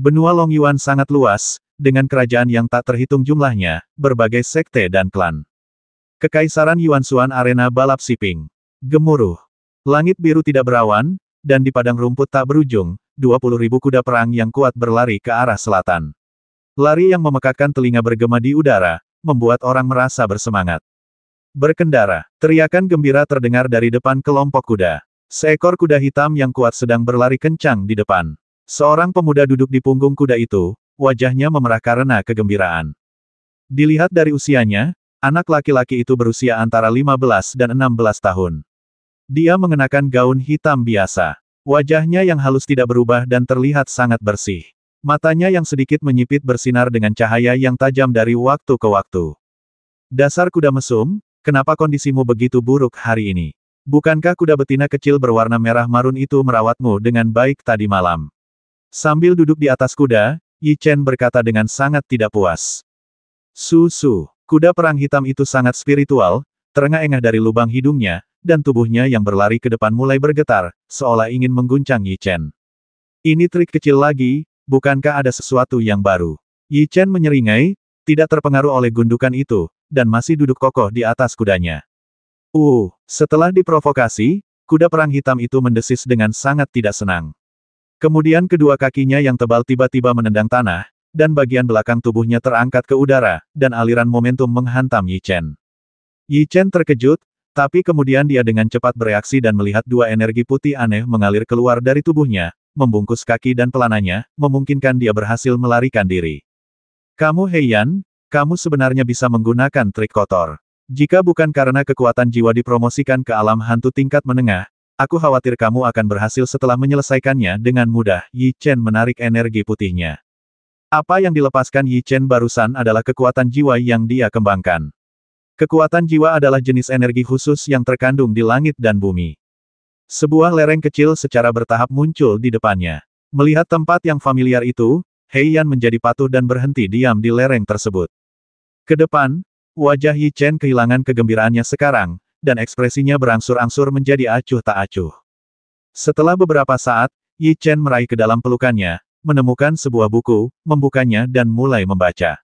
Benua Longyuan sangat luas, dengan kerajaan yang tak terhitung jumlahnya, berbagai sekte dan klan. Kekaisaran Yuanxuan Arena Balap Siping. Gemuruh. Langit biru tidak berawan, dan di padang rumput tak berujung, 20.000 kuda perang yang kuat berlari ke arah selatan. Lari yang memekakan telinga bergema di udara, membuat orang merasa bersemangat. Berkendara, teriakan gembira terdengar dari depan kelompok kuda. Seekor kuda hitam yang kuat sedang berlari kencang di depan. Seorang pemuda duduk di punggung kuda itu, wajahnya memerah karena kegembiraan. Dilihat dari usianya, anak laki-laki itu berusia antara 15 dan 16 tahun. Dia mengenakan gaun hitam biasa. Wajahnya yang halus tidak berubah dan terlihat sangat bersih. Matanya yang sedikit menyipit bersinar dengan cahaya yang tajam dari waktu ke waktu. Dasar kuda mesum, kenapa kondisimu begitu buruk hari ini? Bukankah kuda betina kecil berwarna merah marun itu merawatmu dengan baik tadi malam? Sambil duduk di atas kuda, Yi Chen berkata dengan sangat tidak puas. Su Su, kuda perang hitam itu sangat spiritual, terengah-engah dari lubang hidungnya, dan tubuhnya yang berlari ke depan mulai bergetar, seolah ingin mengguncang Yi Chen. Ini trik kecil lagi, bukankah ada sesuatu yang baru? Yi Chen menyeringai, tidak terpengaruh oleh gundukan itu, dan masih duduk kokoh di atas kudanya. Uh, setelah diprovokasi, kuda perang hitam itu mendesis dengan sangat tidak senang. Kemudian kedua kakinya yang tebal tiba-tiba menendang tanah, dan bagian belakang tubuhnya terangkat ke udara, dan aliran momentum menghantam Yi Chen. Yi Chen terkejut, tapi kemudian dia dengan cepat bereaksi dan melihat dua energi putih aneh mengalir keluar dari tubuhnya, membungkus kaki dan pelananya, memungkinkan dia berhasil melarikan diri. Kamu Heian, kamu sebenarnya bisa menggunakan trik kotor. Jika bukan karena kekuatan jiwa dipromosikan ke alam hantu tingkat menengah, Aku khawatir kamu akan berhasil setelah menyelesaikannya dengan mudah. Yi Chen menarik energi putihnya. Apa yang dilepaskan Yi Chen barusan adalah kekuatan jiwa yang dia kembangkan. Kekuatan jiwa adalah jenis energi khusus yang terkandung di langit dan bumi. Sebuah lereng kecil secara bertahap muncul di depannya. Melihat tempat yang familiar itu, Hei Yan menjadi patuh dan berhenti diam di lereng tersebut. Kedepan, wajah Yi Chen kehilangan kegembiraannya sekarang, dan ekspresinya berangsur-angsur menjadi acuh tak acuh. Setelah beberapa saat, Yi Chen meraih ke dalam pelukannya, menemukan sebuah buku, membukanya dan mulai membaca.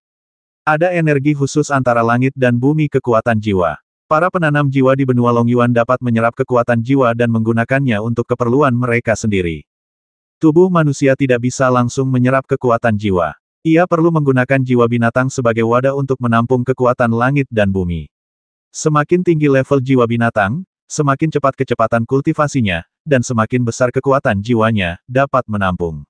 Ada energi khusus antara langit dan bumi kekuatan jiwa. Para penanam jiwa di benua Longyuan dapat menyerap kekuatan jiwa dan menggunakannya untuk keperluan mereka sendiri. Tubuh manusia tidak bisa langsung menyerap kekuatan jiwa. Ia perlu menggunakan jiwa binatang sebagai wadah untuk menampung kekuatan langit dan bumi. Semakin tinggi level jiwa binatang, semakin cepat kecepatan kultivasinya, dan semakin besar kekuatan jiwanya dapat menampung.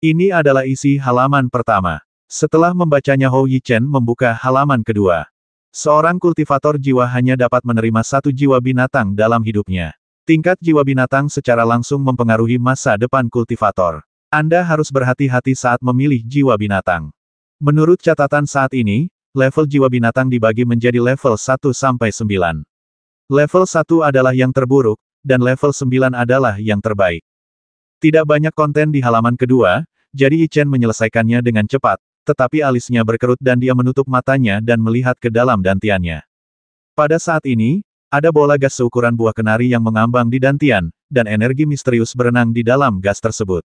Ini adalah isi halaman pertama. Setelah membacanya Hou Yichen membuka halaman kedua. Seorang kultivator jiwa hanya dapat menerima satu jiwa binatang dalam hidupnya. Tingkat jiwa binatang secara langsung mempengaruhi masa depan kultivator. Anda harus berhati-hati saat memilih jiwa binatang. Menurut catatan saat ini, level jiwa binatang dibagi menjadi level 1 sampai 9. Level 1 adalah yang terburuk, dan level 9 adalah yang terbaik. Tidak banyak konten di halaman kedua, jadi Ichen menyelesaikannya dengan cepat, tetapi alisnya berkerut dan dia menutup matanya dan melihat ke dalam dantiannya. Pada saat ini, ada bola gas seukuran buah kenari yang mengambang di dantian, dan energi misterius berenang di dalam gas tersebut.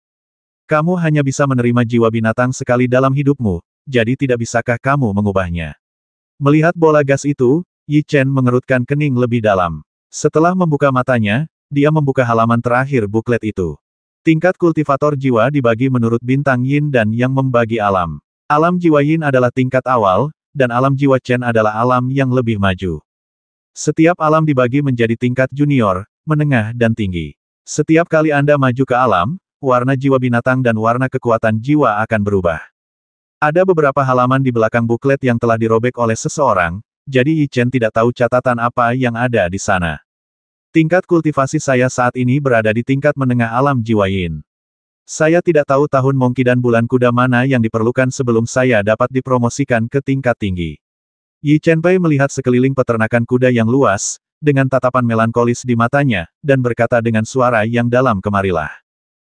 Kamu hanya bisa menerima jiwa binatang sekali dalam hidupmu, jadi tidak bisakah kamu mengubahnya? Melihat bola gas itu, Yi Chen mengerutkan kening lebih dalam. Setelah membuka matanya, dia membuka halaman terakhir buklet itu. Tingkat kultivator jiwa dibagi menurut bintang Yin dan Yang membagi alam. Alam jiwa Yin adalah tingkat awal, dan alam jiwa Chen adalah alam yang lebih maju. Setiap alam dibagi menjadi tingkat junior, menengah dan tinggi. Setiap kali Anda maju ke alam, warna jiwa binatang dan warna kekuatan jiwa akan berubah. Ada beberapa halaman di belakang buklet yang telah dirobek oleh seseorang, jadi Yi Chen tidak tahu catatan apa yang ada di sana. Tingkat kultivasi saya saat ini berada di tingkat menengah alam jiwa Yin. Saya tidak tahu tahun Mongki dan bulan kuda mana yang diperlukan sebelum saya dapat dipromosikan ke tingkat tinggi. Yi Chenpei melihat sekeliling peternakan kuda yang luas, dengan tatapan melankolis di matanya, dan berkata dengan suara yang dalam kemarilah.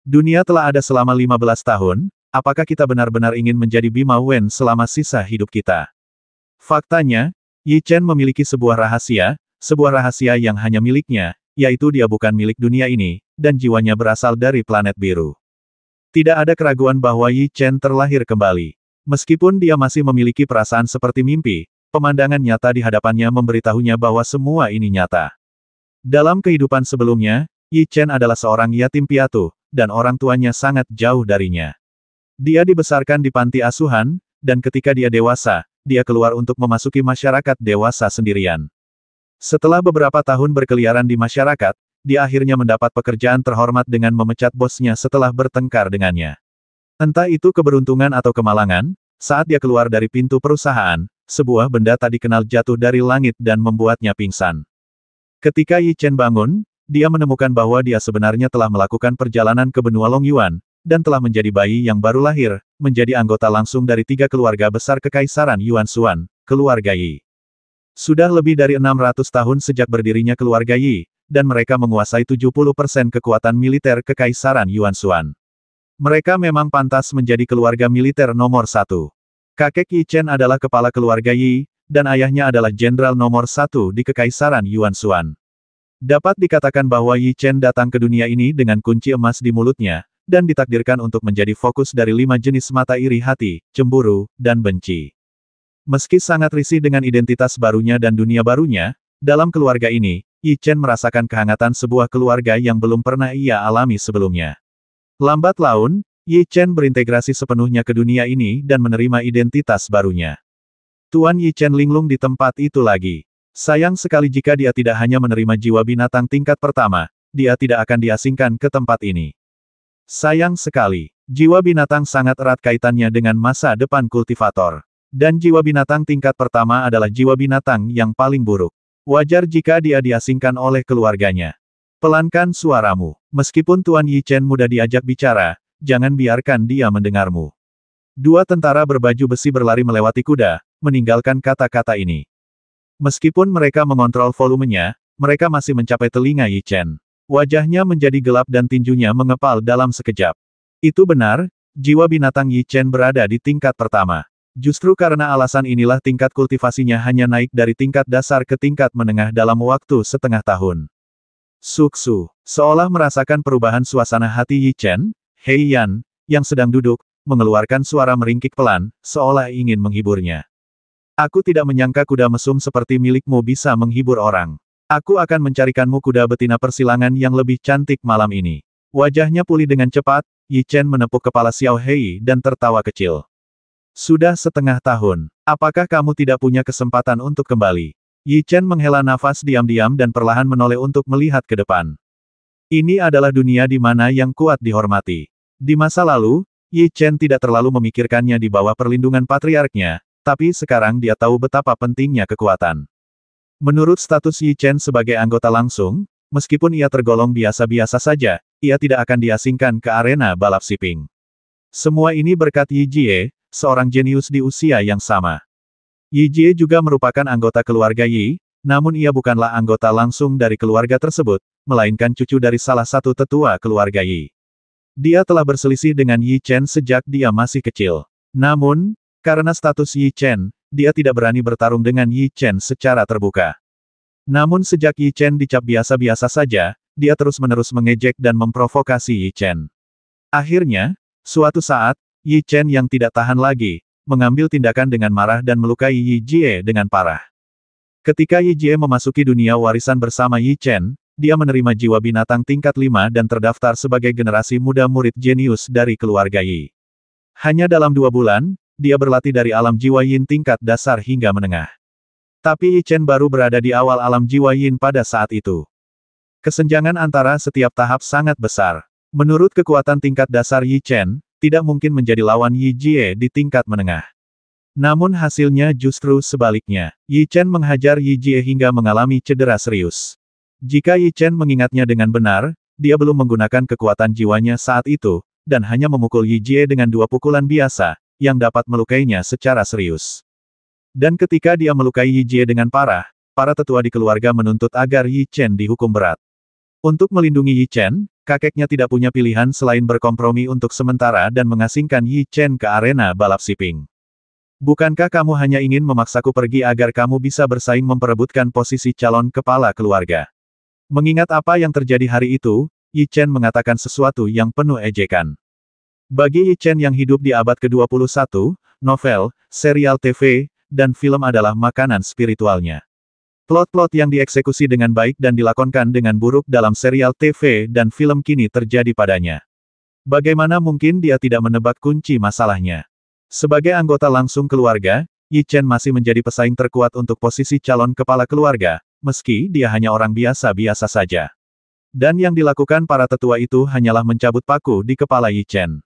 Dunia telah ada selama 15 tahun, apakah kita benar-benar ingin menjadi Bima Wen selama sisa hidup kita? Faktanya, Yi Chen memiliki sebuah rahasia, sebuah rahasia yang hanya miliknya, yaitu dia bukan milik dunia ini, dan jiwanya berasal dari planet biru. Tidak ada keraguan bahwa Yi Chen terlahir kembali. Meskipun dia masih memiliki perasaan seperti mimpi, pemandangan nyata di hadapannya memberitahunya bahwa semua ini nyata. Dalam kehidupan sebelumnya, Yi Chen adalah seorang yatim piatu, dan orang tuanya sangat jauh darinya. Dia dibesarkan di panti asuhan, dan ketika dia dewasa, dia keluar untuk memasuki masyarakat dewasa sendirian. Setelah beberapa tahun berkeliaran di masyarakat, dia akhirnya mendapat pekerjaan terhormat dengan memecat bosnya setelah bertengkar dengannya. Entah itu keberuntungan atau kemalangan, saat dia keluar dari pintu perusahaan, sebuah benda tak dikenal jatuh dari langit dan membuatnya pingsan. Ketika Yi Chen bangun, dia menemukan bahwa dia sebenarnya telah melakukan perjalanan ke benua Long Yuan dan telah menjadi bayi yang baru lahir, menjadi anggota langsung dari tiga keluarga besar Kekaisaran Yuan Xuan, keluarga Yi. Sudah lebih dari 600 tahun sejak berdirinya keluarga Yi, dan mereka menguasai 70% kekuatan militer Kekaisaran Yuan Xuan. Mereka memang pantas menjadi keluarga militer nomor satu. Kakek Yi Chen adalah kepala keluarga Yi, dan ayahnya adalah jenderal nomor satu di Kekaisaran Yuan Xuan. Dapat dikatakan bahwa Yi Chen datang ke dunia ini dengan kunci emas di mulutnya, dan ditakdirkan untuk menjadi fokus dari lima jenis mata iri hati, cemburu, dan benci. Meski sangat risih dengan identitas barunya dan dunia barunya, dalam keluarga ini, Yi Chen merasakan kehangatan sebuah keluarga yang belum pernah ia alami sebelumnya. Lambat laun, Yi Chen berintegrasi sepenuhnya ke dunia ini dan menerima identitas barunya. Tuan Yi Chen linglung di tempat itu lagi. Sayang sekali jika dia tidak hanya menerima jiwa binatang tingkat pertama, dia tidak akan diasingkan ke tempat ini. Sayang sekali, jiwa binatang sangat erat kaitannya dengan masa depan kultivator. Dan jiwa binatang tingkat pertama adalah jiwa binatang yang paling buruk. Wajar jika dia diasingkan oleh keluarganya. Pelankan suaramu. Meskipun Tuan Yi Chen mudah diajak bicara, jangan biarkan dia mendengarmu. Dua tentara berbaju besi berlari melewati kuda, meninggalkan kata-kata ini. Meskipun mereka mengontrol volumenya, mereka masih mencapai telinga Yi Chen. Wajahnya menjadi gelap dan tinjunya mengepal dalam sekejap. Itu benar, jiwa binatang Yi Chen berada di tingkat pertama. Justru karena alasan inilah tingkat kultivasinya hanya naik dari tingkat dasar ke tingkat menengah dalam waktu setengah tahun. Suksu, seolah merasakan perubahan suasana hati Yi Chen, Hei Yan, yang sedang duduk, mengeluarkan suara meringkik pelan, seolah ingin menghiburnya. Aku tidak menyangka kuda mesum seperti milikmu bisa menghibur orang. Aku akan mencarikanmu kuda betina persilangan yang lebih cantik malam ini. Wajahnya pulih dengan cepat, Yi Chen menepuk kepala Xiao Hei dan tertawa kecil. Sudah setengah tahun, apakah kamu tidak punya kesempatan untuk kembali? Yi Chen menghela nafas diam-diam dan perlahan menoleh untuk melihat ke depan. Ini adalah dunia di mana yang kuat dihormati. Di masa lalu, Yi Chen tidak terlalu memikirkannya di bawah perlindungan patriarknya, tapi sekarang dia tahu betapa pentingnya kekuatan. Menurut status Yi Chen sebagai anggota langsung, meskipun ia tergolong biasa-biasa saja, ia tidak akan diasingkan ke arena balap siping. Semua ini berkat Yi Jie, seorang jenius di usia yang sama. Yi Jie juga merupakan anggota keluarga Yi, namun ia bukanlah anggota langsung dari keluarga tersebut, melainkan cucu dari salah satu tetua keluarga Yi. Dia telah berselisih dengan Yi Chen sejak dia masih kecil. Namun, karena status Yi Chen, dia tidak berani bertarung dengan Yi Chen secara terbuka. Namun sejak Yi Chen dicap biasa-biasa saja, dia terus-menerus mengejek dan memprovokasi Yi Chen. Akhirnya, suatu saat, Yi Chen yang tidak tahan lagi, mengambil tindakan dengan marah dan melukai Yi Jie dengan parah. Ketika Yi Jie memasuki dunia warisan bersama Yi Chen, dia menerima jiwa binatang tingkat 5 dan terdaftar sebagai generasi muda murid jenius dari keluarga Yi. Hanya dalam dua bulan, dia berlatih dari alam jiwa yin tingkat dasar hingga menengah. Tapi Chen baru berada di awal alam jiwa yin pada saat itu. Kesenjangan antara setiap tahap sangat besar. Menurut kekuatan tingkat dasar Yi Chen, tidak mungkin menjadi lawan Yi Jie di tingkat menengah. Namun hasilnya justru sebaliknya. Yi Chen menghajar Yi Jie hingga mengalami cedera serius. Jika Yi Chen mengingatnya dengan benar, dia belum menggunakan kekuatan jiwanya saat itu, dan hanya memukul Yi Jie dengan dua pukulan biasa, yang dapat melukainya secara serius. Dan ketika dia melukai Yi Jie dengan parah, para tetua di keluarga menuntut agar Yi Chen dihukum berat. Untuk melindungi Yi Chen, kakeknya tidak punya pilihan selain berkompromi untuk sementara dan mengasingkan Yi Chen ke arena balap siping. Bukankah kamu hanya ingin memaksaku pergi agar kamu bisa bersaing memperebutkan posisi calon kepala keluarga? Mengingat apa yang terjadi hari itu, Yi Chen mengatakan sesuatu yang penuh ejekan. Bagi Yi Chen yang hidup di abad ke-21, novel, serial TV, dan film adalah makanan spiritualnya. Plot-plot yang dieksekusi dengan baik dan dilakonkan dengan buruk dalam serial TV dan film kini terjadi padanya. Bagaimana mungkin dia tidak menebak kunci masalahnya? Sebagai anggota langsung keluarga, Yi Chen masih menjadi pesaing terkuat untuk posisi calon kepala keluarga, meski dia hanya orang biasa-biasa saja. Dan yang dilakukan para tetua itu hanyalah mencabut paku di kepala Yi Chen.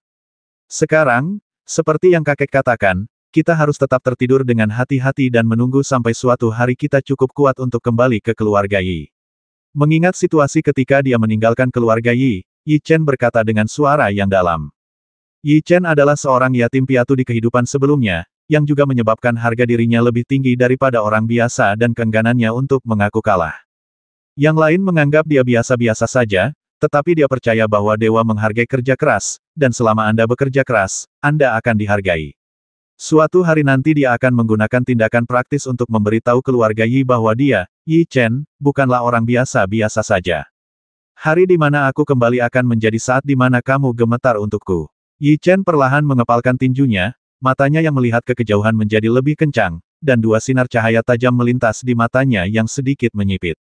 Sekarang, seperti yang kakek katakan, kita harus tetap tertidur dengan hati-hati dan menunggu sampai suatu hari kita cukup kuat untuk kembali ke keluarga Yi. Mengingat situasi ketika dia meninggalkan keluarga Yi, Yi Chen berkata dengan suara yang dalam. Yi Chen adalah seorang yatim piatu di kehidupan sebelumnya, yang juga menyebabkan harga dirinya lebih tinggi daripada orang biasa dan kengganannya untuk mengaku kalah. Yang lain menganggap dia biasa-biasa saja, tetapi dia percaya bahwa dewa menghargai kerja keras, dan selama Anda bekerja keras, Anda akan dihargai. Suatu hari nanti dia akan menggunakan tindakan praktis untuk memberitahu keluarga Yi bahwa dia, Yi Chen, bukanlah orang biasa-biasa saja. Hari di mana aku kembali akan menjadi saat di mana kamu gemetar untukku. Yi Chen perlahan mengepalkan tinjunya, matanya yang melihat ke kejauhan menjadi lebih kencang, dan dua sinar cahaya tajam melintas di matanya yang sedikit menyipit.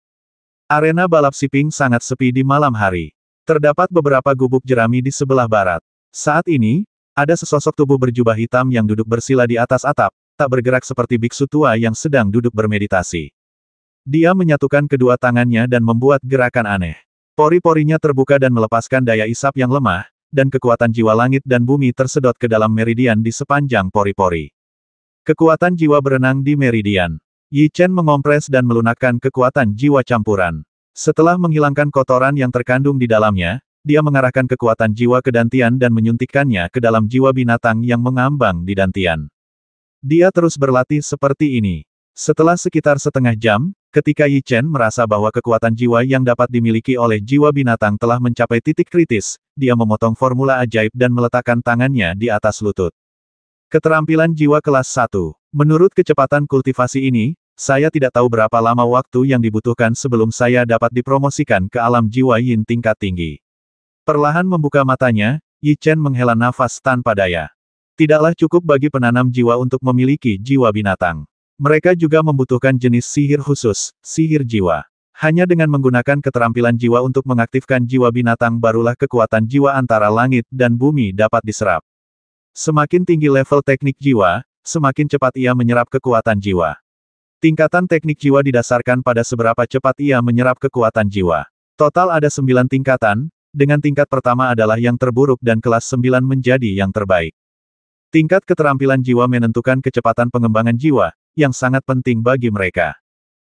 Arena balap Siping sangat sepi di malam hari. Terdapat beberapa gubuk jerami di sebelah barat. Saat ini, ada sesosok tubuh berjubah hitam yang duduk bersila di atas atap, tak bergerak seperti biksu tua yang sedang duduk bermeditasi. Dia menyatukan kedua tangannya dan membuat gerakan aneh. Pori-porinya terbuka dan melepaskan daya isap yang lemah, dan kekuatan jiwa langit dan bumi tersedot ke dalam meridian di sepanjang pori-pori. Kekuatan jiwa berenang di meridian. Yi Chen mengompres dan melunakkan kekuatan jiwa campuran. Setelah menghilangkan kotoran yang terkandung di dalamnya, dia mengarahkan kekuatan jiwa ke Dantian dan menyuntikkannya ke dalam jiwa binatang yang mengambang di Dantian. Dia terus berlatih seperti ini. Setelah sekitar setengah jam, ketika Yi Chen merasa bahwa kekuatan jiwa yang dapat dimiliki oleh jiwa binatang telah mencapai titik kritis, dia memotong formula ajaib dan meletakkan tangannya di atas lutut. Keterampilan jiwa kelas 1. Menurut kecepatan kultivasi ini, saya tidak tahu berapa lama waktu yang dibutuhkan sebelum saya dapat dipromosikan ke alam jiwa yin tingkat tinggi. Perlahan membuka matanya, Yi Chen menghela nafas tanpa daya. Tidaklah cukup bagi penanam jiwa untuk memiliki jiwa binatang. Mereka juga membutuhkan jenis sihir khusus, sihir jiwa. Hanya dengan menggunakan keterampilan jiwa untuk mengaktifkan jiwa binatang barulah kekuatan jiwa antara langit dan bumi dapat diserap. Semakin tinggi level teknik jiwa, semakin cepat ia menyerap kekuatan jiwa. Tingkatan teknik jiwa didasarkan pada seberapa cepat ia menyerap kekuatan jiwa. Total ada sembilan tingkatan, dengan tingkat pertama adalah yang terburuk dan kelas sembilan menjadi yang terbaik. Tingkat keterampilan jiwa menentukan kecepatan pengembangan jiwa, yang sangat penting bagi mereka.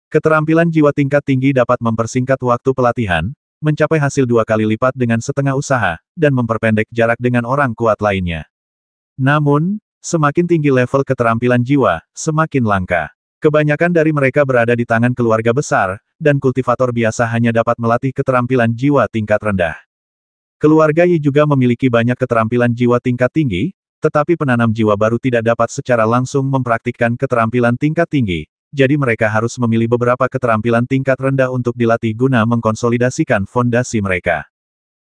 Keterampilan jiwa tingkat tinggi dapat mempersingkat waktu pelatihan, mencapai hasil dua kali lipat dengan setengah usaha, dan memperpendek jarak dengan orang kuat lainnya. Namun, Semakin tinggi level keterampilan jiwa, semakin langka. Kebanyakan dari mereka berada di tangan keluarga besar, dan kultivator biasa hanya dapat melatih keterampilan jiwa tingkat rendah. Keluarga Yi juga memiliki banyak keterampilan jiwa tingkat tinggi, tetapi penanam jiwa baru tidak dapat secara langsung mempraktikkan keterampilan tingkat tinggi, jadi mereka harus memilih beberapa keterampilan tingkat rendah untuk dilatih guna mengkonsolidasikan fondasi mereka.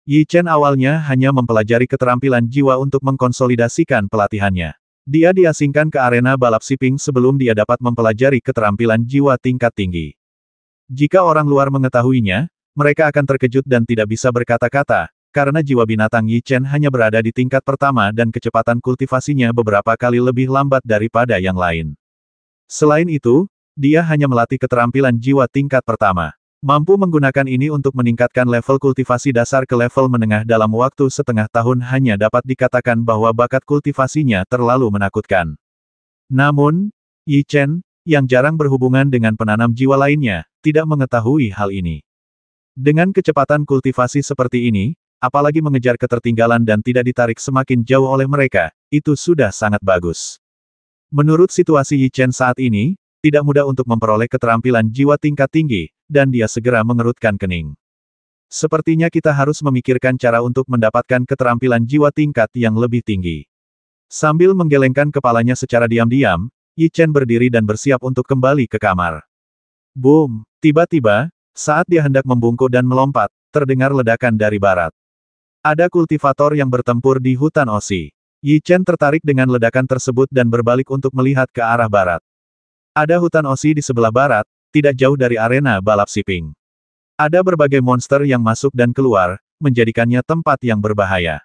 Yi Chen awalnya hanya mempelajari keterampilan jiwa untuk mengkonsolidasikan pelatihannya. Dia diasingkan ke arena balap siping sebelum dia dapat mempelajari keterampilan jiwa tingkat tinggi. Jika orang luar mengetahuinya, mereka akan terkejut dan tidak bisa berkata-kata, karena jiwa binatang Yi Chen hanya berada di tingkat pertama dan kecepatan kultivasinya beberapa kali lebih lambat daripada yang lain. Selain itu, dia hanya melatih keterampilan jiwa tingkat pertama. Mampu menggunakan ini untuk meningkatkan level kultivasi dasar ke level menengah dalam waktu setengah tahun hanya dapat dikatakan bahwa bakat kultivasinya terlalu menakutkan. Namun, Yi Chen, yang jarang berhubungan dengan penanam jiwa lainnya, tidak mengetahui hal ini. Dengan kecepatan kultivasi seperti ini, apalagi mengejar ketertinggalan dan tidak ditarik semakin jauh oleh mereka, itu sudah sangat bagus. Menurut situasi Yi Chen saat ini, tidak mudah untuk memperoleh keterampilan jiwa tingkat tinggi, dan dia segera mengerutkan kening. Sepertinya kita harus memikirkan cara untuk mendapatkan keterampilan jiwa tingkat yang lebih tinggi. Sambil menggelengkan kepalanya secara diam-diam, Yi Chen berdiri dan bersiap untuk kembali ke kamar. Boom! Tiba-tiba, saat dia hendak membungkuk dan melompat, terdengar ledakan dari barat. Ada kultivator yang bertempur di hutan Osi. Yi Chen tertarik dengan ledakan tersebut dan berbalik untuk melihat ke arah barat. Ada hutan Osi di sebelah barat, tidak jauh dari arena balap siping, Ada berbagai monster yang masuk dan keluar, menjadikannya tempat yang berbahaya.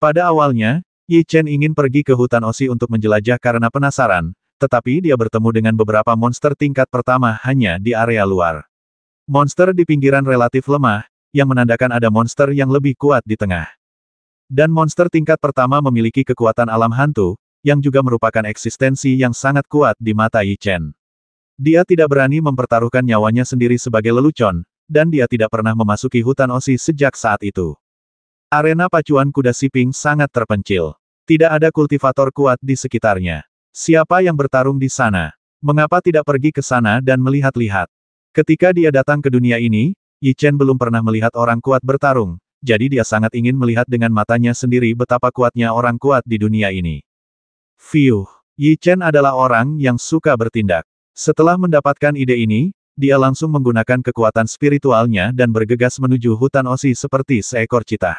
Pada awalnya, Yi Chen ingin pergi ke hutan Osi untuk menjelajah karena penasaran, tetapi dia bertemu dengan beberapa monster tingkat pertama hanya di area luar. Monster di pinggiran relatif lemah, yang menandakan ada monster yang lebih kuat di tengah. Dan monster tingkat pertama memiliki kekuatan alam hantu, yang juga merupakan eksistensi yang sangat kuat di mata Yi Chen. Dia tidak berani mempertaruhkan nyawanya sendiri sebagai lelucon, dan dia tidak pernah memasuki hutan Osi sejak saat itu. Arena pacuan kuda Siping sangat terpencil. Tidak ada kultivator kuat di sekitarnya. Siapa yang bertarung di sana? Mengapa tidak pergi ke sana dan melihat-lihat? Ketika dia datang ke dunia ini, Yi Chen belum pernah melihat orang kuat bertarung, jadi dia sangat ingin melihat dengan matanya sendiri betapa kuatnya orang kuat di dunia ini. Fiuh! Yi Chen adalah orang yang suka bertindak. Setelah mendapatkan ide ini, dia langsung menggunakan kekuatan spiritualnya dan bergegas menuju hutan Osi seperti seekor cita.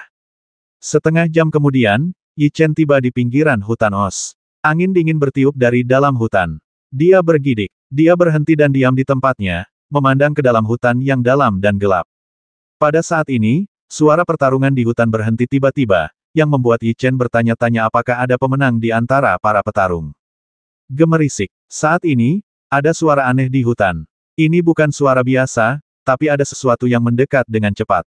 Setengah jam kemudian, Yi Chen tiba di pinggiran hutan Os. Angin dingin bertiup dari dalam hutan. Dia bergidik. Dia berhenti dan diam di tempatnya, memandang ke dalam hutan yang dalam dan gelap. Pada saat ini, suara pertarungan di hutan berhenti tiba-tiba, yang membuat Yi Chen bertanya-tanya apakah ada pemenang di antara para petarung. Gemerisik. Saat ini, ada suara aneh di hutan. Ini bukan suara biasa, tapi ada sesuatu yang mendekat dengan cepat.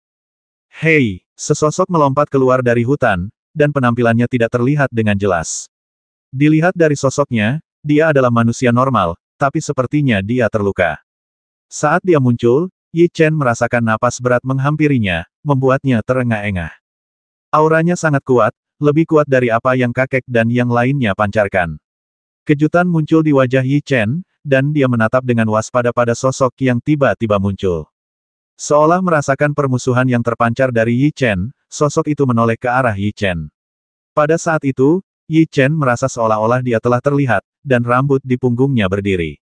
Hei, sesosok melompat keluar dari hutan, dan penampilannya tidak terlihat dengan jelas. Dilihat dari sosoknya, dia adalah manusia normal, tapi sepertinya dia terluka. Saat dia muncul, Yi Chen merasakan napas berat menghampirinya, membuatnya terengah-engah. Auranya sangat kuat, lebih kuat dari apa yang kakek dan yang lainnya pancarkan. Kejutan muncul di wajah Yi Chen, dan dia menatap dengan waspada pada sosok yang tiba-tiba muncul. Seolah merasakan permusuhan yang terpancar dari Yi Chen, sosok itu menoleh ke arah Yi Chen. Pada saat itu, Yi Chen merasa seolah-olah dia telah terlihat, dan rambut di punggungnya berdiri.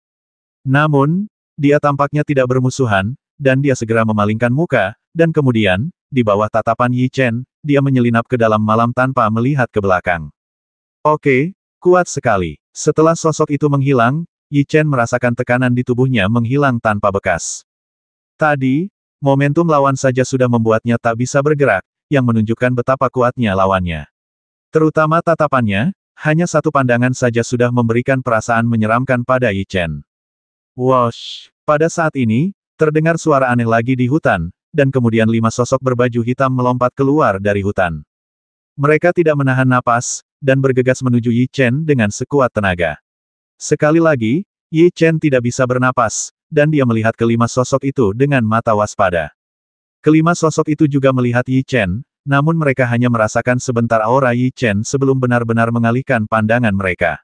Namun, dia tampaknya tidak bermusuhan, dan dia segera memalingkan muka, dan kemudian, di bawah tatapan Yi Chen, dia menyelinap ke dalam malam tanpa melihat ke belakang. Oke, kuat sekali. Setelah sosok itu menghilang, Yi Chen merasakan tekanan di tubuhnya menghilang tanpa bekas. Tadi, momentum lawan saja sudah membuatnya tak bisa bergerak, yang menunjukkan betapa kuatnya lawannya. Terutama tatapannya, hanya satu pandangan saja sudah memberikan perasaan menyeramkan pada Yi Chen. Wash! Pada saat ini, terdengar suara aneh lagi di hutan, dan kemudian lima sosok berbaju hitam melompat keluar dari hutan. Mereka tidak menahan napas, dan bergegas menuju Yi Chen dengan sekuat tenaga. Sekali lagi, Ye Chen tidak bisa bernapas, dan dia melihat kelima sosok itu dengan mata waspada. Kelima sosok itu juga melihat Yi Chen, namun mereka hanya merasakan sebentar aura Yi Chen sebelum benar-benar mengalihkan pandangan mereka.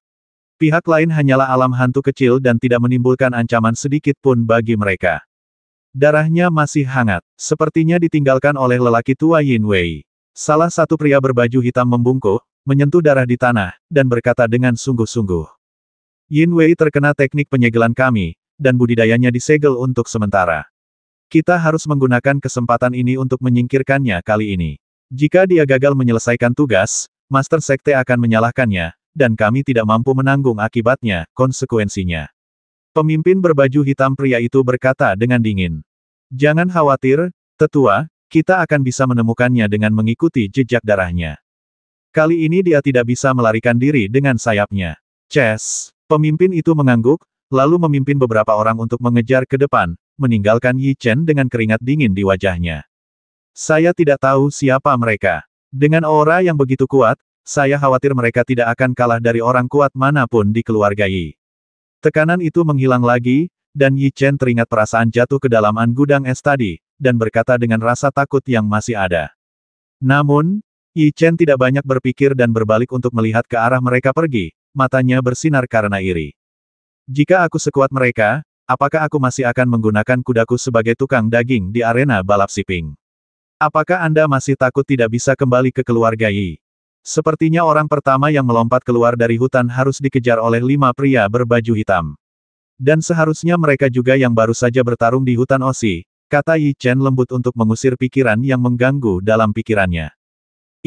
Pihak lain hanyalah alam hantu kecil dan tidak menimbulkan ancaman sedikit pun bagi mereka. Darahnya masih hangat, sepertinya ditinggalkan oleh lelaki tua Yin Wei. Salah satu pria berbaju hitam membungkuk, menyentuh darah di tanah, dan berkata dengan sungguh-sungguh. Yin Wei terkena teknik penyegelan kami, dan budidayanya disegel untuk sementara. Kita harus menggunakan kesempatan ini untuk menyingkirkannya kali ini. Jika dia gagal menyelesaikan tugas, Master Sekte akan menyalahkannya, dan kami tidak mampu menanggung akibatnya, konsekuensinya. Pemimpin berbaju hitam pria itu berkata dengan dingin. Jangan khawatir, tetua, kita akan bisa menemukannya dengan mengikuti jejak darahnya. Kali ini dia tidak bisa melarikan diri dengan sayapnya. Chess. Pemimpin itu mengangguk, lalu memimpin beberapa orang untuk mengejar ke depan, meninggalkan Yi Chen dengan keringat dingin di wajahnya. Saya tidak tahu siapa mereka. Dengan aura yang begitu kuat, saya khawatir mereka tidak akan kalah dari orang kuat manapun di keluarga Yi. Tekanan itu menghilang lagi, dan Yi Chen teringat perasaan jatuh ke dalaman gudang es tadi, dan berkata dengan rasa takut yang masih ada. Namun, Yi Chen tidak banyak berpikir dan berbalik untuk melihat ke arah mereka pergi, matanya bersinar karena iri. Jika aku sekuat mereka, apakah aku masih akan menggunakan kudaku sebagai tukang daging di arena balap siping? Apakah Anda masih takut tidak bisa kembali ke keluarga Yi? Sepertinya orang pertama yang melompat keluar dari hutan harus dikejar oleh lima pria berbaju hitam. Dan seharusnya mereka juga yang baru saja bertarung di hutan Osi, kata Yi Chen lembut untuk mengusir pikiran yang mengganggu dalam pikirannya.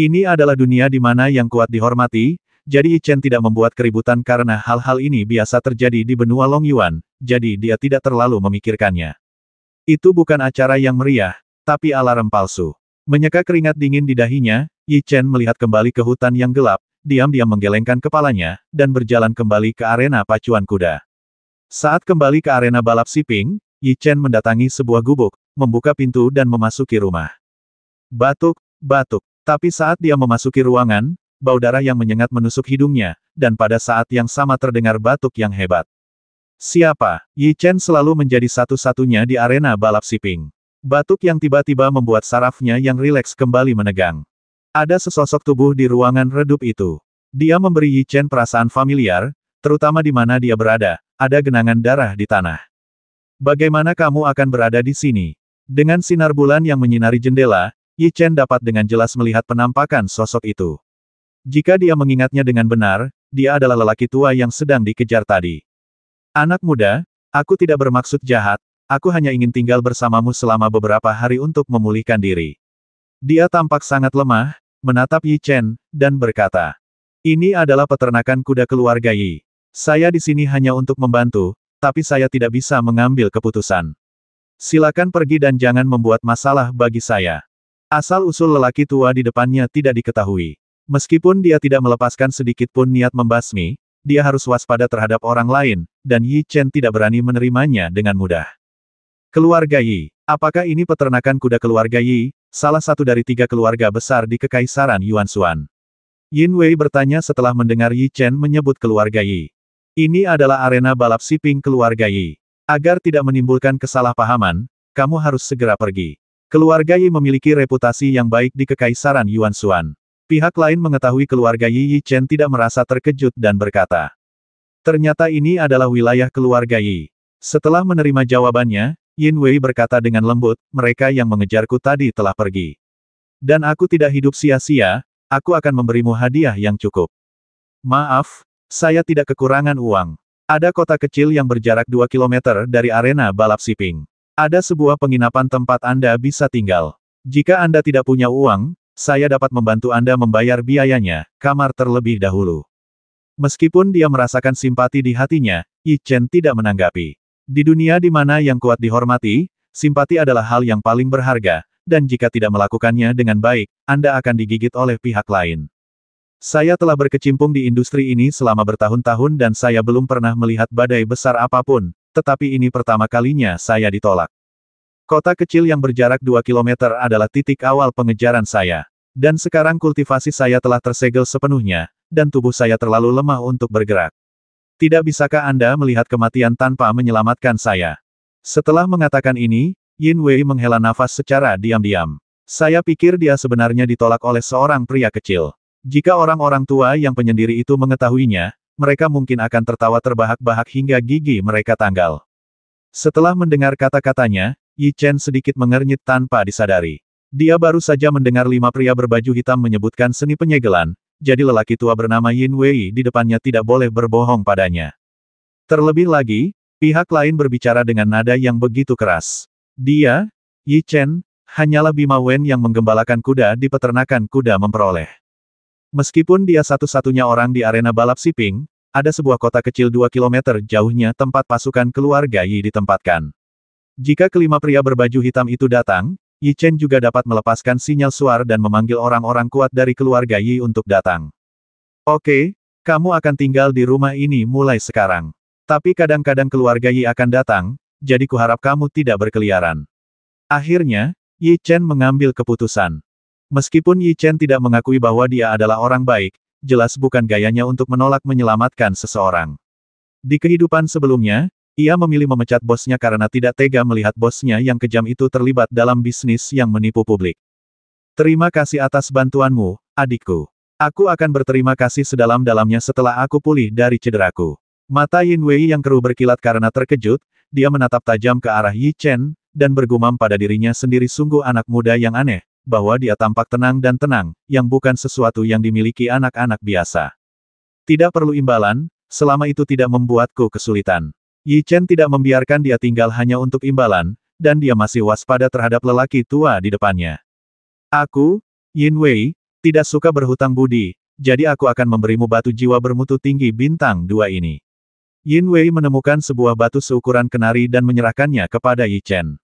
Ini adalah dunia di mana yang kuat dihormati, jadi Ichen tidak membuat keributan karena hal-hal ini biasa terjadi di benua Long Yuan, jadi dia tidak terlalu memikirkannya. Itu bukan acara yang meriah, tapi alarm palsu. Menyeka keringat dingin di dahinya, Yi melihat kembali ke hutan yang gelap, diam-diam menggelengkan kepalanya, dan berjalan kembali ke arena pacuan kuda. Saat kembali ke arena balap siping, Yi mendatangi sebuah gubuk, membuka pintu dan memasuki rumah. Batuk, batuk. Tapi saat dia memasuki ruangan, bau darah yang menyengat menusuk hidungnya, dan pada saat yang sama terdengar batuk yang hebat. Siapa? Yi Chen selalu menjadi satu-satunya di arena balap siping. Batuk yang tiba-tiba membuat sarafnya yang rileks kembali menegang. Ada sesosok tubuh di ruangan redup itu. Dia memberi Yi Chen perasaan familiar, terutama di mana dia berada, ada genangan darah di tanah. Bagaimana kamu akan berada di sini? Dengan sinar bulan yang menyinari jendela, Yi Chen dapat dengan jelas melihat penampakan sosok itu. Jika dia mengingatnya dengan benar, dia adalah lelaki tua yang sedang dikejar tadi. Anak muda, aku tidak bermaksud jahat, aku hanya ingin tinggal bersamamu selama beberapa hari untuk memulihkan diri. Dia tampak sangat lemah, menatap Yi Chen, dan berkata, Ini adalah peternakan kuda keluarga Yi. Saya di sini hanya untuk membantu, tapi saya tidak bisa mengambil keputusan. Silakan pergi dan jangan membuat masalah bagi saya. Asal-usul lelaki tua di depannya tidak diketahui. Meskipun dia tidak melepaskan sedikit pun niat membasmi, dia harus waspada terhadap orang lain, dan Yi Chen tidak berani menerimanya dengan mudah. Keluarga Yi, apakah ini peternakan kuda keluarga Yi, salah satu dari tiga keluarga besar di Kekaisaran Yuan Xuan? Yin Wei bertanya setelah mendengar Yi Chen menyebut keluarga Yi. Ini adalah arena balap siping keluarga Yi. Agar tidak menimbulkan kesalahpahaman, kamu harus segera pergi. Keluarga Yi memiliki reputasi yang baik di Kekaisaran Yuan Xuan. Pihak lain mengetahui keluarga Yi Yi Chen tidak merasa terkejut dan berkata, Ternyata ini adalah wilayah keluarga Yi. Setelah menerima jawabannya, Yin Wei berkata dengan lembut, mereka yang mengejarku tadi telah pergi. Dan aku tidak hidup sia-sia, aku akan memberimu hadiah yang cukup. Maaf, saya tidak kekurangan uang. Ada kota kecil yang berjarak 2 km dari arena balap siping. Ada sebuah penginapan tempat Anda bisa tinggal. Jika Anda tidak punya uang, saya dapat membantu Anda membayar biayanya, kamar terlebih dahulu. Meskipun dia merasakan simpati di hatinya, Yi Chen tidak menanggapi. Di dunia di mana yang kuat dihormati, simpati adalah hal yang paling berharga, dan jika tidak melakukannya dengan baik, Anda akan digigit oleh pihak lain. Saya telah berkecimpung di industri ini selama bertahun-tahun dan saya belum pernah melihat badai besar apapun, tetapi ini pertama kalinya saya ditolak. Kota kecil yang berjarak 2 km adalah titik awal pengejaran saya. Dan sekarang kultivasi saya telah tersegel sepenuhnya, dan tubuh saya terlalu lemah untuk bergerak. Tidak bisakah Anda melihat kematian tanpa menyelamatkan saya? Setelah mengatakan ini, Yin Wei menghela nafas secara diam-diam. Saya pikir dia sebenarnya ditolak oleh seorang pria kecil. Jika orang-orang tua yang penyendiri itu mengetahuinya, mereka mungkin akan tertawa terbahak-bahak hingga gigi mereka tanggal. Setelah mendengar kata-katanya, Yi Chen sedikit mengernyit tanpa disadari. Dia baru saja mendengar lima pria berbaju hitam menyebutkan seni penyegelan, jadi lelaki tua bernama Yin Wei di depannya tidak boleh berbohong padanya. Terlebih lagi, pihak lain berbicara dengan nada yang begitu keras. Dia, Yi Chen, hanyalah Bima Wen yang menggembalakan kuda di peternakan kuda memperoleh. Meskipun dia satu-satunya orang di arena balap siping, ada sebuah kota kecil 2 km jauhnya tempat pasukan keluarga Yi ditempatkan. Jika kelima pria berbaju hitam itu datang, Yi Chen juga dapat melepaskan sinyal suar dan memanggil orang-orang kuat dari keluarga Yi untuk datang. Oke, kamu akan tinggal di rumah ini mulai sekarang. Tapi kadang-kadang keluarga Yi akan datang, jadi kuharap kamu tidak berkeliaran. Akhirnya, Yi Chen mengambil keputusan. Meskipun Yi Chen tidak mengakui bahwa dia adalah orang baik, jelas bukan gayanya untuk menolak menyelamatkan seseorang. Di kehidupan sebelumnya, ia memilih memecat bosnya karena tidak tega melihat bosnya yang kejam itu terlibat dalam bisnis yang menipu publik. Terima kasih atas bantuanmu, adikku. Aku akan berterima kasih sedalam-dalamnya setelah aku pulih dari cederaku. Mata Yin Wei yang keruh berkilat karena terkejut, dia menatap tajam ke arah Yi Chen, dan bergumam pada dirinya sendiri sungguh anak muda yang aneh, bahwa dia tampak tenang dan tenang, yang bukan sesuatu yang dimiliki anak-anak biasa. Tidak perlu imbalan, selama itu tidak membuatku kesulitan. Yi Chen tidak membiarkan dia tinggal hanya untuk imbalan, dan dia masih waspada terhadap lelaki tua di depannya. Aku, Yin Wei, tidak suka berhutang budi, jadi aku akan memberimu batu jiwa bermutu tinggi bintang dua ini. Yin Wei menemukan sebuah batu seukuran kenari dan menyerahkannya kepada Yi Chen.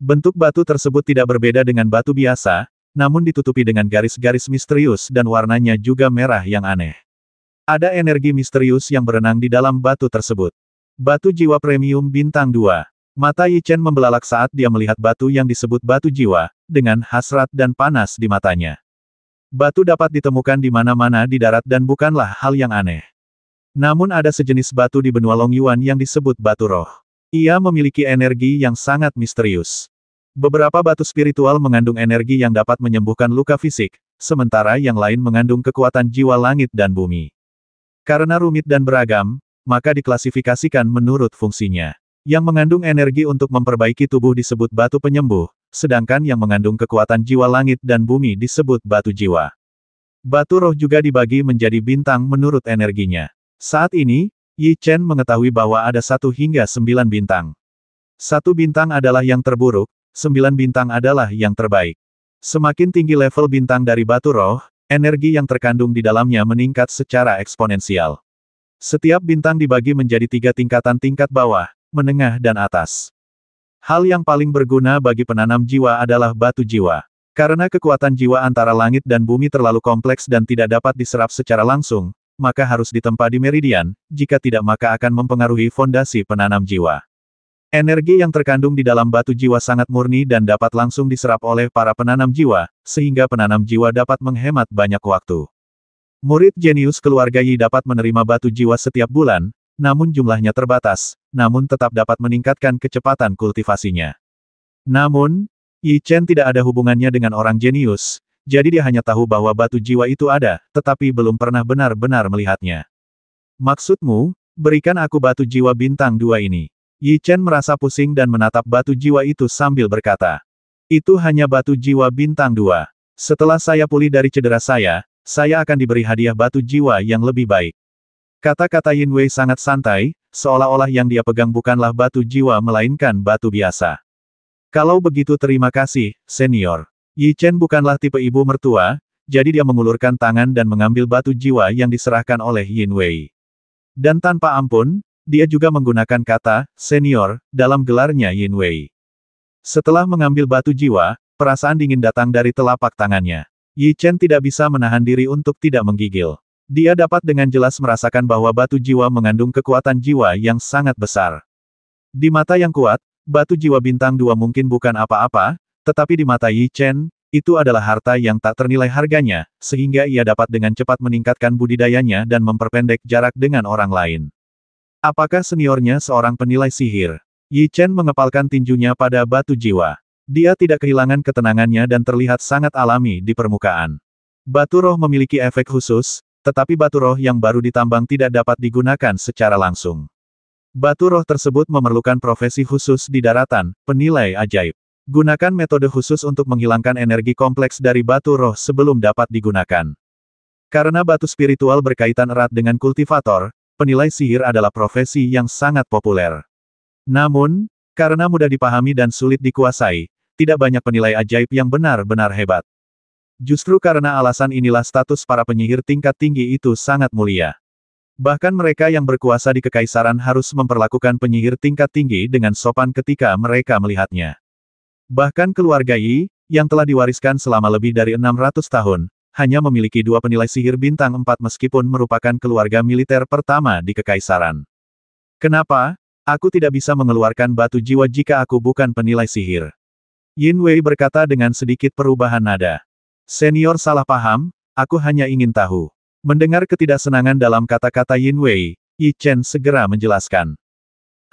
Bentuk batu tersebut tidak berbeda dengan batu biasa, namun ditutupi dengan garis-garis misterius dan warnanya juga merah yang aneh. Ada energi misterius yang berenang di dalam batu tersebut. Batu jiwa premium bintang 2. Mata Yichen membelalak saat dia melihat batu yang disebut batu jiwa, dengan hasrat dan panas di matanya. Batu dapat ditemukan di mana-mana di darat dan bukanlah hal yang aneh. Namun ada sejenis batu di benua Longyuan yang disebut batu roh. Ia memiliki energi yang sangat misterius. Beberapa batu spiritual mengandung energi yang dapat menyembuhkan luka fisik, sementara yang lain mengandung kekuatan jiwa langit dan bumi. Karena rumit dan beragam, maka diklasifikasikan menurut fungsinya. Yang mengandung energi untuk memperbaiki tubuh disebut batu penyembuh, sedangkan yang mengandung kekuatan jiwa langit dan bumi disebut batu jiwa. Batu roh juga dibagi menjadi bintang menurut energinya. Saat ini, Yi Chen mengetahui bahwa ada satu hingga sembilan bintang. Satu bintang adalah yang terburuk, sembilan bintang adalah yang terbaik. Semakin tinggi level bintang dari batu roh, energi yang terkandung di dalamnya meningkat secara eksponensial. Setiap bintang dibagi menjadi tiga tingkatan tingkat bawah, menengah dan atas. Hal yang paling berguna bagi penanam jiwa adalah batu jiwa. Karena kekuatan jiwa antara langit dan bumi terlalu kompleks dan tidak dapat diserap secara langsung, maka harus ditempa di meridian, jika tidak maka akan mempengaruhi fondasi penanam jiwa. Energi yang terkandung di dalam batu jiwa sangat murni dan dapat langsung diserap oleh para penanam jiwa, sehingga penanam jiwa dapat menghemat banyak waktu. Murid jenius keluarga Yi dapat menerima batu jiwa setiap bulan, namun jumlahnya terbatas, namun tetap dapat meningkatkan kecepatan kultivasinya. Namun, Yi Chen tidak ada hubungannya dengan orang jenius, jadi dia hanya tahu bahwa batu jiwa itu ada, tetapi belum pernah benar-benar melihatnya. Maksudmu, berikan aku batu jiwa bintang dua ini. Yi Chen merasa pusing dan menatap batu jiwa itu sambil berkata. Itu hanya batu jiwa bintang dua. Setelah saya pulih dari cedera saya, saya akan diberi hadiah batu jiwa yang lebih baik. Kata-kata Yin Wei sangat santai, seolah-olah yang dia pegang bukanlah batu jiwa melainkan batu biasa. Kalau begitu terima kasih, senior. Yi Chen bukanlah tipe ibu mertua, jadi dia mengulurkan tangan dan mengambil batu jiwa yang diserahkan oleh Yin Wei. Dan tanpa ampun, dia juga menggunakan kata, senior, dalam gelarnya Yin Wei. Setelah mengambil batu jiwa, perasaan dingin datang dari telapak tangannya. Yi Chen tidak bisa menahan diri untuk tidak menggigil. Dia dapat dengan jelas merasakan bahwa batu jiwa mengandung kekuatan jiwa yang sangat besar. Di mata yang kuat, batu jiwa bintang dua mungkin bukan apa-apa, tetapi di mata Yi Chen, itu adalah harta yang tak ternilai harganya, sehingga ia dapat dengan cepat meningkatkan budidayanya dan memperpendek jarak dengan orang lain. Apakah seniornya seorang penilai sihir? Yi Chen mengepalkan tinjunya pada batu jiwa. Dia tidak kehilangan ketenangannya dan terlihat sangat alami di permukaan. Batu roh memiliki efek khusus, tetapi batu roh yang baru ditambang tidak dapat digunakan secara langsung. Batu roh tersebut memerlukan profesi khusus di daratan, penilai ajaib. Gunakan metode khusus untuk menghilangkan energi kompleks dari batu roh sebelum dapat digunakan. Karena batu spiritual berkaitan erat dengan kultivator, penilai sihir adalah profesi yang sangat populer. Namun, karena mudah dipahami dan sulit dikuasai, tidak banyak penilai ajaib yang benar-benar hebat. Justru karena alasan inilah status para penyihir tingkat tinggi itu sangat mulia. Bahkan mereka yang berkuasa di kekaisaran harus memperlakukan penyihir tingkat tinggi dengan sopan ketika mereka melihatnya. Bahkan keluarga Yi, yang telah diwariskan selama lebih dari 600 tahun, hanya memiliki dua penilai sihir bintang empat meskipun merupakan keluarga militer pertama di Kekaisaran. Kenapa? Aku tidak bisa mengeluarkan batu jiwa jika aku bukan penilai sihir. Yin Wei berkata dengan sedikit perubahan nada. Senior salah paham, aku hanya ingin tahu. Mendengar ketidaksenangan dalam kata-kata Yin Wei, Yi Chen segera menjelaskan.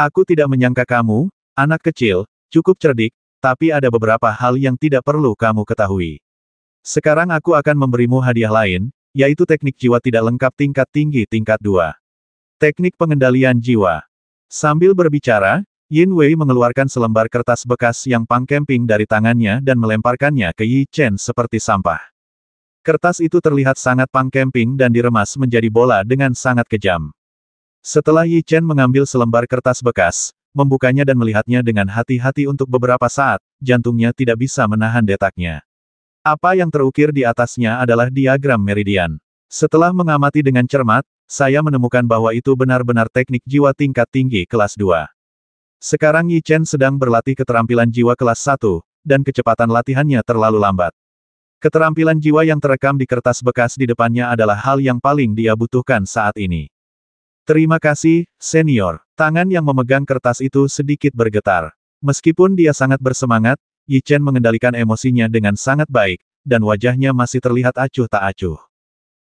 Aku tidak menyangka kamu, anak kecil, cukup cerdik, tapi ada beberapa hal yang tidak perlu kamu ketahui. Sekarang aku akan memberimu hadiah lain, yaitu teknik jiwa tidak lengkap tingkat tinggi tingkat 2. Teknik pengendalian jiwa. Sambil berbicara, Yin Wei mengeluarkan selembar kertas bekas yang Pang Kemping dari tangannya dan melemparkannya ke Yi Chen seperti sampah. Kertas itu terlihat sangat Pang Kemping dan diremas menjadi bola dengan sangat kejam. Setelah Yi Chen mengambil selembar kertas bekas, membukanya dan melihatnya dengan hati-hati untuk beberapa saat, jantungnya tidak bisa menahan detaknya. Apa yang terukir di atasnya adalah diagram meridian. Setelah mengamati dengan cermat, saya menemukan bahwa itu benar-benar teknik jiwa tingkat tinggi kelas 2. Sekarang Yi Chen sedang berlatih keterampilan jiwa kelas 1, dan kecepatan latihannya terlalu lambat. Keterampilan jiwa yang terekam di kertas bekas di depannya adalah hal yang paling dia butuhkan saat ini. Terima kasih, senior. Tangan yang memegang kertas itu sedikit bergetar. Meskipun dia sangat bersemangat, Yi Chen mengendalikan emosinya dengan sangat baik, dan wajahnya masih terlihat acuh tak acuh.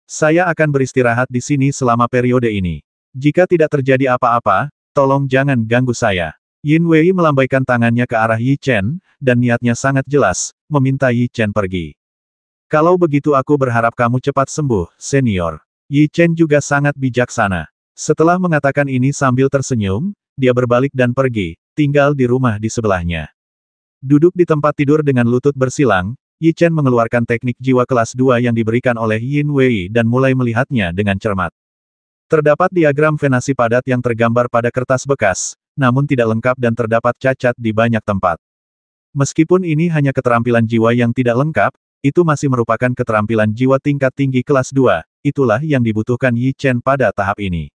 Saya akan beristirahat di sini selama periode ini. Jika tidak terjadi apa-apa, tolong jangan ganggu saya. Yin Wei melambaikan tangannya ke arah Yi Chen, dan niatnya sangat jelas, meminta Yi Chen pergi. Kalau begitu aku berharap kamu cepat sembuh, senior. Yi Chen juga sangat bijaksana. Setelah mengatakan ini sambil tersenyum, dia berbalik dan pergi, tinggal di rumah di sebelahnya. Duduk di tempat tidur dengan lutut bersilang, Yi Chen mengeluarkan teknik jiwa kelas 2 yang diberikan oleh Yin Wei dan mulai melihatnya dengan cermat. Terdapat diagram venasi padat yang tergambar pada kertas bekas, namun tidak lengkap dan terdapat cacat di banyak tempat. Meskipun ini hanya keterampilan jiwa yang tidak lengkap, itu masih merupakan keterampilan jiwa tingkat tinggi kelas 2, itulah yang dibutuhkan Yi Chen pada tahap ini.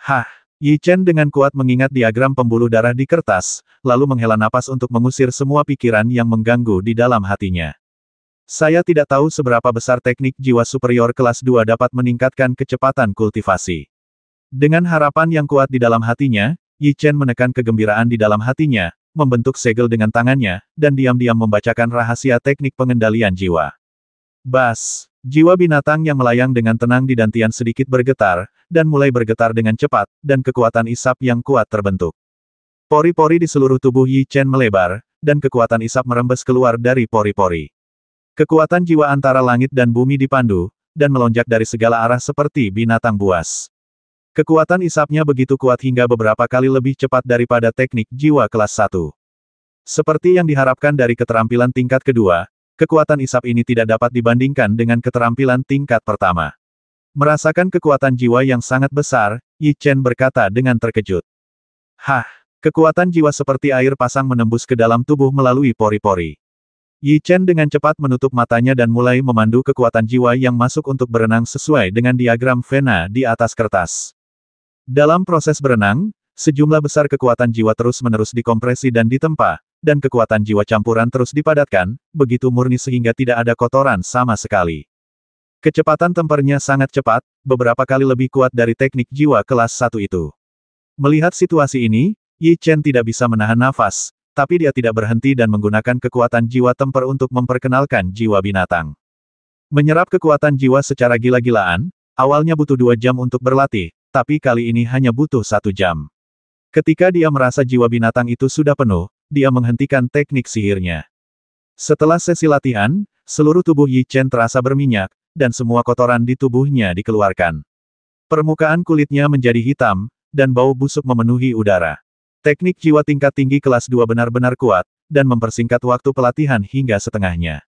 Hah! Yi Chen dengan kuat mengingat diagram pembuluh darah di kertas, lalu menghela napas untuk mengusir semua pikiran yang mengganggu di dalam hatinya. Saya tidak tahu seberapa besar teknik jiwa superior kelas 2 dapat meningkatkan kecepatan kultivasi. Dengan harapan yang kuat di dalam hatinya, Yi Chen menekan kegembiraan di dalam hatinya, membentuk segel dengan tangannya, dan diam-diam membacakan rahasia teknik pengendalian jiwa. Bas! Jiwa binatang yang melayang dengan tenang di dantian sedikit bergetar, dan mulai bergetar dengan cepat, dan kekuatan isap yang kuat terbentuk. Pori-pori di seluruh tubuh Yi Chen melebar, dan kekuatan isap merembes keluar dari pori-pori. Kekuatan jiwa antara langit dan bumi dipandu, dan melonjak dari segala arah seperti binatang buas. Kekuatan isapnya begitu kuat hingga beberapa kali lebih cepat daripada teknik jiwa kelas 1. Seperti yang diharapkan dari keterampilan tingkat kedua, kekuatan isap ini tidak dapat dibandingkan dengan keterampilan tingkat pertama. Merasakan kekuatan jiwa yang sangat besar, Yi Chen berkata dengan terkejut. Hah, kekuatan jiwa seperti air pasang menembus ke dalam tubuh melalui pori-pori. Yi Chen dengan cepat menutup matanya dan mulai memandu kekuatan jiwa yang masuk untuk berenang sesuai dengan diagram Vena di atas kertas. Dalam proses berenang, sejumlah besar kekuatan jiwa terus-menerus dikompresi dan ditempa, dan kekuatan jiwa campuran terus dipadatkan, begitu murni sehingga tidak ada kotoran sama sekali. Kecepatan tempernya sangat cepat, beberapa kali lebih kuat dari teknik jiwa kelas satu itu. Melihat situasi ini, Yi Chen tidak bisa menahan nafas, tapi dia tidak berhenti dan menggunakan kekuatan jiwa temper untuk memperkenalkan jiwa binatang. Menyerap kekuatan jiwa secara gila-gilaan, awalnya butuh dua jam untuk berlatih, tapi kali ini hanya butuh satu jam. Ketika dia merasa jiwa binatang itu sudah penuh, dia menghentikan teknik sihirnya. Setelah sesi latihan, seluruh tubuh Yi Chen terasa berminyak, dan semua kotoran di tubuhnya dikeluarkan. Permukaan kulitnya menjadi hitam, dan bau busuk memenuhi udara. Teknik jiwa tingkat tinggi kelas 2 benar-benar kuat, dan mempersingkat waktu pelatihan hingga setengahnya.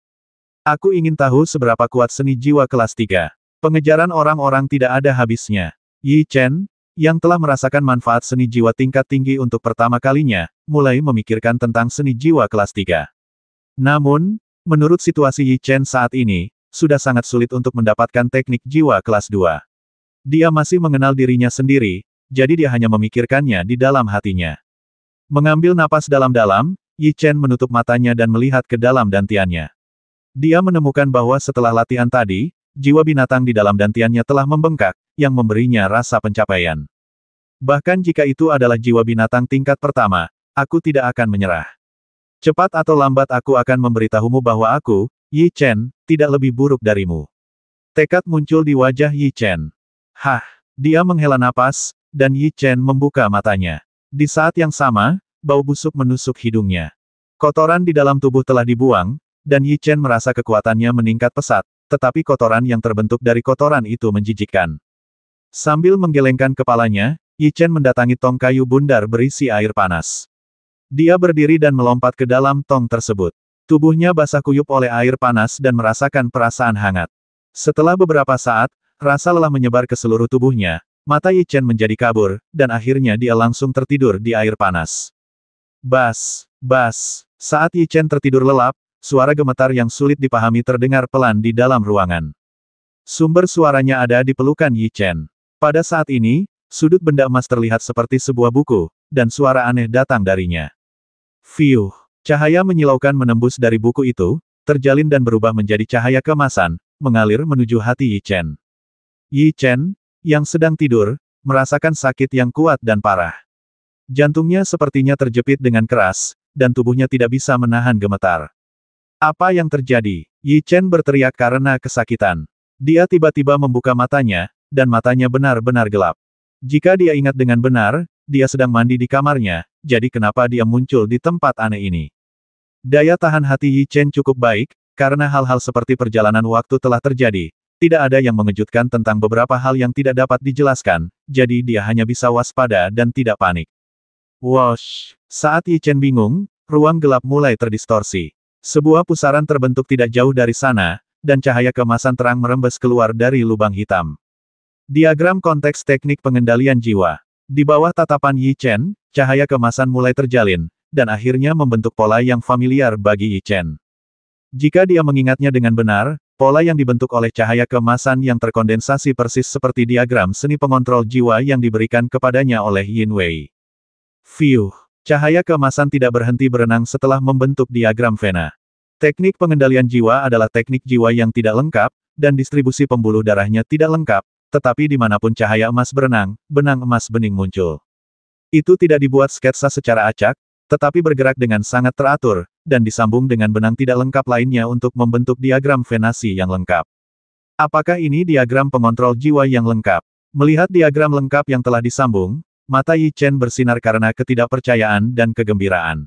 Aku ingin tahu seberapa kuat seni jiwa kelas 3. Pengejaran orang-orang tidak ada habisnya. Yi Chen, yang telah merasakan manfaat seni jiwa tingkat tinggi untuk pertama kalinya, mulai memikirkan tentang seni jiwa kelas 3. Namun, menurut situasi Yi Chen saat ini, sudah sangat sulit untuk mendapatkan teknik jiwa kelas 2. Dia masih mengenal dirinya sendiri, jadi dia hanya memikirkannya di dalam hatinya. Mengambil napas dalam-dalam, Yi Chen menutup matanya dan melihat ke dalam dantiannya. Dia menemukan bahwa setelah latihan tadi, jiwa binatang di dalam dantiannya telah membengkak, yang memberinya rasa pencapaian. Bahkan jika itu adalah jiwa binatang tingkat pertama, Aku tidak akan menyerah. Cepat atau lambat aku akan memberitahumu bahwa aku, Yi Chen, tidak lebih buruk darimu. Tekad muncul di wajah Yi Chen. Hah, dia menghela napas, dan Yi Chen membuka matanya. Di saat yang sama, bau busuk menusuk hidungnya. Kotoran di dalam tubuh telah dibuang, dan Yi Chen merasa kekuatannya meningkat pesat, tetapi kotoran yang terbentuk dari kotoran itu menjijikkan. Sambil menggelengkan kepalanya, Yi Chen mendatangi tong kayu bundar berisi air panas. Dia berdiri dan melompat ke dalam tong tersebut. Tubuhnya basah kuyup oleh air panas dan merasakan perasaan hangat. Setelah beberapa saat, rasa lelah menyebar ke seluruh tubuhnya, mata Yi Chen menjadi kabur, dan akhirnya dia langsung tertidur di air panas. Bas, bas, saat Yi Chen tertidur lelap, suara gemetar yang sulit dipahami terdengar pelan di dalam ruangan. Sumber suaranya ada di pelukan Yi Chen. Pada saat ini, sudut benda emas terlihat seperti sebuah buku, dan suara aneh datang darinya. Fiuh. Cahaya menyilaukan menembus dari buku itu, terjalin dan berubah menjadi cahaya kemasan, mengalir menuju hati Yi Chen. Yi Chen, yang sedang tidur, merasakan sakit yang kuat dan parah. Jantungnya sepertinya terjepit dengan keras, dan tubuhnya tidak bisa menahan gemetar. Apa yang terjadi? Yi Chen berteriak karena kesakitan. Dia tiba-tiba membuka matanya, dan matanya benar-benar gelap. Jika dia ingat dengan benar, dia sedang mandi di kamarnya, jadi kenapa dia muncul di tempat aneh ini? Daya tahan hati Yi Chen cukup baik, karena hal-hal seperti perjalanan waktu telah terjadi. Tidak ada yang mengejutkan tentang beberapa hal yang tidak dapat dijelaskan, jadi dia hanya bisa waspada dan tidak panik. Wash! Saat Yi Chen bingung, ruang gelap mulai terdistorsi. Sebuah pusaran terbentuk tidak jauh dari sana, dan cahaya kemasan terang merembes keluar dari lubang hitam. Diagram konteks teknik pengendalian jiwa. Di bawah tatapan Yi Chen, cahaya kemasan mulai terjalin, dan akhirnya membentuk pola yang familiar bagi Yi Chen. Jika dia mengingatnya dengan benar, pola yang dibentuk oleh cahaya kemasan yang terkondensasi persis seperti diagram seni pengontrol jiwa yang diberikan kepadanya oleh Yin Wei. Fiuh! Cahaya kemasan tidak berhenti berenang setelah membentuk diagram Vena. Teknik pengendalian jiwa adalah teknik jiwa yang tidak lengkap, dan distribusi pembuluh darahnya tidak lengkap, tetapi dimanapun cahaya emas berenang, benang emas bening muncul. Itu tidak dibuat sketsa secara acak, tetapi bergerak dengan sangat teratur, dan disambung dengan benang tidak lengkap lainnya untuk membentuk diagram venasi yang lengkap. Apakah ini diagram pengontrol jiwa yang lengkap? Melihat diagram lengkap yang telah disambung, mata Yi Chen bersinar karena ketidakpercayaan dan kegembiraan.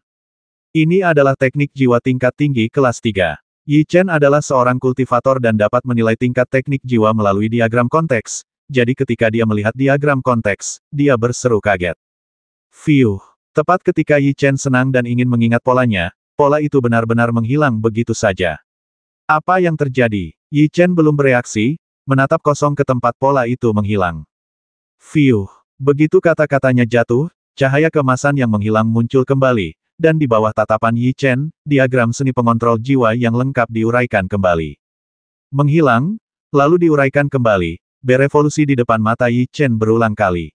Ini adalah teknik jiwa tingkat tinggi kelas 3. Yi Chen adalah seorang kultivator dan dapat menilai tingkat teknik jiwa melalui diagram konteks, jadi ketika dia melihat diagram konteks, dia berseru kaget. Fiuh! Tepat ketika Yi Chen senang dan ingin mengingat polanya, pola itu benar-benar menghilang begitu saja. Apa yang terjadi? Yi Chen belum bereaksi, menatap kosong ke tempat pola itu menghilang. Fiuh! Begitu kata-katanya jatuh, cahaya kemasan yang menghilang muncul kembali, dan di bawah tatapan Yi Chen, diagram seni pengontrol jiwa yang lengkap diuraikan kembali. Menghilang, lalu diuraikan kembali, berevolusi di depan mata Yi Chen berulang kali.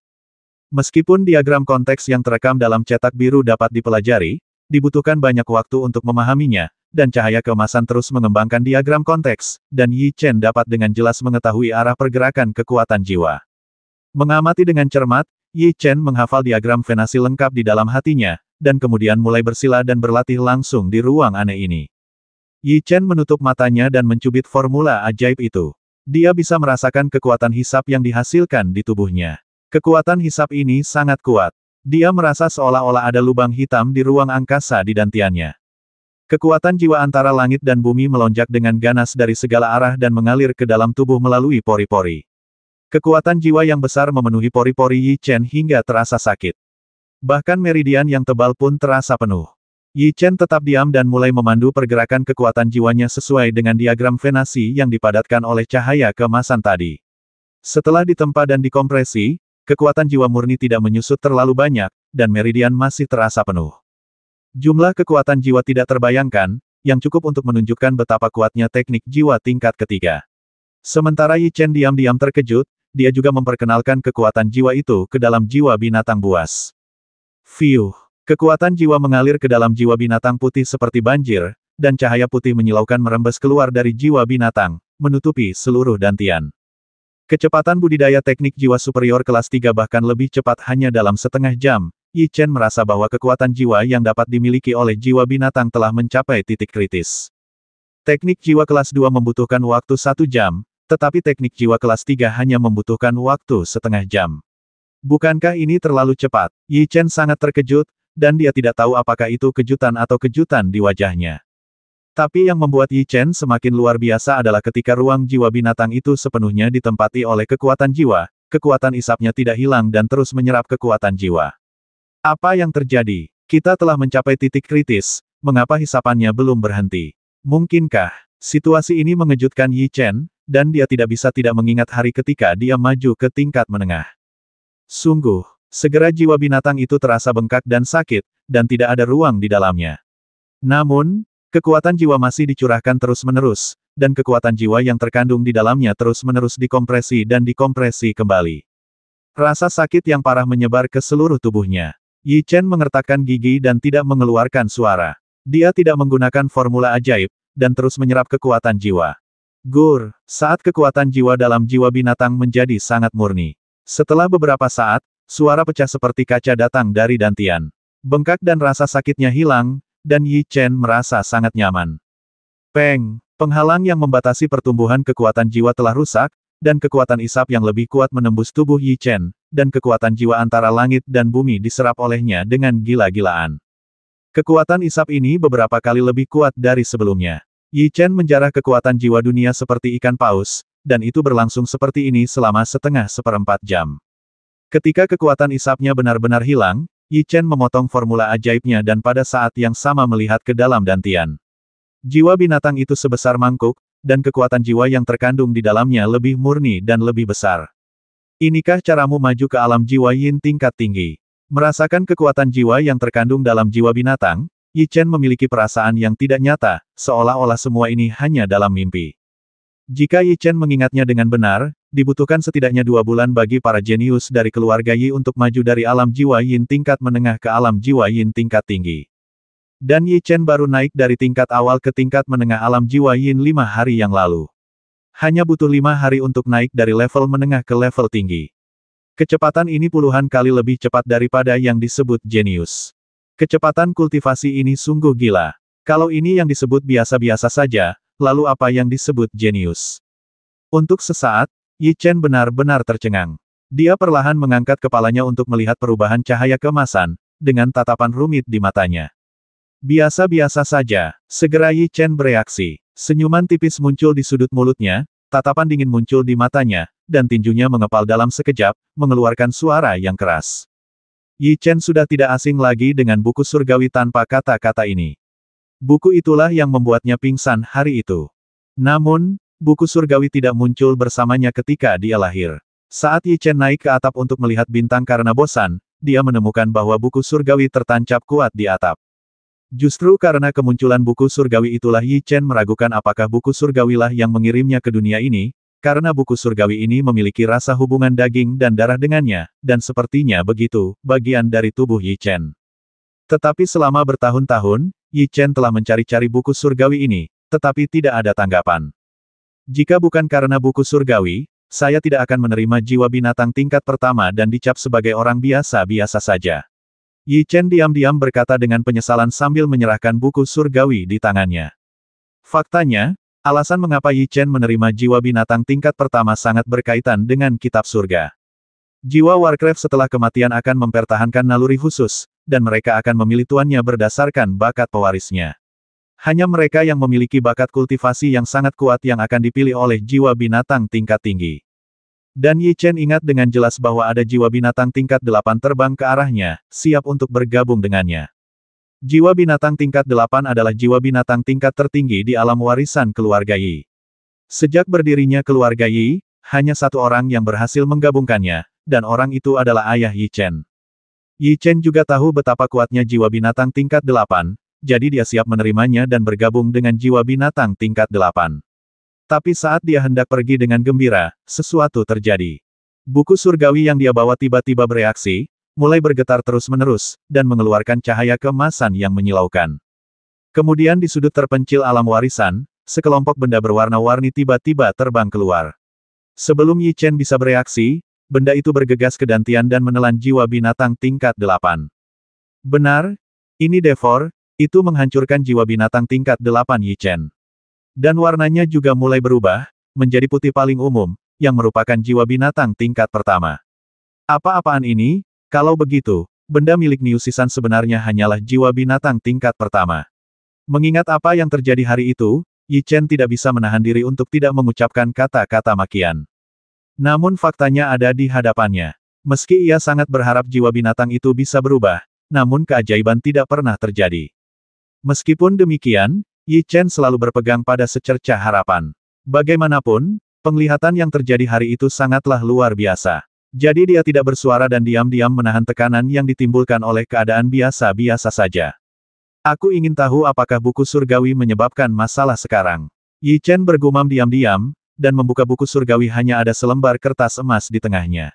Meskipun diagram konteks yang terekam dalam cetak biru dapat dipelajari, dibutuhkan banyak waktu untuk memahaminya, dan cahaya kemasan terus mengembangkan diagram konteks, dan Yi Chen dapat dengan jelas mengetahui arah pergerakan kekuatan jiwa. Mengamati dengan cermat, Yi Chen menghafal diagram venasi lengkap di dalam hatinya, dan kemudian mulai bersila dan berlatih langsung di ruang aneh ini. Yi Chen menutup matanya dan mencubit formula ajaib itu. Dia bisa merasakan kekuatan hisap yang dihasilkan di tubuhnya. Kekuatan hisap ini sangat kuat. Dia merasa seolah-olah ada lubang hitam di ruang angkasa di dantiannya. Kekuatan jiwa antara langit dan bumi melonjak dengan ganas dari segala arah dan mengalir ke dalam tubuh melalui pori-pori. Kekuatan jiwa yang besar memenuhi pori-pori Yi Chen hingga terasa sakit. Bahkan meridian yang tebal pun terasa penuh. Yi Chen tetap diam dan mulai memandu pergerakan kekuatan jiwanya sesuai dengan diagram venasi yang dipadatkan oleh cahaya kemasan tadi. Setelah ditempa dan dikompresi, kekuatan jiwa murni tidak menyusut terlalu banyak, dan meridian masih terasa penuh. Jumlah kekuatan jiwa tidak terbayangkan, yang cukup untuk menunjukkan betapa kuatnya teknik jiwa tingkat ketiga. Sementara Yi Chen diam-diam terkejut, dia juga memperkenalkan kekuatan jiwa itu ke dalam jiwa binatang buas. Fiuh! Kekuatan jiwa mengalir ke dalam jiwa binatang putih seperti banjir, dan cahaya putih menyilaukan merembes keluar dari jiwa binatang, menutupi seluruh dantian. Kecepatan budidaya teknik jiwa superior kelas 3 bahkan lebih cepat hanya dalam setengah jam, Yi Chen merasa bahwa kekuatan jiwa yang dapat dimiliki oleh jiwa binatang telah mencapai titik kritis. Teknik jiwa kelas 2 membutuhkan waktu satu jam, tetapi teknik jiwa kelas 3 hanya membutuhkan waktu setengah jam. Bukankah ini terlalu cepat? Yi Chen sangat terkejut, dan dia tidak tahu apakah itu kejutan atau kejutan di wajahnya. Tapi yang membuat Yi Chen semakin luar biasa adalah ketika ruang jiwa binatang itu sepenuhnya ditempati oleh kekuatan jiwa, kekuatan isapnya tidak hilang dan terus menyerap kekuatan jiwa. Apa yang terjadi? Kita telah mencapai titik kritis, mengapa hisapannya belum berhenti? Mungkinkah? Situasi ini mengejutkan Yi Chen, dan dia tidak bisa tidak mengingat hari ketika dia maju ke tingkat menengah. Sungguh, segera jiwa binatang itu terasa bengkak dan sakit, dan tidak ada ruang di dalamnya. Namun, kekuatan jiwa masih dicurahkan terus-menerus, dan kekuatan jiwa yang terkandung di dalamnya terus-menerus dikompresi dan dikompresi kembali. Rasa sakit yang parah menyebar ke seluruh tubuhnya. Yi Chen mengertakkan gigi dan tidak mengeluarkan suara. Dia tidak menggunakan formula ajaib, dan terus menyerap kekuatan jiwa. Gur, saat kekuatan jiwa dalam jiwa binatang menjadi sangat murni. Setelah beberapa saat, suara pecah seperti kaca datang dari Dantian. Bengkak dan rasa sakitnya hilang, dan Yi Chen merasa sangat nyaman. Peng, penghalang yang membatasi pertumbuhan kekuatan jiwa telah rusak, dan kekuatan isap yang lebih kuat menembus tubuh Yi Chen, dan kekuatan jiwa antara langit dan bumi diserap olehnya dengan gila-gilaan. Kekuatan isap ini beberapa kali lebih kuat dari sebelumnya. Yi Chen menjarah kekuatan jiwa dunia seperti ikan paus, dan itu berlangsung seperti ini selama setengah seperempat jam. Ketika kekuatan isapnya benar-benar hilang, Yi Chen memotong formula ajaibnya dan pada saat yang sama melihat ke dalam dantian. Jiwa binatang itu sebesar mangkuk, dan kekuatan jiwa yang terkandung di dalamnya lebih murni dan lebih besar. Inikah caramu maju ke alam jiwa yin tingkat tinggi? Merasakan kekuatan jiwa yang terkandung dalam jiwa binatang, Yi Chen memiliki perasaan yang tidak nyata, seolah-olah semua ini hanya dalam mimpi. Jika Yi Chen mengingatnya dengan benar, dibutuhkan setidaknya dua bulan bagi para jenius dari keluarga Yi untuk maju dari alam jiwa Yin tingkat menengah ke alam jiwa Yin tingkat tinggi. Dan Yi Chen baru naik dari tingkat awal ke tingkat menengah alam jiwa Yin lima hari yang lalu. Hanya butuh lima hari untuk naik dari level menengah ke level tinggi. Kecepatan ini puluhan kali lebih cepat daripada yang disebut jenius. Kecepatan kultivasi ini sungguh gila. Kalau ini yang disebut biasa-biasa saja, lalu apa yang disebut jenius? Untuk sesaat, Yi Chen benar-benar tercengang. Dia perlahan mengangkat kepalanya untuk melihat perubahan cahaya kemasan, dengan tatapan rumit di matanya. Biasa-biasa saja, segera Yi Chen bereaksi. Senyuman tipis muncul di sudut mulutnya, tatapan dingin muncul di matanya, dan tinjunya mengepal dalam sekejap, mengeluarkan suara yang keras. Yi Chen sudah tidak asing lagi dengan buku surgawi tanpa kata-kata ini. Buku itulah yang membuatnya pingsan hari itu. Namun, buku surgawi tidak muncul bersamanya ketika dia lahir. Saat Yi Chen naik ke atap untuk melihat bintang karena bosan, dia menemukan bahwa buku surgawi tertancap kuat di atap. Justru karena kemunculan buku surgawi itulah Yi Chen meragukan apakah buku surgawilah yang mengirimnya ke dunia ini, karena buku surgawi ini memiliki rasa hubungan daging dan darah dengannya, dan sepertinya begitu, bagian dari tubuh Yi Chen. Tetapi selama bertahun-tahun, Yi Chen telah mencari-cari buku surgawi ini, tetapi tidak ada tanggapan. Jika bukan karena buku surgawi, saya tidak akan menerima jiwa binatang tingkat pertama dan dicap sebagai orang biasa-biasa saja. Yi Chen diam-diam berkata dengan penyesalan sambil menyerahkan buku surgawi di tangannya. Faktanya, Alasan mengapa Yi Chen menerima jiwa binatang tingkat pertama sangat berkaitan dengan kitab surga. Jiwa Warcraft setelah kematian akan mempertahankan naluri khusus, dan mereka akan memilih tuannya berdasarkan bakat pewarisnya. Hanya mereka yang memiliki bakat kultivasi yang sangat kuat yang akan dipilih oleh jiwa binatang tingkat tinggi. Dan Yi Chen ingat dengan jelas bahwa ada jiwa binatang tingkat delapan terbang ke arahnya, siap untuk bergabung dengannya. Jiwa binatang tingkat delapan adalah jiwa binatang tingkat tertinggi di alam warisan keluarga Yi. Sejak berdirinya keluarga Yi, hanya satu orang yang berhasil menggabungkannya, dan orang itu adalah ayah Yi Chen. Yi Chen juga tahu betapa kuatnya jiwa binatang tingkat delapan, jadi dia siap menerimanya dan bergabung dengan jiwa binatang tingkat delapan. Tapi saat dia hendak pergi dengan gembira, sesuatu terjadi. Buku surgawi yang dia bawa tiba-tiba bereaksi, mulai bergetar terus-menerus, dan mengeluarkan cahaya kemasan yang menyilaukan. Kemudian di sudut terpencil alam warisan, sekelompok benda berwarna-warni tiba-tiba terbang keluar. Sebelum Yi Chen bisa bereaksi, benda itu bergegas ke Dantian dan menelan jiwa binatang tingkat delapan. Benar, ini Devor, itu menghancurkan jiwa binatang tingkat delapan Yi Chen. Dan warnanya juga mulai berubah, menjadi putih paling umum, yang merupakan jiwa binatang tingkat pertama. Apa-apaan ini? Kalau begitu, benda milik Niusisan sebenarnya hanyalah jiwa binatang tingkat pertama. Mengingat apa yang terjadi hari itu, Yi Chen tidak bisa menahan diri untuk tidak mengucapkan kata-kata makian. Namun faktanya ada di hadapannya. Meski ia sangat berharap jiwa binatang itu bisa berubah, namun keajaiban tidak pernah terjadi. Meskipun demikian, Yi Chen selalu berpegang pada secercah harapan. Bagaimanapun, penglihatan yang terjadi hari itu sangatlah luar biasa. Jadi dia tidak bersuara dan diam-diam menahan tekanan yang ditimbulkan oleh keadaan biasa-biasa saja. Aku ingin tahu apakah buku surgawi menyebabkan masalah sekarang. Yi Chen bergumam diam-diam, dan membuka buku surgawi hanya ada selembar kertas emas di tengahnya.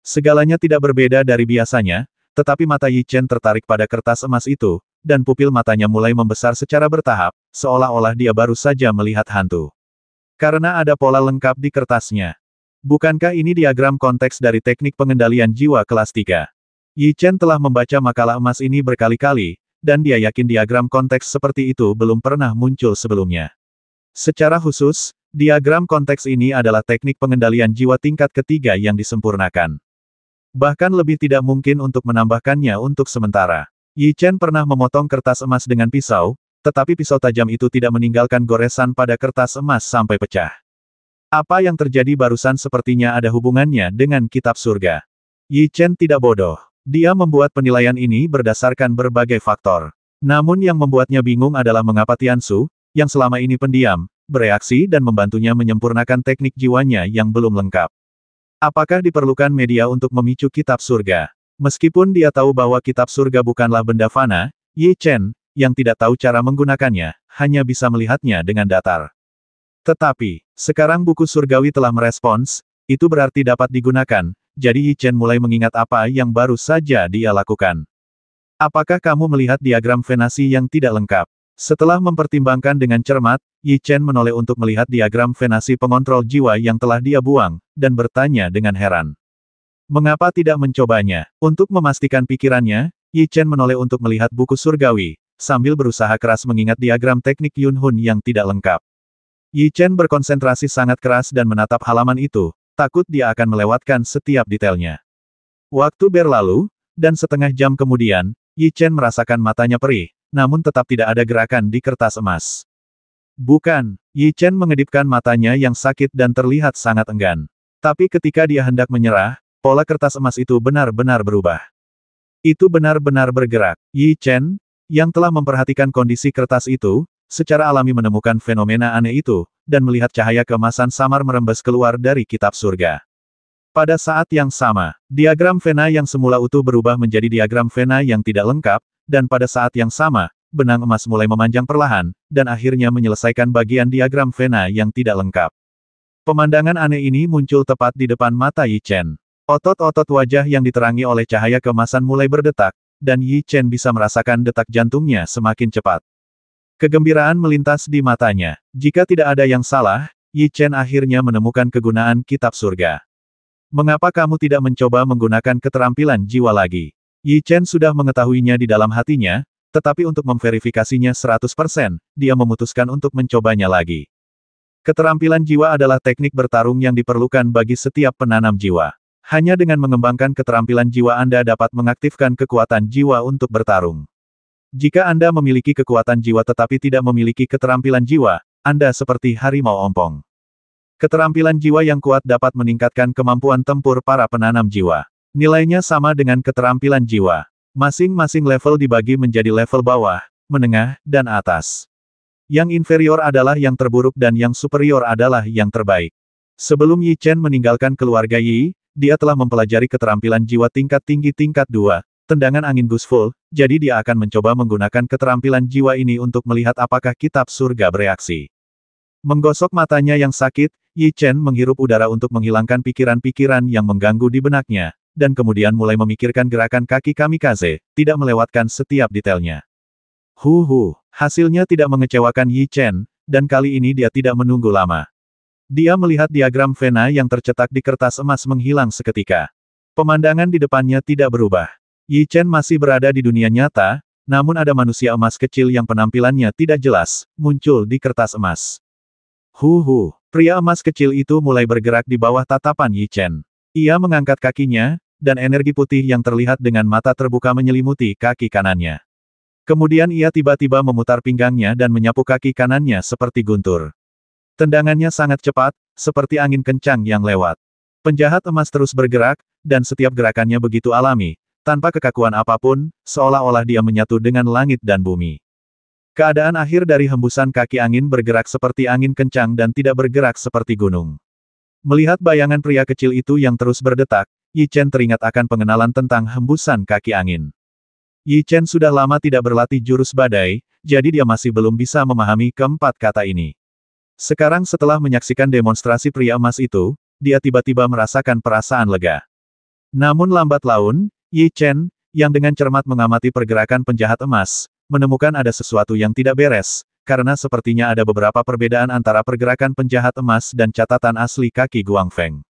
Segalanya tidak berbeda dari biasanya, tetapi mata Yi Chen tertarik pada kertas emas itu, dan pupil matanya mulai membesar secara bertahap, seolah-olah dia baru saja melihat hantu. Karena ada pola lengkap di kertasnya. Bukankah ini diagram konteks dari teknik pengendalian jiwa kelas 3? Yi Chen telah membaca makalah emas ini berkali-kali, dan dia yakin diagram konteks seperti itu belum pernah muncul sebelumnya. Secara khusus, diagram konteks ini adalah teknik pengendalian jiwa tingkat ketiga yang disempurnakan. Bahkan lebih tidak mungkin untuk menambahkannya untuk sementara. Yi Chen pernah memotong kertas emas dengan pisau, tetapi pisau tajam itu tidak meninggalkan goresan pada kertas emas sampai pecah. Apa yang terjadi barusan sepertinya ada hubungannya dengan kitab surga. Yi Chen tidak bodoh. Dia membuat penilaian ini berdasarkan berbagai faktor. Namun yang membuatnya bingung adalah mengapa Tian Su, yang selama ini pendiam, bereaksi dan membantunya menyempurnakan teknik jiwanya yang belum lengkap. Apakah diperlukan media untuk memicu kitab surga? Meskipun dia tahu bahwa kitab surga bukanlah benda fana, Yi Chen, yang tidak tahu cara menggunakannya, hanya bisa melihatnya dengan datar. Tetapi, sekarang buku surgawi telah merespons, itu berarti dapat digunakan, jadi Yi Chen mulai mengingat apa yang baru saja dia lakukan. Apakah kamu melihat diagram venasi yang tidak lengkap? Setelah mempertimbangkan dengan cermat, Yi Chen menoleh untuk melihat diagram venasi pengontrol jiwa yang telah dia buang, dan bertanya dengan heran. Mengapa tidak mencobanya? Untuk memastikan pikirannya, Yi Chen menoleh untuk melihat buku surgawi, sambil berusaha keras mengingat diagram teknik Yun Hun yang tidak lengkap. Yi Chen berkonsentrasi sangat keras dan menatap halaman itu, takut dia akan melewatkan setiap detailnya. Waktu berlalu, dan setengah jam kemudian, Yi Chen merasakan matanya perih, namun tetap tidak ada gerakan di kertas emas. Bukan, Yi Chen mengedipkan matanya yang sakit dan terlihat sangat enggan. Tapi ketika dia hendak menyerah, pola kertas emas itu benar-benar berubah. Itu benar-benar bergerak. Yi Chen, yang telah memperhatikan kondisi kertas itu, secara alami menemukan fenomena aneh itu, dan melihat cahaya kemasan samar merembes keluar dari kitab surga. Pada saat yang sama, diagram Vena yang semula utuh berubah menjadi diagram Vena yang tidak lengkap, dan pada saat yang sama, benang emas mulai memanjang perlahan, dan akhirnya menyelesaikan bagian diagram Vena yang tidak lengkap. Pemandangan aneh ini muncul tepat di depan mata Yi Chen. Otot-otot wajah yang diterangi oleh cahaya kemasan mulai berdetak, dan Yi Chen bisa merasakan detak jantungnya semakin cepat. Kegembiraan melintas di matanya. Jika tidak ada yang salah, Yi Chen akhirnya menemukan kegunaan kitab surga. Mengapa kamu tidak mencoba menggunakan keterampilan jiwa lagi? Yi Chen sudah mengetahuinya di dalam hatinya, tetapi untuk memverifikasinya 100%, dia memutuskan untuk mencobanya lagi. Keterampilan jiwa adalah teknik bertarung yang diperlukan bagi setiap penanam jiwa. Hanya dengan mengembangkan keterampilan jiwa Anda dapat mengaktifkan kekuatan jiwa untuk bertarung. Jika Anda memiliki kekuatan jiwa tetapi tidak memiliki keterampilan jiwa, Anda seperti harimau ompong. Keterampilan jiwa yang kuat dapat meningkatkan kemampuan tempur para penanam jiwa. Nilainya sama dengan keterampilan jiwa. Masing-masing level dibagi menjadi level bawah, menengah, dan atas. Yang inferior adalah yang terburuk dan yang superior adalah yang terbaik. Sebelum Yi Chen meninggalkan keluarga Yi, dia telah mempelajari keterampilan jiwa tingkat tinggi tingkat 2, tendangan angin gusful, jadi dia akan mencoba menggunakan keterampilan jiwa ini untuk melihat apakah kitab surga bereaksi. Menggosok matanya yang sakit, Yi Chen menghirup udara untuk menghilangkan pikiran-pikiran yang mengganggu di benaknya, dan kemudian mulai memikirkan gerakan kaki kamikaze, tidak melewatkan setiap detailnya. Huhu, hasilnya tidak mengecewakan Yi Chen, dan kali ini dia tidak menunggu lama. Dia melihat diagram Vena yang tercetak di kertas emas menghilang seketika. Pemandangan di depannya tidak berubah. Yi Chen masih berada di dunia nyata, namun ada manusia emas kecil yang penampilannya tidak jelas, muncul di kertas emas. Huhu, pria emas kecil itu mulai bergerak di bawah tatapan Yi Chen. Ia mengangkat kakinya, dan energi putih yang terlihat dengan mata terbuka menyelimuti kaki kanannya. Kemudian ia tiba-tiba memutar pinggangnya dan menyapu kaki kanannya seperti guntur. Tendangannya sangat cepat, seperti angin kencang yang lewat. Penjahat emas terus bergerak, dan setiap gerakannya begitu alami, tanpa kekakuan apapun, seolah-olah dia menyatu dengan langit dan bumi. Keadaan akhir dari hembusan kaki angin bergerak seperti angin kencang dan tidak bergerak seperti gunung. Melihat bayangan pria kecil itu yang terus berdetak, Yi Chen teringat akan pengenalan tentang hembusan kaki angin. Yi Chen sudah lama tidak berlatih jurus badai, jadi dia masih belum bisa memahami keempat kata ini. Sekarang setelah menyaksikan demonstrasi pria emas itu, dia tiba-tiba merasakan perasaan lega. Namun lambat laun, Yi Chen, yang dengan cermat mengamati pergerakan penjahat emas, menemukan ada sesuatu yang tidak beres, karena sepertinya ada beberapa perbedaan antara pergerakan penjahat emas dan catatan asli kaki Guangfeng.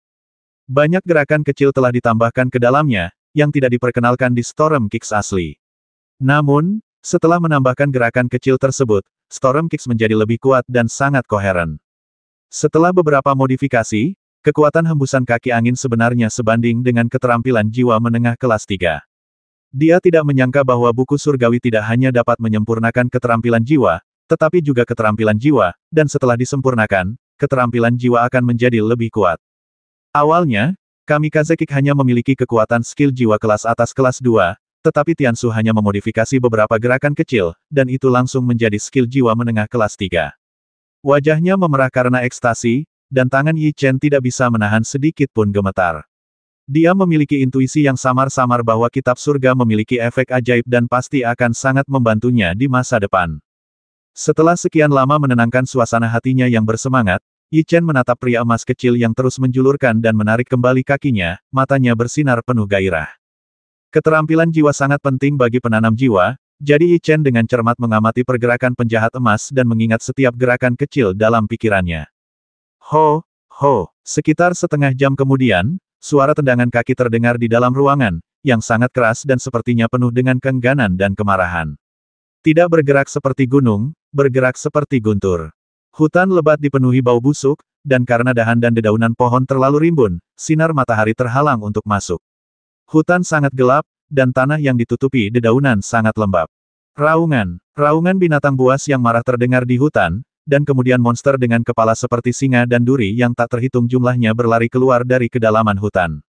Banyak gerakan kecil telah ditambahkan ke dalamnya, yang tidak diperkenalkan di Storm Kicks asli. Namun, setelah menambahkan gerakan kecil tersebut, Storm Kicks menjadi lebih kuat dan sangat koheren. Setelah beberapa modifikasi, Kekuatan hembusan kaki angin sebenarnya sebanding dengan keterampilan jiwa menengah kelas 3. Dia tidak menyangka bahwa buku surgawi tidak hanya dapat menyempurnakan keterampilan jiwa, tetapi juga keterampilan jiwa, dan setelah disempurnakan, keterampilan jiwa akan menjadi lebih kuat. Awalnya, Kamikaze Kick hanya memiliki kekuatan skill jiwa kelas atas kelas 2, tetapi Tiansu hanya memodifikasi beberapa gerakan kecil, dan itu langsung menjadi skill jiwa menengah kelas 3. Wajahnya memerah karena ekstasi, dan tangan Yi Chen tidak bisa menahan sedikit pun gemetar. Dia memiliki intuisi yang samar-samar bahwa kitab surga memiliki efek ajaib dan pasti akan sangat membantunya di masa depan. Setelah sekian lama menenangkan suasana hatinya yang bersemangat, Yi Chen menatap pria emas kecil yang terus menjulurkan dan menarik kembali kakinya, matanya bersinar penuh gairah. Keterampilan jiwa sangat penting bagi penanam jiwa, jadi Yi Chen dengan cermat mengamati pergerakan penjahat emas dan mengingat setiap gerakan kecil dalam pikirannya. Ho, ho, sekitar setengah jam kemudian, suara tendangan kaki terdengar di dalam ruangan, yang sangat keras dan sepertinya penuh dengan kengganan dan kemarahan. Tidak bergerak seperti gunung, bergerak seperti guntur. Hutan lebat dipenuhi bau busuk, dan karena dahan dan dedaunan pohon terlalu rimbun, sinar matahari terhalang untuk masuk. Hutan sangat gelap, dan tanah yang ditutupi dedaunan sangat lembab. Raungan, raungan binatang buas yang marah terdengar di hutan, dan kemudian monster dengan kepala seperti singa dan duri yang tak terhitung jumlahnya berlari keluar dari kedalaman hutan.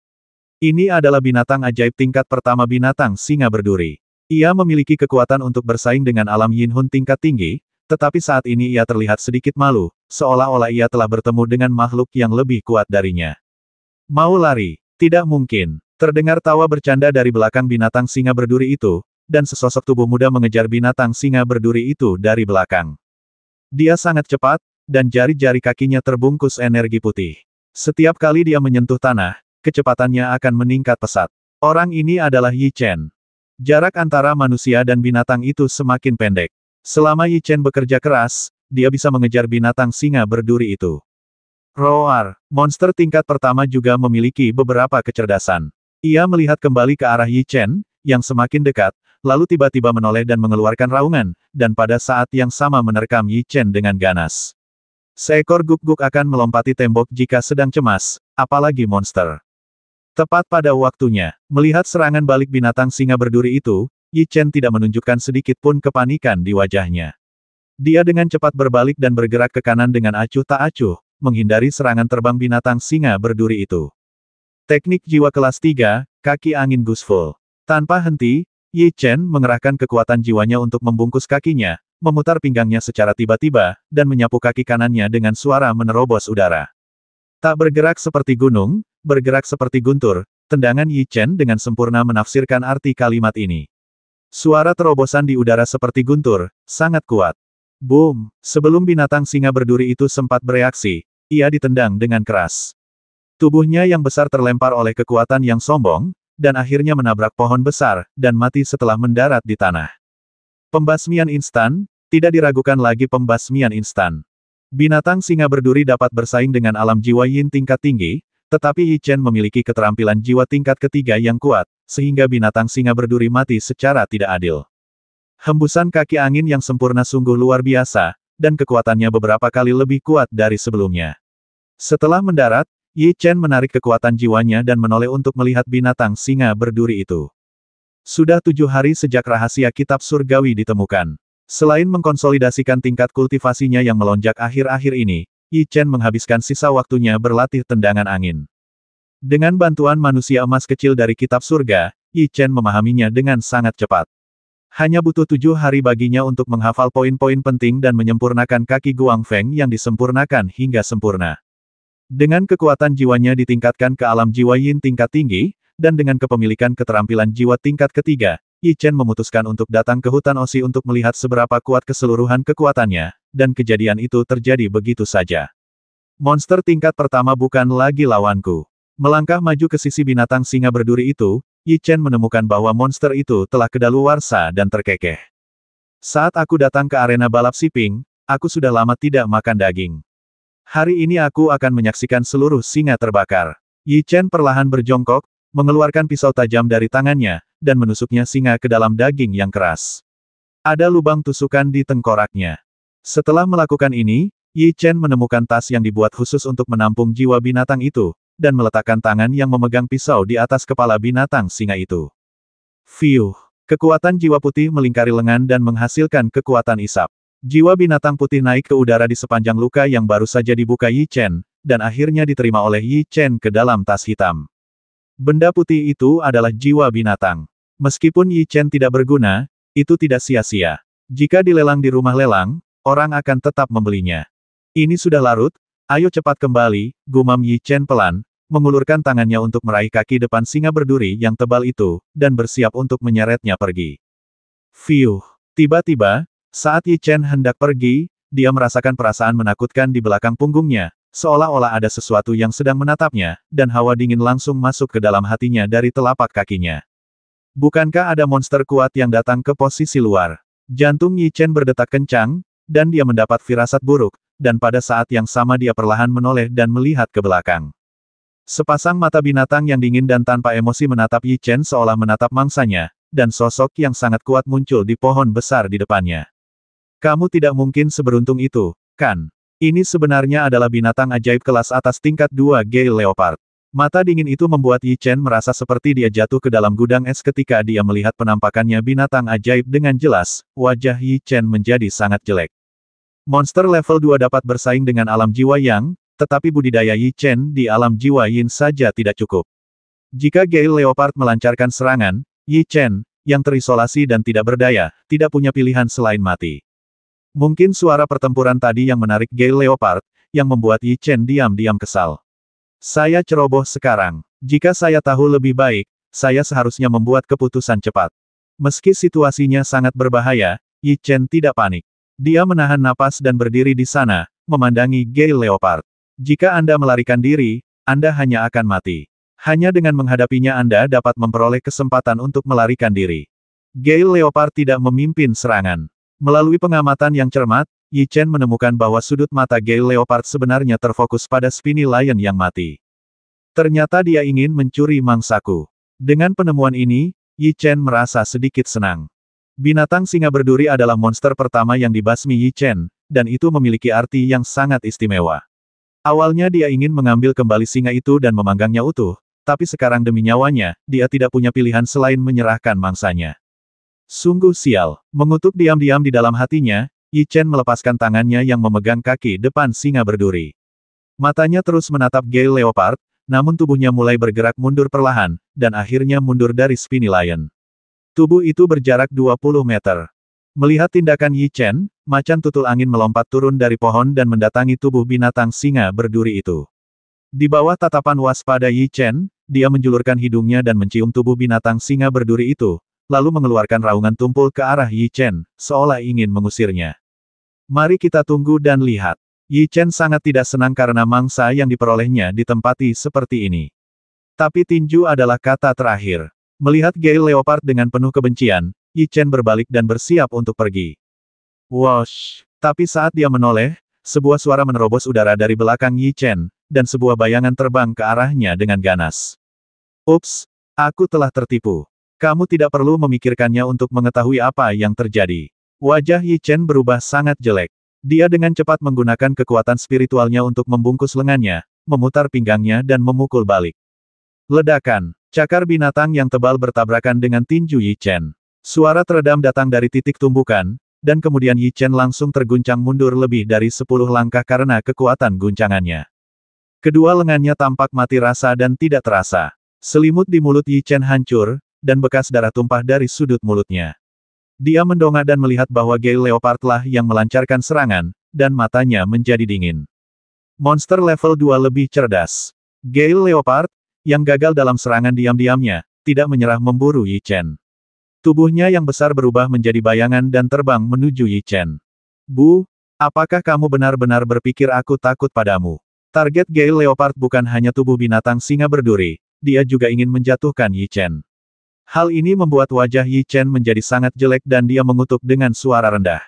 Ini adalah binatang ajaib tingkat pertama binatang singa berduri. Ia memiliki kekuatan untuk bersaing dengan alam Yin Hun tingkat tinggi, tetapi saat ini ia terlihat sedikit malu, seolah-olah ia telah bertemu dengan makhluk yang lebih kuat darinya. Mau lari? Tidak mungkin. Terdengar tawa bercanda dari belakang binatang singa berduri itu, dan sesosok tubuh muda mengejar binatang singa berduri itu dari belakang. Dia sangat cepat, dan jari-jari kakinya terbungkus energi putih. Setiap kali dia menyentuh tanah, kecepatannya akan meningkat pesat. Orang ini adalah Yi Chen. Jarak antara manusia dan binatang itu semakin pendek. Selama Yi Chen bekerja keras, dia bisa mengejar binatang singa berduri itu. Roar, monster tingkat pertama juga memiliki beberapa kecerdasan. Ia melihat kembali ke arah Yi Chen, yang semakin dekat, lalu tiba-tiba menoleh dan mengeluarkan raungan, dan pada saat yang sama menerkam Yi Chen dengan ganas. Seekor guk-guk akan melompati tembok jika sedang cemas, apalagi monster. Tepat pada waktunya, melihat serangan balik binatang singa berduri itu, Yi Chen tidak menunjukkan sedikit pun kepanikan di wajahnya. Dia dengan cepat berbalik dan bergerak ke kanan dengan acuh tak acuh, menghindari serangan terbang binatang singa berduri itu. Teknik jiwa kelas 3, kaki angin gusful. Tanpa henti, Yi Chen mengerahkan kekuatan jiwanya untuk membungkus kakinya, memutar pinggangnya secara tiba-tiba, dan menyapu kaki kanannya dengan suara menerobos udara. Tak bergerak seperti gunung, bergerak seperti guntur, tendangan Yi Chen dengan sempurna menafsirkan arti kalimat ini. Suara terobosan di udara seperti guntur, sangat kuat. Boom! Sebelum binatang singa berduri itu sempat bereaksi, ia ditendang dengan keras. Tubuhnya yang besar terlempar oleh kekuatan yang sombong, dan akhirnya menabrak pohon besar, dan mati setelah mendarat di tanah. Pembasmian instan, tidak diragukan lagi pembasmian instan. Binatang singa berduri dapat bersaing dengan alam jiwa yin tingkat tinggi, tetapi Yi Chen memiliki keterampilan jiwa tingkat ketiga yang kuat, sehingga binatang singa berduri mati secara tidak adil. Hembusan kaki angin yang sempurna sungguh luar biasa, dan kekuatannya beberapa kali lebih kuat dari sebelumnya. Setelah mendarat, Yi Chen menarik kekuatan jiwanya dan menoleh untuk melihat binatang singa berduri itu. Sudah tujuh hari sejak rahasia kitab surgawi ditemukan. Selain mengkonsolidasikan tingkat kultivasinya yang melonjak akhir-akhir ini, Yi Chen menghabiskan sisa waktunya berlatih tendangan angin. Dengan bantuan manusia emas kecil dari kitab surga, Yi Chen memahaminya dengan sangat cepat. Hanya butuh tujuh hari baginya untuk menghafal poin-poin penting dan menyempurnakan kaki Guang Feng yang disempurnakan hingga sempurna. Dengan kekuatan jiwanya ditingkatkan ke alam jiwa yin tingkat tinggi, dan dengan kepemilikan keterampilan jiwa tingkat ketiga, Yi Chen memutuskan untuk datang ke hutan Osi untuk melihat seberapa kuat keseluruhan kekuatannya, dan kejadian itu terjadi begitu saja. Monster tingkat pertama bukan lagi lawanku. Melangkah maju ke sisi binatang singa berduri itu, Yi Chen menemukan bahwa monster itu telah kedaluwarsa dan terkekeh. Saat aku datang ke arena balap siping, aku sudah lama tidak makan daging. Hari ini aku akan menyaksikan seluruh singa terbakar. Yi Chen perlahan berjongkok, mengeluarkan pisau tajam dari tangannya, dan menusuknya singa ke dalam daging yang keras. Ada lubang tusukan di tengkoraknya. Setelah melakukan ini, Yi Chen menemukan tas yang dibuat khusus untuk menampung jiwa binatang itu, dan meletakkan tangan yang memegang pisau di atas kepala binatang singa itu. Fiuh! Kekuatan jiwa putih melingkari lengan dan menghasilkan kekuatan isap. Jiwa binatang putih naik ke udara di sepanjang luka yang baru saja dibuka Yi Chen, dan akhirnya diterima oleh Yi Chen ke dalam tas hitam. Benda putih itu adalah jiwa binatang. Meskipun Yi Chen tidak berguna, itu tidak sia-sia. Jika dilelang di rumah lelang, orang akan tetap membelinya. Ini sudah larut, ayo cepat kembali, gumam Yi Chen pelan, mengulurkan tangannya untuk meraih kaki depan singa berduri yang tebal itu, dan bersiap untuk menyeretnya pergi. Fiuh! Tiba-tiba, saat Yi Chen hendak pergi, dia merasakan perasaan menakutkan di belakang punggungnya, seolah-olah ada sesuatu yang sedang menatapnya, dan hawa dingin langsung masuk ke dalam hatinya dari telapak kakinya. Bukankah ada monster kuat yang datang ke posisi luar? Jantung Yi Chen berdetak kencang, dan dia mendapat firasat buruk, dan pada saat yang sama dia perlahan menoleh dan melihat ke belakang. Sepasang mata binatang yang dingin dan tanpa emosi menatap Yi Chen seolah menatap mangsanya, dan sosok yang sangat kuat muncul di pohon besar di depannya. Kamu tidak mungkin seberuntung itu, kan? Ini sebenarnya adalah binatang ajaib kelas atas tingkat 2 Gay Leopard. Mata dingin itu membuat Yi Chen merasa seperti dia jatuh ke dalam gudang es ketika dia melihat penampakannya binatang ajaib dengan jelas, wajah Yi Chen menjadi sangat jelek. Monster level 2 dapat bersaing dengan alam jiwa yang, tetapi budidaya Yi Chen di alam jiwa Yin saja tidak cukup. Jika Gale Leopard melancarkan serangan, Yi Chen, yang terisolasi dan tidak berdaya, tidak punya pilihan selain mati. Mungkin suara pertempuran tadi yang menarik Gay Leopard, yang membuat Yi Chen diam-diam kesal. Saya ceroboh sekarang. Jika saya tahu lebih baik, saya seharusnya membuat keputusan cepat. Meski situasinya sangat berbahaya, Yi Chen tidak panik. Dia menahan napas dan berdiri di sana, memandangi Gay Leopard. Jika Anda melarikan diri, Anda hanya akan mati. Hanya dengan menghadapinya Anda dapat memperoleh kesempatan untuk melarikan diri. Gay Leopard tidak memimpin serangan. Melalui pengamatan yang cermat, Yi Chen menemukan bahwa sudut mata Gay Leopard sebenarnya terfokus pada Spiny Lion yang mati. Ternyata dia ingin mencuri mangsaku. Dengan penemuan ini, Yi Chen merasa sedikit senang. Binatang singa berduri adalah monster pertama yang dibasmi Yi Chen, dan itu memiliki arti yang sangat istimewa. Awalnya dia ingin mengambil kembali singa itu dan memanggangnya utuh, tapi sekarang demi nyawanya, dia tidak punya pilihan selain menyerahkan mangsanya. Sungguh sial, mengutuk diam-diam di dalam hatinya, Yi Chen melepaskan tangannya yang memegang kaki depan singa berduri. Matanya terus menatap Gale Leopard, namun tubuhnya mulai bergerak mundur perlahan, dan akhirnya mundur dari Spiny Lion. Tubuh itu berjarak 20 meter. Melihat tindakan Yi Chen, macan tutul angin melompat turun dari pohon dan mendatangi tubuh binatang singa berduri itu. Di bawah tatapan waspada Yi Chen, dia menjulurkan hidungnya dan mencium tubuh binatang singa berduri itu, lalu mengeluarkan raungan tumpul ke arah Yi Chen, seolah ingin mengusirnya. Mari kita tunggu dan lihat. Yi Chen sangat tidak senang karena mangsa yang diperolehnya ditempati seperti ini. Tapi tinju adalah kata terakhir. Melihat Gail Leopard dengan penuh kebencian, Yi Chen berbalik dan bersiap untuk pergi. Wash! Tapi saat dia menoleh, sebuah suara menerobos udara dari belakang Yi Chen, dan sebuah bayangan terbang ke arahnya dengan ganas. Ups, aku telah tertipu. Kamu tidak perlu memikirkannya untuk mengetahui apa yang terjadi. Wajah Yi Chen berubah sangat jelek. Dia dengan cepat menggunakan kekuatan spiritualnya untuk membungkus lengannya, memutar pinggangnya dan memukul balik. Ledakan, cakar binatang yang tebal bertabrakan dengan tinju Yi Chen. Suara teredam datang dari titik tumbukan, dan kemudian Yi Chen langsung terguncang mundur lebih dari sepuluh langkah karena kekuatan guncangannya. Kedua lengannya tampak mati rasa dan tidak terasa. Selimut di mulut Yi Chen hancur, dan bekas darah tumpah dari sudut mulutnya. Dia mendongak dan melihat bahwa Gale Leopardlah yang melancarkan serangan, dan matanya menjadi dingin. Monster level 2 lebih cerdas. Gale Leopard, yang gagal dalam serangan diam-diamnya, tidak menyerah memburu Yi Chen. Tubuhnya yang besar berubah menjadi bayangan dan terbang menuju Yi Chen. Bu, apakah kamu benar-benar berpikir aku takut padamu? Target Gale Leopard bukan hanya tubuh binatang singa berduri, dia juga ingin menjatuhkan Yi Chen. Hal ini membuat wajah Yi Chen menjadi sangat jelek dan dia mengutuk dengan suara rendah.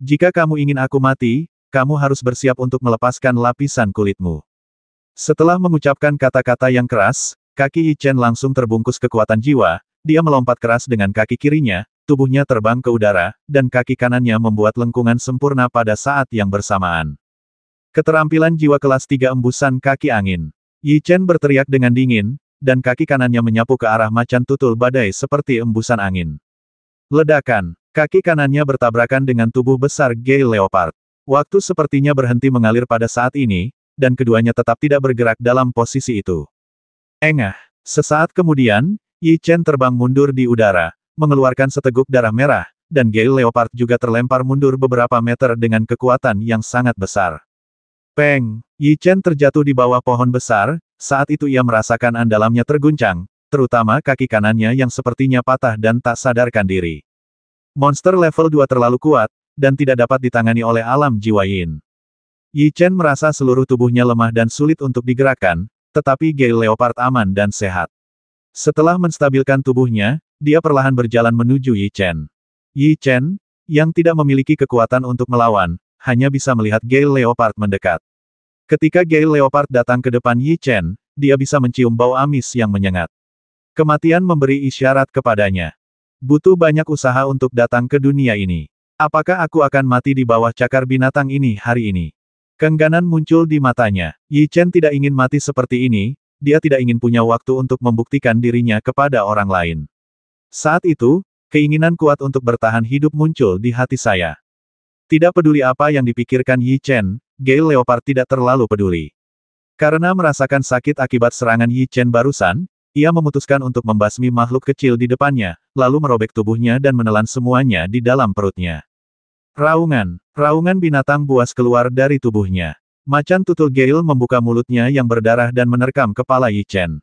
Jika kamu ingin aku mati, kamu harus bersiap untuk melepaskan lapisan kulitmu. Setelah mengucapkan kata-kata yang keras, kaki Yi Chen langsung terbungkus kekuatan jiwa, dia melompat keras dengan kaki kirinya, tubuhnya terbang ke udara, dan kaki kanannya membuat lengkungan sempurna pada saat yang bersamaan. Keterampilan jiwa kelas tiga embusan kaki angin. Yi Chen berteriak dengan dingin, dan kaki kanannya menyapu ke arah macan tutul badai seperti embusan angin. Ledakan, kaki kanannya bertabrakan dengan tubuh besar Gay Leopard. Waktu sepertinya berhenti mengalir pada saat ini, dan keduanya tetap tidak bergerak dalam posisi itu. Engah. Sesaat kemudian, Yi Chen terbang mundur di udara, mengeluarkan seteguk darah merah, dan Gale Leopard juga terlempar mundur beberapa meter dengan kekuatan yang sangat besar. Peng! Yi Chen terjatuh di bawah pohon besar, saat itu ia merasakan andalamnya terguncang, terutama kaki kanannya yang sepertinya patah dan tak sadarkan diri. Monster level 2 terlalu kuat, dan tidak dapat ditangani oleh alam jiwa Yin. Yi Chen merasa seluruh tubuhnya lemah dan sulit untuk digerakkan, tetapi Gale Leopard aman dan sehat. Setelah menstabilkan tubuhnya, dia perlahan berjalan menuju Yi Chen. Yi Chen, yang tidak memiliki kekuatan untuk melawan, hanya bisa melihat Gale Leopard mendekat. Ketika Gay Leopard datang ke depan Yi Chen, dia bisa mencium bau amis yang menyengat. Kematian memberi isyarat kepadanya. Butuh banyak usaha untuk datang ke dunia ini. Apakah aku akan mati di bawah cakar binatang ini hari ini? Kengganan muncul di matanya. Yi Chen tidak ingin mati seperti ini, dia tidak ingin punya waktu untuk membuktikan dirinya kepada orang lain. Saat itu, keinginan kuat untuk bertahan hidup muncul di hati saya. Tidak peduli apa yang dipikirkan Yi Chen, Gale Leopard tidak terlalu peduli. Karena merasakan sakit akibat serangan Yi Chen barusan, ia memutuskan untuk membasmi makhluk kecil di depannya, lalu merobek tubuhnya dan menelan semuanya di dalam perutnya. Raungan, raungan binatang buas keluar dari tubuhnya. Macan tutul Gail membuka mulutnya yang berdarah dan menerkam kepala Yi Chen.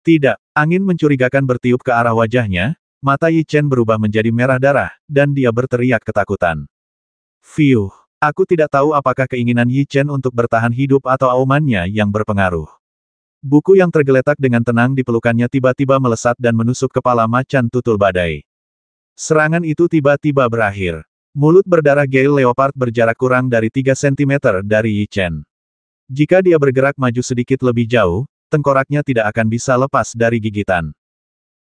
Tidak, angin mencurigakan bertiup ke arah wajahnya, mata Yi Chen berubah menjadi merah darah, dan dia berteriak ketakutan. Fiuh! Aku tidak tahu apakah keinginan Yi Chen untuk bertahan hidup atau aumannya yang berpengaruh. Buku yang tergeletak dengan tenang di pelukannya tiba-tiba melesat dan menusuk kepala macan tutul badai. Serangan itu tiba-tiba berakhir. Mulut berdarah Gale Leopard berjarak kurang dari 3 cm dari Yi Chen. Jika dia bergerak maju sedikit lebih jauh, tengkoraknya tidak akan bisa lepas dari gigitan.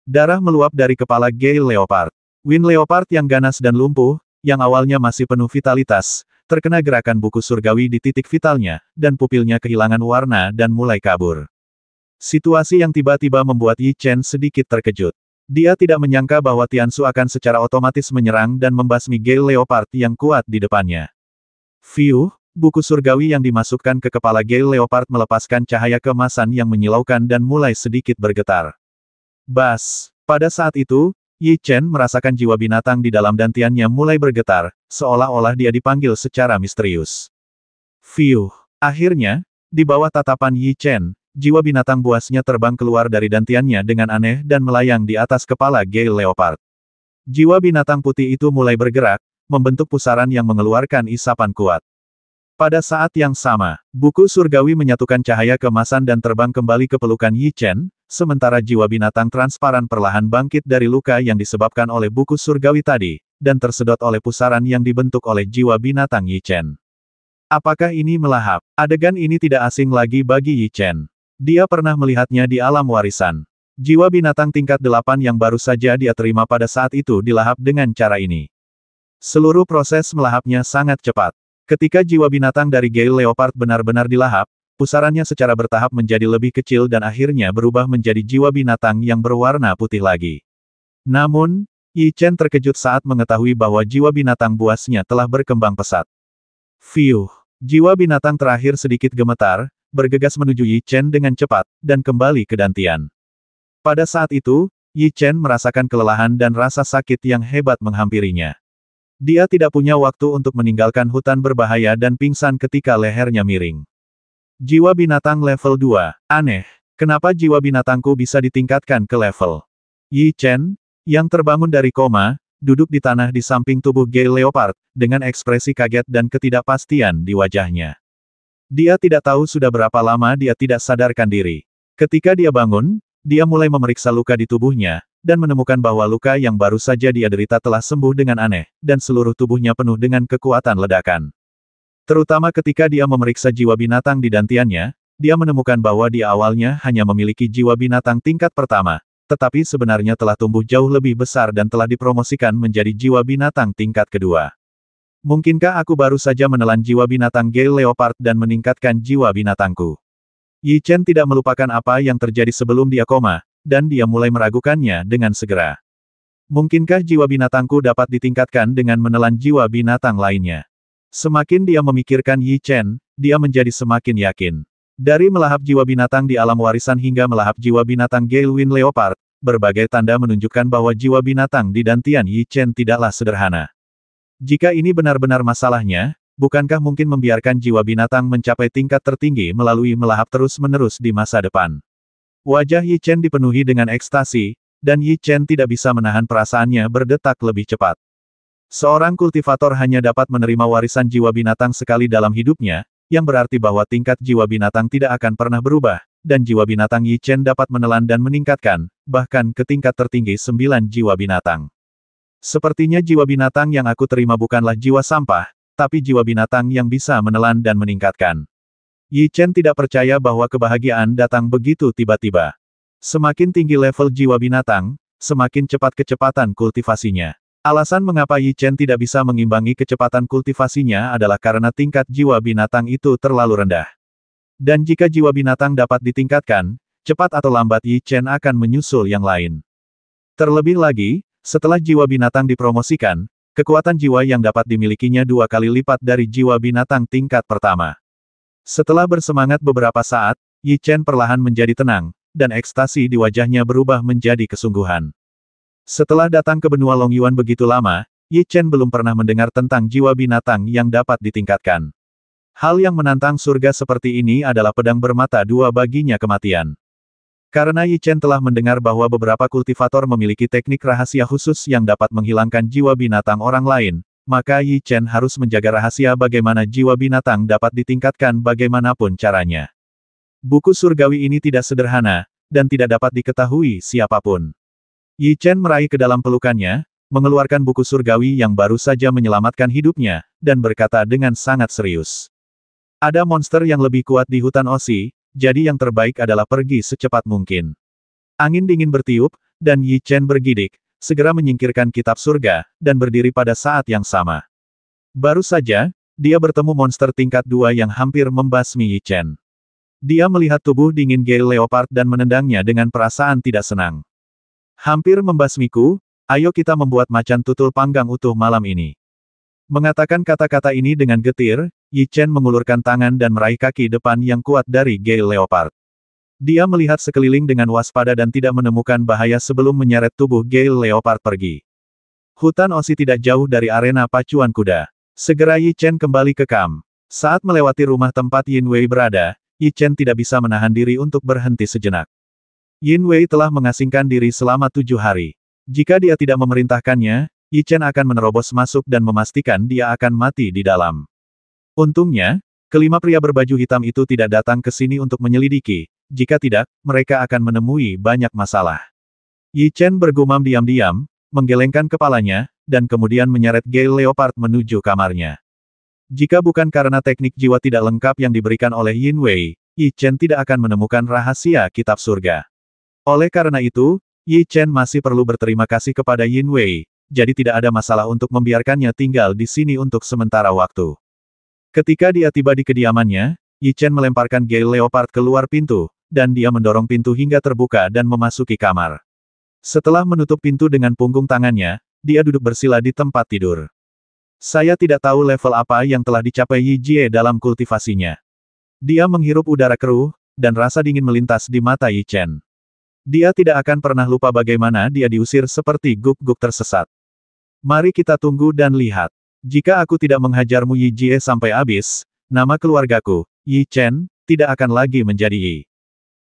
Darah meluap dari kepala Gale Leopard. Win Leopard yang ganas dan lumpuh, yang awalnya masih penuh vitalitas, terkena gerakan buku surgawi di titik vitalnya, dan pupilnya kehilangan warna dan mulai kabur. Situasi yang tiba-tiba membuat Yi Chen sedikit terkejut. Dia tidak menyangka bahwa Tian Su akan secara otomatis menyerang dan membasmi Gale Leopard yang kuat di depannya. Fiu, buku surgawi yang dimasukkan ke kepala Gale Leopard melepaskan cahaya kemasan yang menyilaukan dan mulai sedikit bergetar. Bas, pada saat itu, Yi Chen merasakan jiwa binatang di dalam dantiannya mulai bergetar, seolah-olah dia dipanggil secara misterius. Fiuh! Akhirnya, di bawah tatapan Yi Chen, jiwa binatang buasnya terbang keluar dari dantiannya dengan aneh dan melayang di atas kepala Gale Leopard. Jiwa binatang putih itu mulai bergerak, membentuk pusaran yang mengeluarkan isapan kuat. Pada saat yang sama, buku surgawi menyatukan cahaya kemasan dan terbang kembali ke pelukan Yi Chen, sementara jiwa binatang transparan perlahan bangkit dari luka yang disebabkan oleh buku surgawi tadi, dan tersedot oleh pusaran yang dibentuk oleh jiwa binatang Yi Chen. Apakah ini melahap? Adegan ini tidak asing lagi bagi Yi Chen. Dia pernah melihatnya di alam warisan. Jiwa binatang tingkat delapan yang baru saja dia terima pada saat itu dilahap dengan cara ini. Seluruh proses melahapnya sangat cepat. Ketika jiwa binatang dari Gale Leopard benar-benar dilahap, Pusarannya secara bertahap menjadi lebih kecil dan akhirnya berubah menjadi jiwa binatang yang berwarna putih lagi. Namun, Yi Chen terkejut saat mengetahui bahwa jiwa binatang buasnya telah berkembang pesat. Fiuh! Jiwa binatang terakhir sedikit gemetar, bergegas menuju Yi Chen dengan cepat, dan kembali ke Dantian. Pada saat itu, Yi Chen merasakan kelelahan dan rasa sakit yang hebat menghampirinya. Dia tidak punya waktu untuk meninggalkan hutan berbahaya dan pingsan ketika lehernya miring. Jiwa binatang level 2. Aneh. Kenapa jiwa binatangku bisa ditingkatkan ke level? Yi Chen, yang terbangun dari koma, duduk di tanah di samping tubuh Gay Leopard, dengan ekspresi kaget dan ketidakpastian di wajahnya. Dia tidak tahu sudah berapa lama dia tidak sadarkan diri. Ketika dia bangun, dia mulai memeriksa luka di tubuhnya, dan menemukan bahwa luka yang baru saja dia derita telah sembuh dengan aneh, dan seluruh tubuhnya penuh dengan kekuatan ledakan. Terutama ketika dia memeriksa jiwa binatang di dantiannya, dia menemukan bahwa dia awalnya hanya memiliki jiwa binatang tingkat pertama, tetapi sebenarnya telah tumbuh jauh lebih besar dan telah dipromosikan menjadi jiwa binatang tingkat kedua. Mungkinkah aku baru saja menelan jiwa binatang Gale Leopard dan meningkatkan jiwa binatangku? Yi Chen tidak melupakan apa yang terjadi sebelum dia koma, dan dia mulai meragukannya dengan segera. Mungkinkah jiwa binatangku dapat ditingkatkan dengan menelan jiwa binatang lainnya? Semakin dia memikirkan Yi Chen, dia menjadi semakin yakin. Dari melahap jiwa binatang di alam warisan hingga melahap jiwa binatang Gailwin Leopard, berbagai tanda menunjukkan bahwa jiwa binatang di Dantian Yi Chen tidaklah sederhana. Jika ini benar-benar masalahnya, bukankah mungkin membiarkan jiwa binatang mencapai tingkat tertinggi melalui melahap terus-menerus di masa depan? Wajah Yi Chen dipenuhi dengan ekstasi, dan Yi Chen tidak bisa menahan perasaannya berdetak lebih cepat. Seorang kultivator hanya dapat menerima warisan jiwa binatang sekali dalam hidupnya, yang berarti bahwa tingkat jiwa binatang tidak akan pernah berubah, dan jiwa binatang Yi Chen dapat menelan dan meningkatkan, bahkan ke tingkat tertinggi sembilan jiwa binatang. Sepertinya jiwa binatang yang aku terima bukanlah jiwa sampah, tapi jiwa binatang yang bisa menelan dan meningkatkan. Yi Chen tidak percaya bahwa kebahagiaan datang begitu tiba-tiba. Semakin tinggi level jiwa binatang, semakin cepat kecepatan kultivasinya. Alasan mengapa Yi Chen tidak bisa mengimbangi kecepatan kultivasinya adalah karena tingkat jiwa binatang itu terlalu rendah. Dan jika jiwa binatang dapat ditingkatkan, cepat atau lambat Yi Chen akan menyusul yang lain. Terlebih lagi, setelah jiwa binatang dipromosikan, kekuatan jiwa yang dapat dimilikinya dua kali lipat dari jiwa binatang tingkat pertama. Setelah bersemangat beberapa saat, Yi Chen perlahan menjadi tenang, dan ekstasi di wajahnya berubah menjadi kesungguhan. Setelah datang ke benua Longyuan begitu lama, Yi Chen belum pernah mendengar tentang jiwa binatang yang dapat ditingkatkan. Hal yang menantang surga seperti ini adalah pedang bermata dua baginya kematian. Karena Yi Chen telah mendengar bahwa beberapa kultivator memiliki teknik rahasia khusus yang dapat menghilangkan jiwa binatang orang lain, maka Yi Chen harus menjaga rahasia bagaimana jiwa binatang dapat ditingkatkan bagaimanapun caranya. Buku surgawi ini tidak sederhana, dan tidak dapat diketahui siapapun. Yi Chen meraih ke dalam pelukannya, mengeluarkan buku surgawi yang baru saja menyelamatkan hidupnya, dan berkata dengan sangat serius. Ada monster yang lebih kuat di hutan Osi, jadi yang terbaik adalah pergi secepat mungkin. Angin dingin bertiup, dan Yi Chen bergidik, segera menyingkirkan kitab surga, dan berdiri pada saat yang sama. Baru saja, dia bertemu monster tingkat dua yang hampir membasmi Yi Chen. Dia melihat tubuh dingin Gale Leopard dan menendangnya dengan perasaan tidak senang. Hampir membasmiku, ayo kita membuat macan tutul panggang utuh malam ini. Mengatakan kata-kata ini dengan getir, Yi Chen mengulurkan tangan dan meraih kaki depan yang kuat dari Gay Leopard. Dia melihat sekeliling dengan waspada dan tidak menemukan bahaya sebelum menyeret tubuh Gay Leopard pergi. Hutan Osi tidak jauh dari arena pacuan kuda. Segera Yi Chen kembali ke Kam. Saat melewati rumah tempat Yin Wei berada, Yi Chen tidak bisa menahan diri untuk berhenti sejenak. Yin Wei telah mengasingkan diri selama tujuh hari. Jika dia tidak memerintahkannya, Yi Chen akan menerobos masuk dan memastikan dia akan mati di dalam. Untungnya, kelima pria berbaju hitam itu tidak datang ke sini untuk menyelidiki, jika tidak, mereka akan menemui banyak masalah. Yi Chen bergumam diam-diam, menggelengkan kepalanya, dan kemudian menyeret Gale Leopard menuju kamarnya. Jika bukan karena teknik jiwa tidak lengkap yang diberikan oleh Yin Wei, Yi Chen tidak akan menemukan rahasia kitab surga. Oleh karena itu, Yi Chen masih perlu berterima kasih kepada Yin Wei, jadi tidak ada masalah untuk membiarkannya tinggal di sini untuk sementara waktu. Ketika dia tiba di kediamannya, Yi Chen melemparkan Gale Leopard keluar pintu, dan dia mendorong pintu hingga terbuka dan memasuki kamar. Setelah menutup pintu dengan punggung tangannya, dia duduk bersila di tempat tidur. Saya tidak tahu level apa yang telah dicapai Yi Jie dalam kultivasinya. Dia menghirup udara keruh, dan rasa dingin melintas di mata Yi Chen. Dia tidak akan pernah lupa bagaimana dia diusir seperti guk-guk tersesat. Mari kita tunggu dan lihat. Jika aku tidak menghajarmu Yi Jie sampai habis, nama keluargaku, Yi Chen, tidak akan lagi menjadi Yi.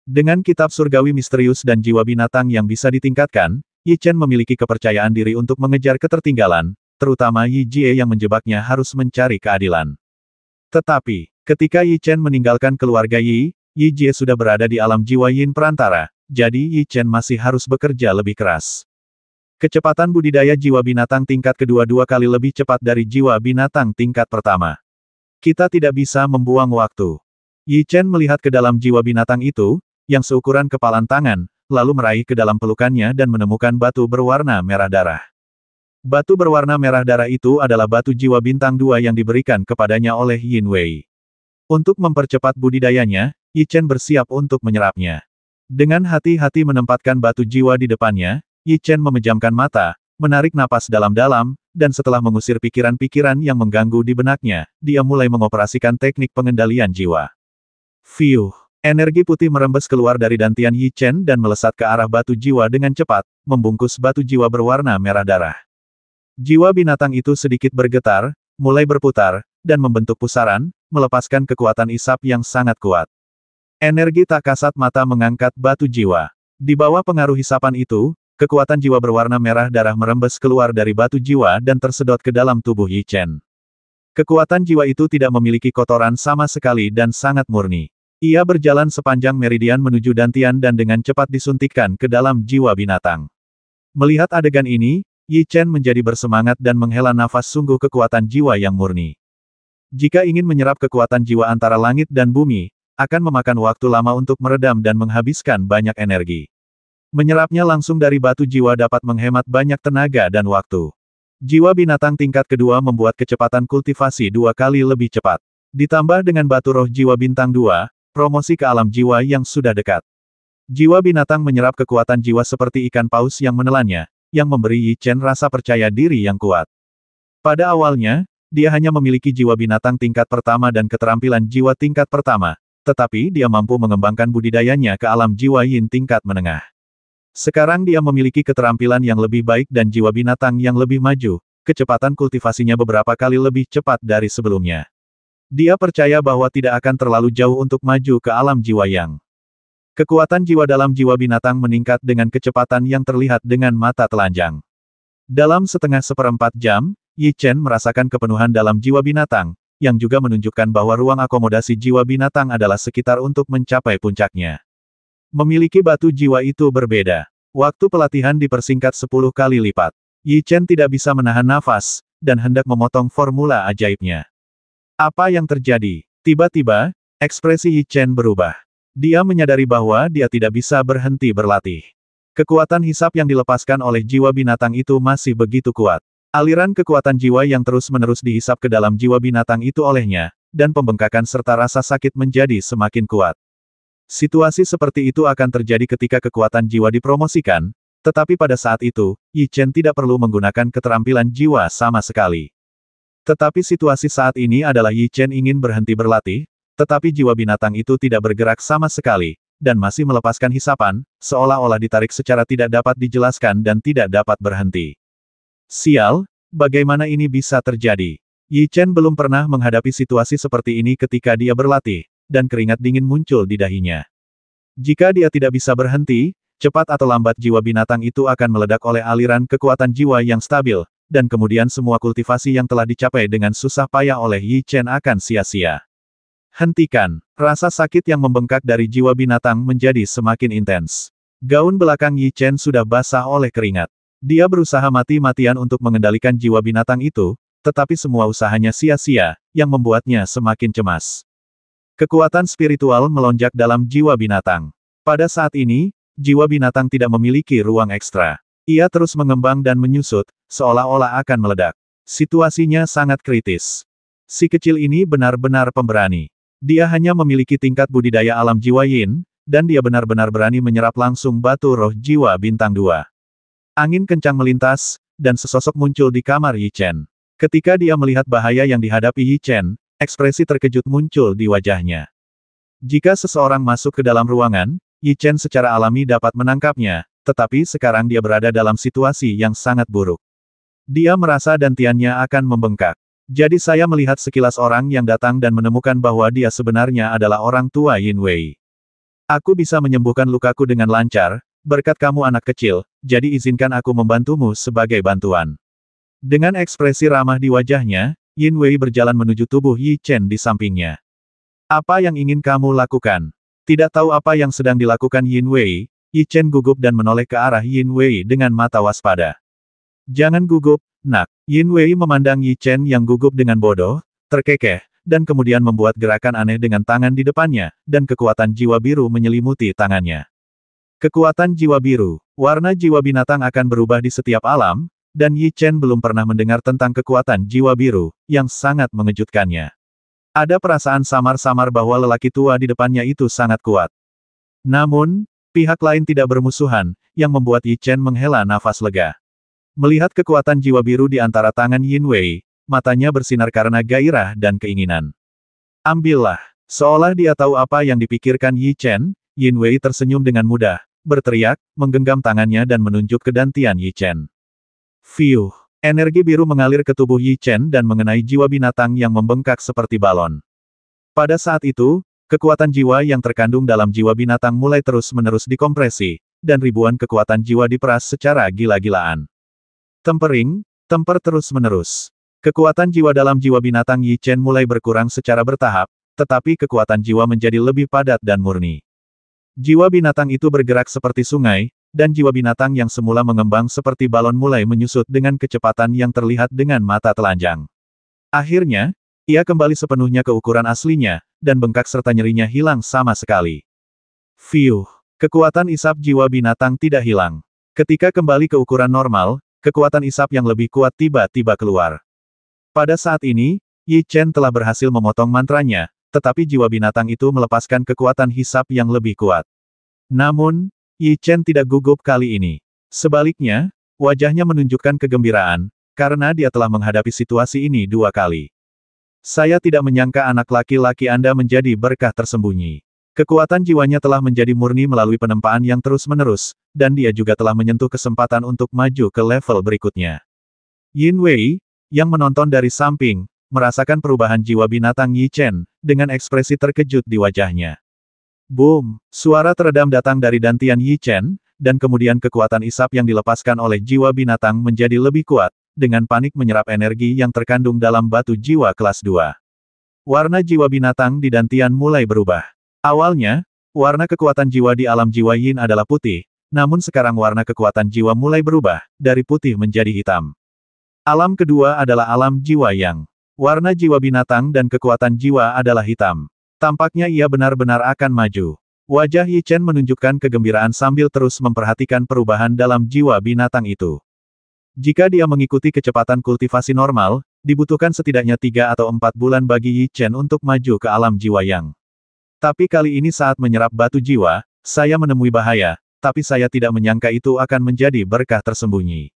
Dengan kitab surgawi misterius dan jiwa binatang yang bisa ditingkatkan, Yi Chen memiliki kepercayaan diri untuk mengejar ketertinggalan, terutama Yi Jie yang menjebaknya harus mencari keadilan. Tetapi, ketika Yi Chen meninggalkan keluarga Yi, Yi Jie sudah berada di alam jiwa Yin Perantara, jadi Yi Chen masih harus bekerja lebih keras. Kecepatan budidaya jiwa binatang tingkat kedua dua kali lebih cepat dari jiwa binatang tingkat pertama. Kita tidak bisa membuang waktu. Yi Chen melihat ke dalam jiwa binatang itu, yang seukuran kepalan tangan, lalu meraih ke dalam pelukannya dan menemukan batu berwarna merah darah. Batu berwarna merah darah itu adalah batu jiwa bintang dua yang diberikan kepadanya oleh Yin Wei. Untuk mempercepat budidayanya, Yi Chen bersiap untuk menyerapnya. Dengan hati-hati menempatkan batu jiwa di depannya, Yi Chen memejamkan mata, menarik napas dalam-dalam, dan setelah mengusir pikiran-pikiran yang mengganggu di benaknya, dia mulai mengoperasikan teknik pengendalian jiwa. Fiuh! Energi putih merembes keluar dari dantian Yi Chen dan melesat ke arah batu jiwa dengan cepat, membungkus batu jiwa berwarna merah darah. Jiwa binatang itu sedikit bergetar, mulai berputar, dan membentuk pusaran, melepaskan kekuatan isap yang sangat kuat. Energi tak kasat mata mengangkat batu jiwa. Di bawah pengaruh hisapan itu, kekuatan jiwa berwarna merah darah merembes keluar dari batu jiwa dan tersedot ke dalam tubuh Yi Chen. Kekuatan jiwa itu tidak memiliki kotoran sama sekali dan sangat murni. Ia berjalan sepanjang meridian menuju Dantian dan dengan cepat disuntikkan ke dalam jiwa binatang. Melihat adegan ini, Yi Chen menjadi bersemangat dan menghela nafas sungguh kekuatan jiwa yang murni. Jika ingin menyerap kekuatan jiwa antara langit dan bumi, akan memakan waktu lama untuk meredam dan menghabiskan banyak energi. Menyerapnya langsung dari batu jiwa dapat menghemat banyak tenaga dan waktu. Jiwa binatang tingkat kedua membuat kecepatan kultivasi dua kali lebih cepat. Ditambah dengan batu roh jiwa bintang dua, promosi ke alam jiwa yang sudah dekat. Jiwa binatang menyerap kekuatan jiwa seperti ikan paus yang menelannya, yang memberi Yi Chen rasa percaya diri yang kuat. Pada awalnya, dia hanya memiliki jiwa binatang tingkat pertama dan keterampilan jiwa tingkat pertama, tetapi dia mampu mengembangkan budidayanya ke alam jiwa yin tingkat menengah. Sekarang dia memiliki keterampilan yang lebih baik dan jiwa binatang yang lebih maju, kecepatan kultivasinya beberapa kali lebih cepat dari sebelumnya. Dia percaya bahwa tidak akan terlalu jauh untuk maju ke alam jiwa yang. Kekuatan jiwa dalam jiwa binatang meningkat dengan kecepatan yang terlihat dengan mata telanjang. Dalam setengah seperempat jam, Yi Chen merasakan kepenuhan dalam jiwa binatang, yang juga menunjukkan bahwa ruang akomodasi jiwa binatang adalah sekitar untuk mencapai puncaknya. Memiliki batu jiwa itu berbeda. Waktu pelatihan dipersingkat 10 kali lipat. Yi Chen tidak bisa menahan nafas, dan hendak memotong formula ajaibnya. Apa yang terjadi? Tiba-tiba, ekspresi Yi Chen berubah. Dia menyadari bahwa dia tidak bisa berhenti berlatih. Kekuatan hisap yang dilepaskan oleh jiwa binatang itu masih begitu kuat. Aliran kekuatan jiwa yang terus-menerus dihisap ke dalam jiwa binatang itu olehnya, dan pembengkakan serta rasa sakit menjadi semakin kuat. Situasi seperti itu akan terjadi ketika kekuatan jiwa dipromosikan, tetapi pada saat itu, Yi Chen tidak perlu menggunakan keterampilan jiwa sama sekali. Tetapi situasi saat ini adalah Yi Chen ingin berhenti berlatih, tetapi jiwa binatang itu tidak bergerak sama sekali, dan masih melepaskan hisapan, seolah-olah ditarik secara tidak dapat dijelaskan dan tidak dapat berhenti. Sial, bagaimana ini bisa terjadi? Yi Chen belum pernah menghadapi situasi seperti ini ketika dia berlatih, dan keringat dingin muncul di dahinya. Jika dia tidak bisa berhenti, cepat atau lambat jiwa binatang itu akan meledak oleh aliran kekuatan jiwa yang stabil, dan kemudian semua kultivasi yang telah dicapai dengan susah payah oleh Yi Chen akan sia-sia. Hentikan, rasa sakit yang membengkak dari jiwa binatang menjadi semakin intens. Gaun belakang Yi Chen sudah basah oleh keringat. Dia berusaha mati-matian untuk mengendalikan jiwa binatang itu, tetapi semua usahanya sia-sia, yang membuatnya semakin cemas. Kekuatan spiritual melonjak dalam jiwa binatang. Pada saat ini, jiwa binatang tidak memiliki ruang ekstra. Ia terus mengembang dan menyusut, seolah-olah akan meledak. Situasinya sangat kritis. Si kecil ini benar-benar pemberani. Dia hanya memiliki tingkat budidaya alam jiwa yin, dan dia benar-benar berani menyerap langsung batu roh jiwa bintang dua. Angin kencang melintas, dan sesosok muncul di kamar Yi Chen. Ketika dia melihat bahaya yang dihadapi Yi Chen, ekspresi terkejut muncul di wajahnya. Jika seseorang masuk ke dalam ruangan, Yi Chen secara alami dapat menangkapnya, tetapi sekarang dia berada dalam situasi yang sangat buruk. Dia merasa dantiannya akan membengkak. Jadi saya melihat sekilas orang yang datang dan menemukan bahwa dia sebenarnya adalah orang tua Yin Wei. Aku bisa menyembuhkan lukaku dengan lancar, berkat kamu anak kecil, jadi izinkan aku membantumu sebagai bantuan. Dengan ekspresi ramah di wajahnya, Yin Wei berjalan menuju tubuh Yi Chen di sampingnya. Apa yang ingin kamu lakukan? Tidak tahu apa yang sedang dilakukan Yin Wei, Yi Chen gugup dan menoleh ke arah Yin Wei dengan mata waspada. Jangan gugup, nak. Yin Wei memandang Yi Chen yang gugup dengan bodoh, terkekeh, dan kemudian membuat gerakan aneh dengan tangan di depannya, dan kekuatan jiwa biru menyelimuti tangannya. Kekuatan jiwa biru, warna jiwa binatang akan berubah di setiap alam, dan Yi Chen belum pernah mendengar tentang kekuatan jiwa biru, yang sangat mengejutkannya. Ada perasaan samar-samar bahwa lelaki tua di depannya itu sangat kuat. Namun, pihak lain tidak bermusuhan, yang membuat Yi Chen menghela nafas lega. Melihat kekuatan jiwa biru di antara tangan Yin Wei, matanya bersinar karena gairah dan keinginan. Ambillah. Seolah dia tahu apa yang dipikirkan Yi Chen, Yin Wei tersenyum dengan mudah, berteriak, menggenggam tangannya dan menunjuk ke dantian Yi Chen. Fiuh! Energi biru mengalir ke tubuh Yi Chen dan mengenai jiwa binatang yang membengkak seperti balon. Pada saat itu, kekuatan jiwa yang terkandung dalam jiwa binatang mulai terus-menerus dikompresi, dan ribuan kekuatan jiwa diperas secara gila-gilaan. Tempering, temper terus-menerus. Kekuatan jiwa dalam jiwa binatang Yi Chen mulai berkurang secara bertahap, tetapi kekuatan jiwa menjadi lebih padat dan murni. Jiwa binatang itu bergerak seperti sungai, dan jiwa binatang yang semula mengembang seperti balon mulai menyusut dengan kecepatan yang terlihat dengan mata telanjang. Akhirnya, ia kembali sepenuhnya ke ukuran aslinya, dan bengkak serta nyerinya hilang sama sekali. Fiuh, kekuatan isap jiwa binatang tidak hilang. Ketika kembali ke ukuran normal, kekuatan isap yang lebih kuat tiba-tiba keluar. Pada saat ini, Yi Chen telah berhasil memotong mantranya, tetapi jiwa binatang itu melepaskan kekuatan hisap yang lebih kuat. Namun, Yi Chen tidak gugup kali ini. Sebaliknya, wajahnya menunjukkan kegembiraan, karena dia telah menghadapi situasi ini dua kali. Saya tidak menyangka anak laki-laki Anda menjadi berkah tersembunyi. Kekuatan jiwanya telah menjadi murni melalui penempaan yang terus-menerus, dan dia juga telah menyentuh kesempatan untuk maju ke level berikutnya. Yin Wei, yang menonton dari samping, merasakan perubahan jiwa binatang Yi Chen, dengan ekspresi terkejut di wajahnya. Boom! Suara teredam datang dari dantian Yi Chen, dan kemudian kekuatan isap yang dilepaskan oleh jiwa binatang menjadi lebih kuat, dengan panik menyerap energi yang terkandung dalam batu jiwa kelas 2. Warna jiwa binatang di dantian mulai berubah. Awalnya, warna kekuatan jiwa di alam jiwa Yin adalah putih, namun sekarang warna kekuatan jiwa mulai berubah, dari putih menjadi hitam. Alam kedua adalah alam jiwa yang Warna jiwa binatang dan kekuatan jiwa adalah hitam. Tampaknya ia benar-benar akan maju. Wajah Yi Chen menunjukkan kegembiraan sambil terus memperhatikan perubahan dalam jiwa binatang itu. Jika dia mengikuti kecepatan kultivasi normal, dibutuhkan setidaknya tiga atau empat bulan bagi Yi Chen untuk maju ke alam jiwa yang. Tapi kali ini saat menyerap batu jiwa, saya menemui bahaya, tapi saya tidak menyangka itu akan menjadi berkah tersembunyi.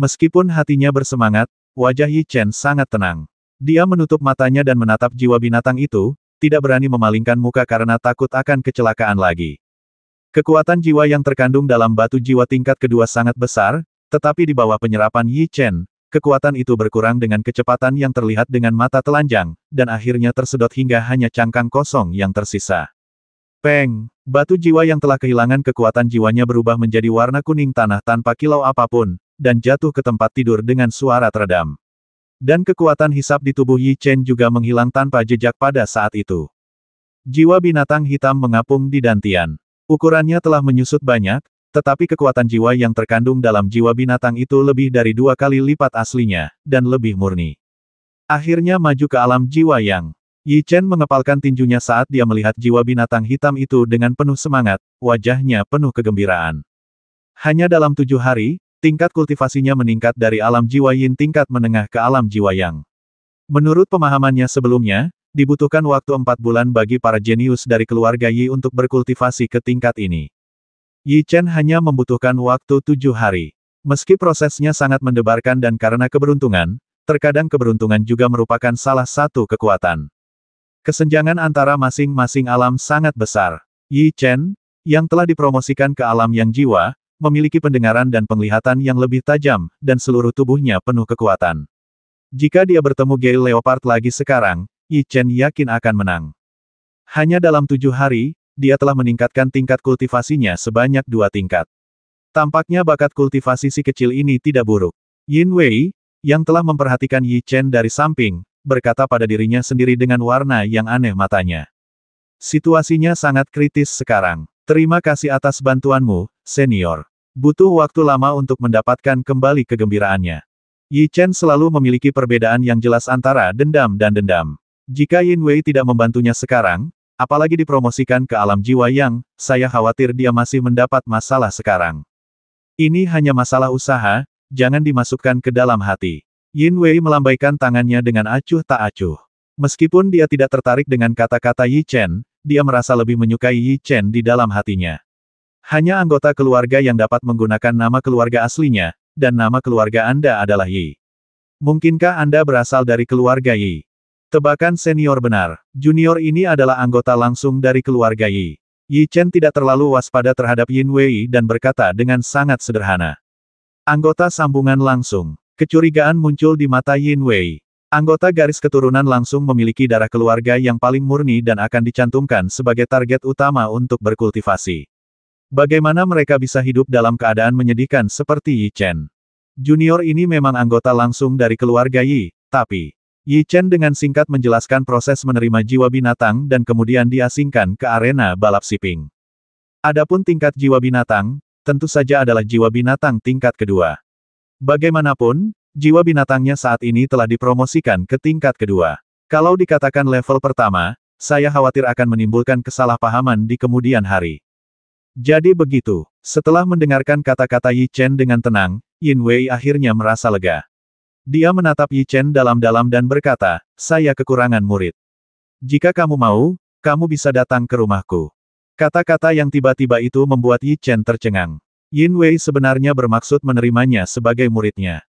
Meskipun hatinya bersemangat, wajah Yi Chen sangat tenang. Dia menutup matanya dan menatap jiwa binatang itu, tidak berani memalingkan muka karena takut akan kecelakaan lagi. Kekuatan jiwa yang terkandung dalam batu jiwa tingkat kedua sangat besar, tetapi di bawah penyerapan Yi Chen, kekuatan itu berkurang dengan kecepatan yang terlihat dengan mata telanjang, dan akhirnya tersedot hingga hanya cangkang kosong yang tersisa. Peng, batu jiwa yang telah kehilangan kekuatan jiwanya berubah menjadi warna kuning tanah tanpa kilau apapun, dan jatuh ke tempat tidur dengan suara teredam. Dan kekuatan hisap di tubuh Yi Chen juga menghilang tanpa jejak pada saat itu. Jiwa binatang hitam mengapung di dantian. Ukurannya telah menyusut banyak, tetapi kekuatan jiwa yang terkandung dalam jiwa binatang itu lebih dari dua kali lipat aslinya, dan lebih murni. Akhirnya maju ke alam jiwa yang. Yi Chen mengepalkan tinjunya saat dia melihat jiwa binatang hitam itu dengan penuh semangat, wajahnya penuh kegembiraan. Hanya dalam tujuh hari, tingkat kultivasinya meningkat dari alam jiwa yin tingkat menengah ke alam jiwa yang. Menurut pemahamannya sebelumnya, dibutuhkan waktu empat bulan bagi para jenius dari keluarga Yi untuk berkultivasi ke tingkat ini. Yi Chen hanya membutuhkan waktu tujuh hari. Meski prosesnya sangat mendebarkan dan karena keberuntungan, terkadang keberuntungan juga merupakan salah satu kekuatan. Kesenjangan antara masing-masing alam sangat besar. Yi Chen, yang telah dipromosikan ke alam yang jiwa, memiliki pendengaran dan penglihatan yang lebih tajam, dan seluruh tubuhnya penuh kekuatan. Jika dia bertemu Gale Leopard lagi sekarang, Yi Chen yakin akan menang. Hanya dalam tujuh hari, dia telah meningkatkan tingkat kultivasinya sebanyak dua tingkat. Tampaknya bakat kultivasi si kecil ini tidak buruk. Yin Wei, yang telah memperhatikan Yi Chen dari samping, berkata pada dirinya sendiri dengan warna yang aneh matanya. Situasinya sangat kritis sekarang. Terima kasih atas bantuanmu, senior. Butuh waktu lama untuk mendapatkan kembali kegembiraannya. Yi Chen selalu memiliki perbedaan yang jelas antara dendam dan dendam. Jika Yin Wei tidak membantunya sekarang, apalagi dipromosikan ke alam jiwa yang, saya khawatir dia masih mendapat masalah sekarang. Ini hanya masalah usaha, jangan dimasukkan ke dalam hati. Yin Wei melambaikan tangannya dengan acuh tak acuh. Meskipun dia tidak tertarik dengan kata-kata Yi Chen, dia merasa lebih menyukai Yi Chen di dalam hatinya. Hanya anggota keluarga yang dapat menggunakan nama keluarga aslinya, dan nama keluarga Anda adalah Yi. Mungkinkah Anda berasal dari keluarga Yi? Tebakan senior benar, junior ini adalah anggota langsung dari keluarga Yi. Yi Chen tidak terlalu waspada terhadap Yin Wei dan berkata dengan sangat sederhana. Anggota sambungan langsung, kecurigaan muncul di mata Yin Wei. Anggota garis keturunan langsung memiliki darah keluarga yang paling murni dan akan dicantumkan sebagai target utama untuk berkultivasi. Bagaimana mereka bisa hidup dalam keadaan menyedihkan seperti Yi Chen? Junior ini memang anggota langsung dari keluarga Yi, tapi Yi Chen dengan singkat menjelaskan proses menerima jiwa binatang dan kemudian diasingkan ke arena balap siping. Adapun tingkat jiwa binatang, tentu saja adalah jiwa binatang tingkat kedua. Bagaimanapun, Jiwa binatangnya saat ini telah dipromosikan ke tingkat kedua. Kalau dikatakan level pertama, saya khawatir akan menimbulkan kesalahpahaman di kemudian hari. Jadi begitu, setelah mendengarkan kata-kata Yi Chen dengan tenang, Yin Wei akhirnya merasa lega. Dia menatap Yi Chen dalam-dalam dan berkata, saya kekurangan murid. Jika kamu mau, kamu bisa datang ke rumahku. Kata-kata yang tiba-tiba itu membuat Yi Chen tercengang. Yin Wei sebenarnya bermaksud menerimanya sebagai muridnya.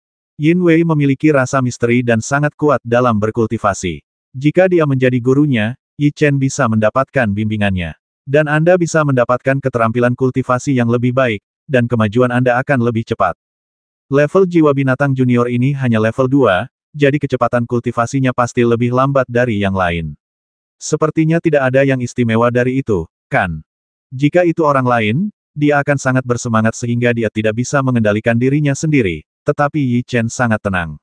Yin Wei memiliki rasa misteri dan sangat kuat dalam berkultivasi. Jika dia menjadi gurunya, Yi Chen bisa mendapatkan bimbingannya. Dan Anda bisa mendapatkan keterampilan kultivasi yang lebih baik, dan kemajuan Anda akan lebih cepat. Level jiwa binatang junior ini hanya level 2, jadi kecepatan kultivasinya pasti lebih lambat dari yang lain. Sepertinya tidak ada yang istimewa dari itu, kan? Jika itu orang lain, dia akan sangat bersemangat sehingga dia tidak bisa mengendalikan dirinya sendiri, tetapi Yi Chen sangat tenang.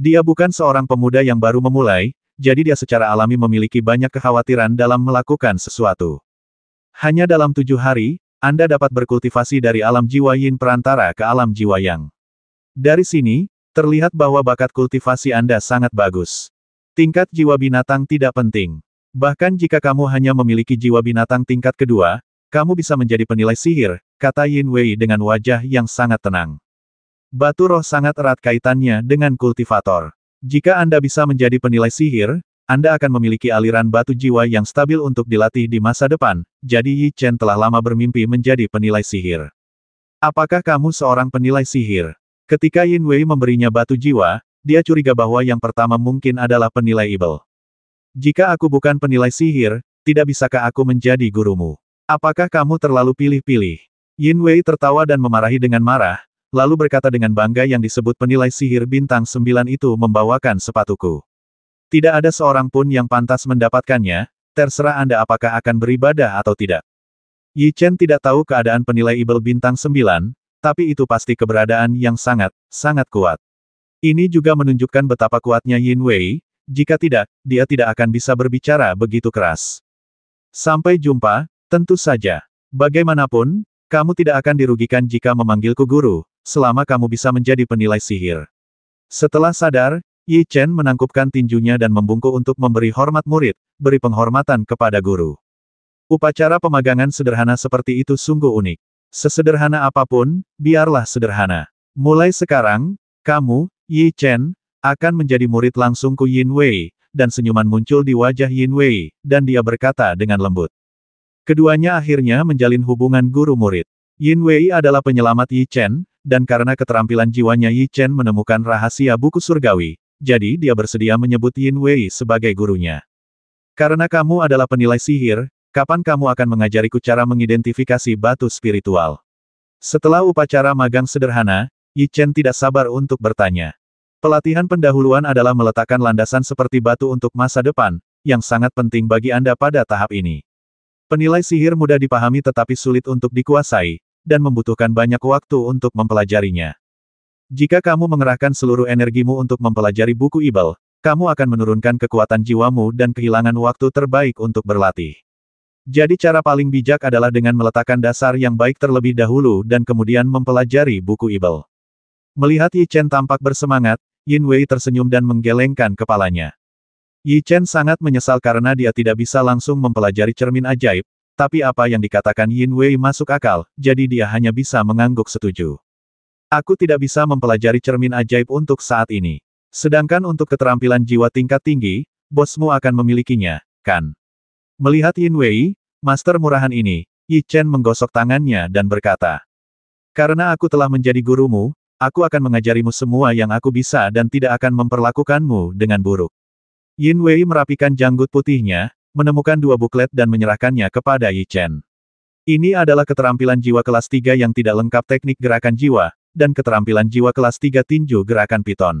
Dia bukan seorang pemuda yang baru memulai, jadi dia secara alami memiliki banyak kekhawatiran dalam melakukan sesuatu. Hanya dalam tujuh hari, Anda dapat berkultivasi dari alam jiwa yin perantara ke alam jiwa yang. Dari sini, terlihat bahwa bakat kultivasi Anda sangat bagus. Tingkat jiwa binatang tidak penting. Bahkan jika kamu hanya memiliki jiwa binatang tingkat kedua, kamu bisa menjadi penilai sihir, kata Yin Wei dengan wajah yang sangat tenang. Batu roh sangat erat kaitannya dengan kultivator. Jika Anda bisa menjadi penilai sihir, Anda akan memiliki aliran batu jiwa yang stabil untuk dilatih di masa depan, jadi Yi Chen telah lama bermimpi menjadi penilai sihir. Apakah kamu seorang penilai sihir? Ketika Yin Wei memberinya batu jiwa, dia curiga bahwa yang pertama mungkin adalah penilai ibel. Jika aku bukan penilai sihir, tidak bisakah aku menjadi gurumu? Apakah kamu terlalu pilih-pilih? Yin Wei tertawa dan memarahi dengan marah, lalu berkata dengan bangga yang disebut penilai sihir bintang sembilan itu membawakan sepatuku. Tidak ada seorang pun yang pantas mendapatkannya, terserah Anda apakah akan beribadah atau tidak. Yi Chen tidak tahu keadaan penilai ibel bintang sembilan, tapi itu pasti keberadaan yang sangat, sangat kuat. Ini juga menunjukkan betapa kuatnya Yin Wei, jika tidak, dia tidak akan bisa berbicara begitu keras. Sampai jumpa, tentu saja. Bagaimanapun, kamu tidak akan dirugikan jika memanggilku guru, selama kamu bisa menjadi penilai sihir. Setelah sadar, Yi Chen menangkupkan tinjunya dan membungkuk untuk memberi hormat murid, beri penghormatan kepada guru. Upacara pemagangan sederhana seperti itu sungguh unik. Sesederhana apapun, biarlah sederhana. Mulai sekarang, kamu, Yi Chen, akan menjadi murid langsungku Yin Wei, dan senyuman muncul di wajah Yin Wei, dan dia berkata dengan lembut. Keduanya akhirnya menjalin hubungan guru-murid. Yin Wei adalah penyelamat Yi Chen, dan karena keterampilan jiwanya Yi Chen menemukan rahasia buku surgawi, jadi dia bersedia menyebut Yin Wei sebagai gurunya. Karena kamu adalah penilai sihir, kapan kamu akan mengajariku cara mengidentifikasi batu spiritual? Setelah upacara magang sederhana, Yi Chen tidak sabar untuk bertanya. Pelatihan pendahuluan adalah meletakkan landasan seperti batu untuk masa depan, yang sangat penting bagi Anda pada tahap ini. Penilai sihir mudah dipahami tetapi sulit untuk dikuasai, dan membutuhkan banyak waktu untuk mempelajarinya. Jika kamu mengerahkan seluruh energimu untuk mempelajari buku Ibal, kamu akan menurunkan kekuatan jiwamu dan kehilangan waktu terbaik untuk berlatih. Jadi cara paling bijak adalah dengan meletakkan dasar yang baik terlebih dahulu dan kemudian mempelajari buku Ibal. Melihat Yi Chen tampak bersemangat, Yin Wei tersenyum dan menggelengkan kepalanya. Yi Chen sangat menyesal karena dia tidak bisa langsung mempelajari cermin ajaib, tapi apa yang dikatakan Yin Wei masuk akal, jadi dia hanya bisa mengangguk setuju. Aku tidak bisa mempelajari cermin ajaib untuk saat ini. Sedangkan untuk keterampilan jiwa tingkat tinggi, bosmu akan memilikinya, kan? Melihat Yin Wei, master murahan ini, Yi Chen menggosok tangannya dan berkata, Karena aku telah menjadi gurumu, aku akan mengajarimu semua yang aku bisa dan tidak akan memperlakukanmu dengan buruk. Yin Wei merapikan janggut putihnya, menemukan dua buklet dan menyerahkannya kepada Yi Chen. Ini adalah keterampilan jiwa kelas 3 yang tidak lengkap teknik gerakan jiwa, dan keterampilan jiwa kelas 3 tinju gerakan piton.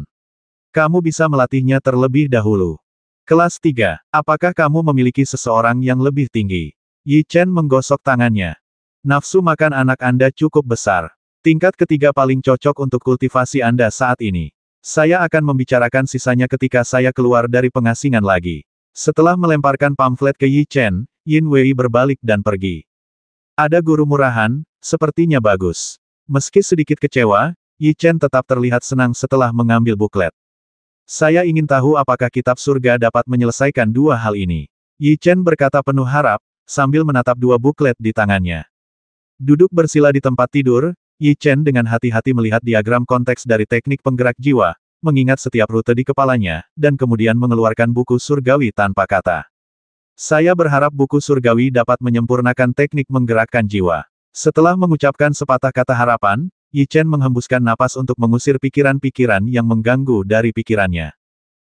Kamu bisa melatihnya terlebih dahulu. Kelas 3, apakah kamu memiliki seseorang yang lebih tinggi? Yi Chen menggosok tangannya. Nafsu makan anak Anda cukup besar. Tingkat ketiga paling cocok untuk kultivasi Anda saat ini. Saya akan membicarakan sisanya ketika saya keluar dari pengasingan lagi. Setelah melemparkan pamflet ke Yi Chen, Yin Wei berbalik dan pergi. Ada guru murahan, sepertinya bagus. Meski sedikit kecewa, Yi Chen tetap terlihat senang setelah mengambil buklet. Saya ingin tahu apakah kitab surga dapat menyelesaikan dua hal ini. Yi Chen berkata penuh harap, sambil menatap dua buklet di tangannya. Duduk bersila di tempat tidur, Yi Chen dengan hati-hati melihat diagram konteks dari teknik penggerak jiwa, mengingat setiap rute di kepalanya, dan kemudian mengeluarkan buku surgawi tanpa kata. Saya berharap buku surgawi dapat menyempurnakan teknik menggerakkan jiwa. Setelah mengucapkan sepatah kata harapan, Yi Chen menghembuskan napas untuk mengusir pikiran-pikiran yang mengganggu dari pikirannya.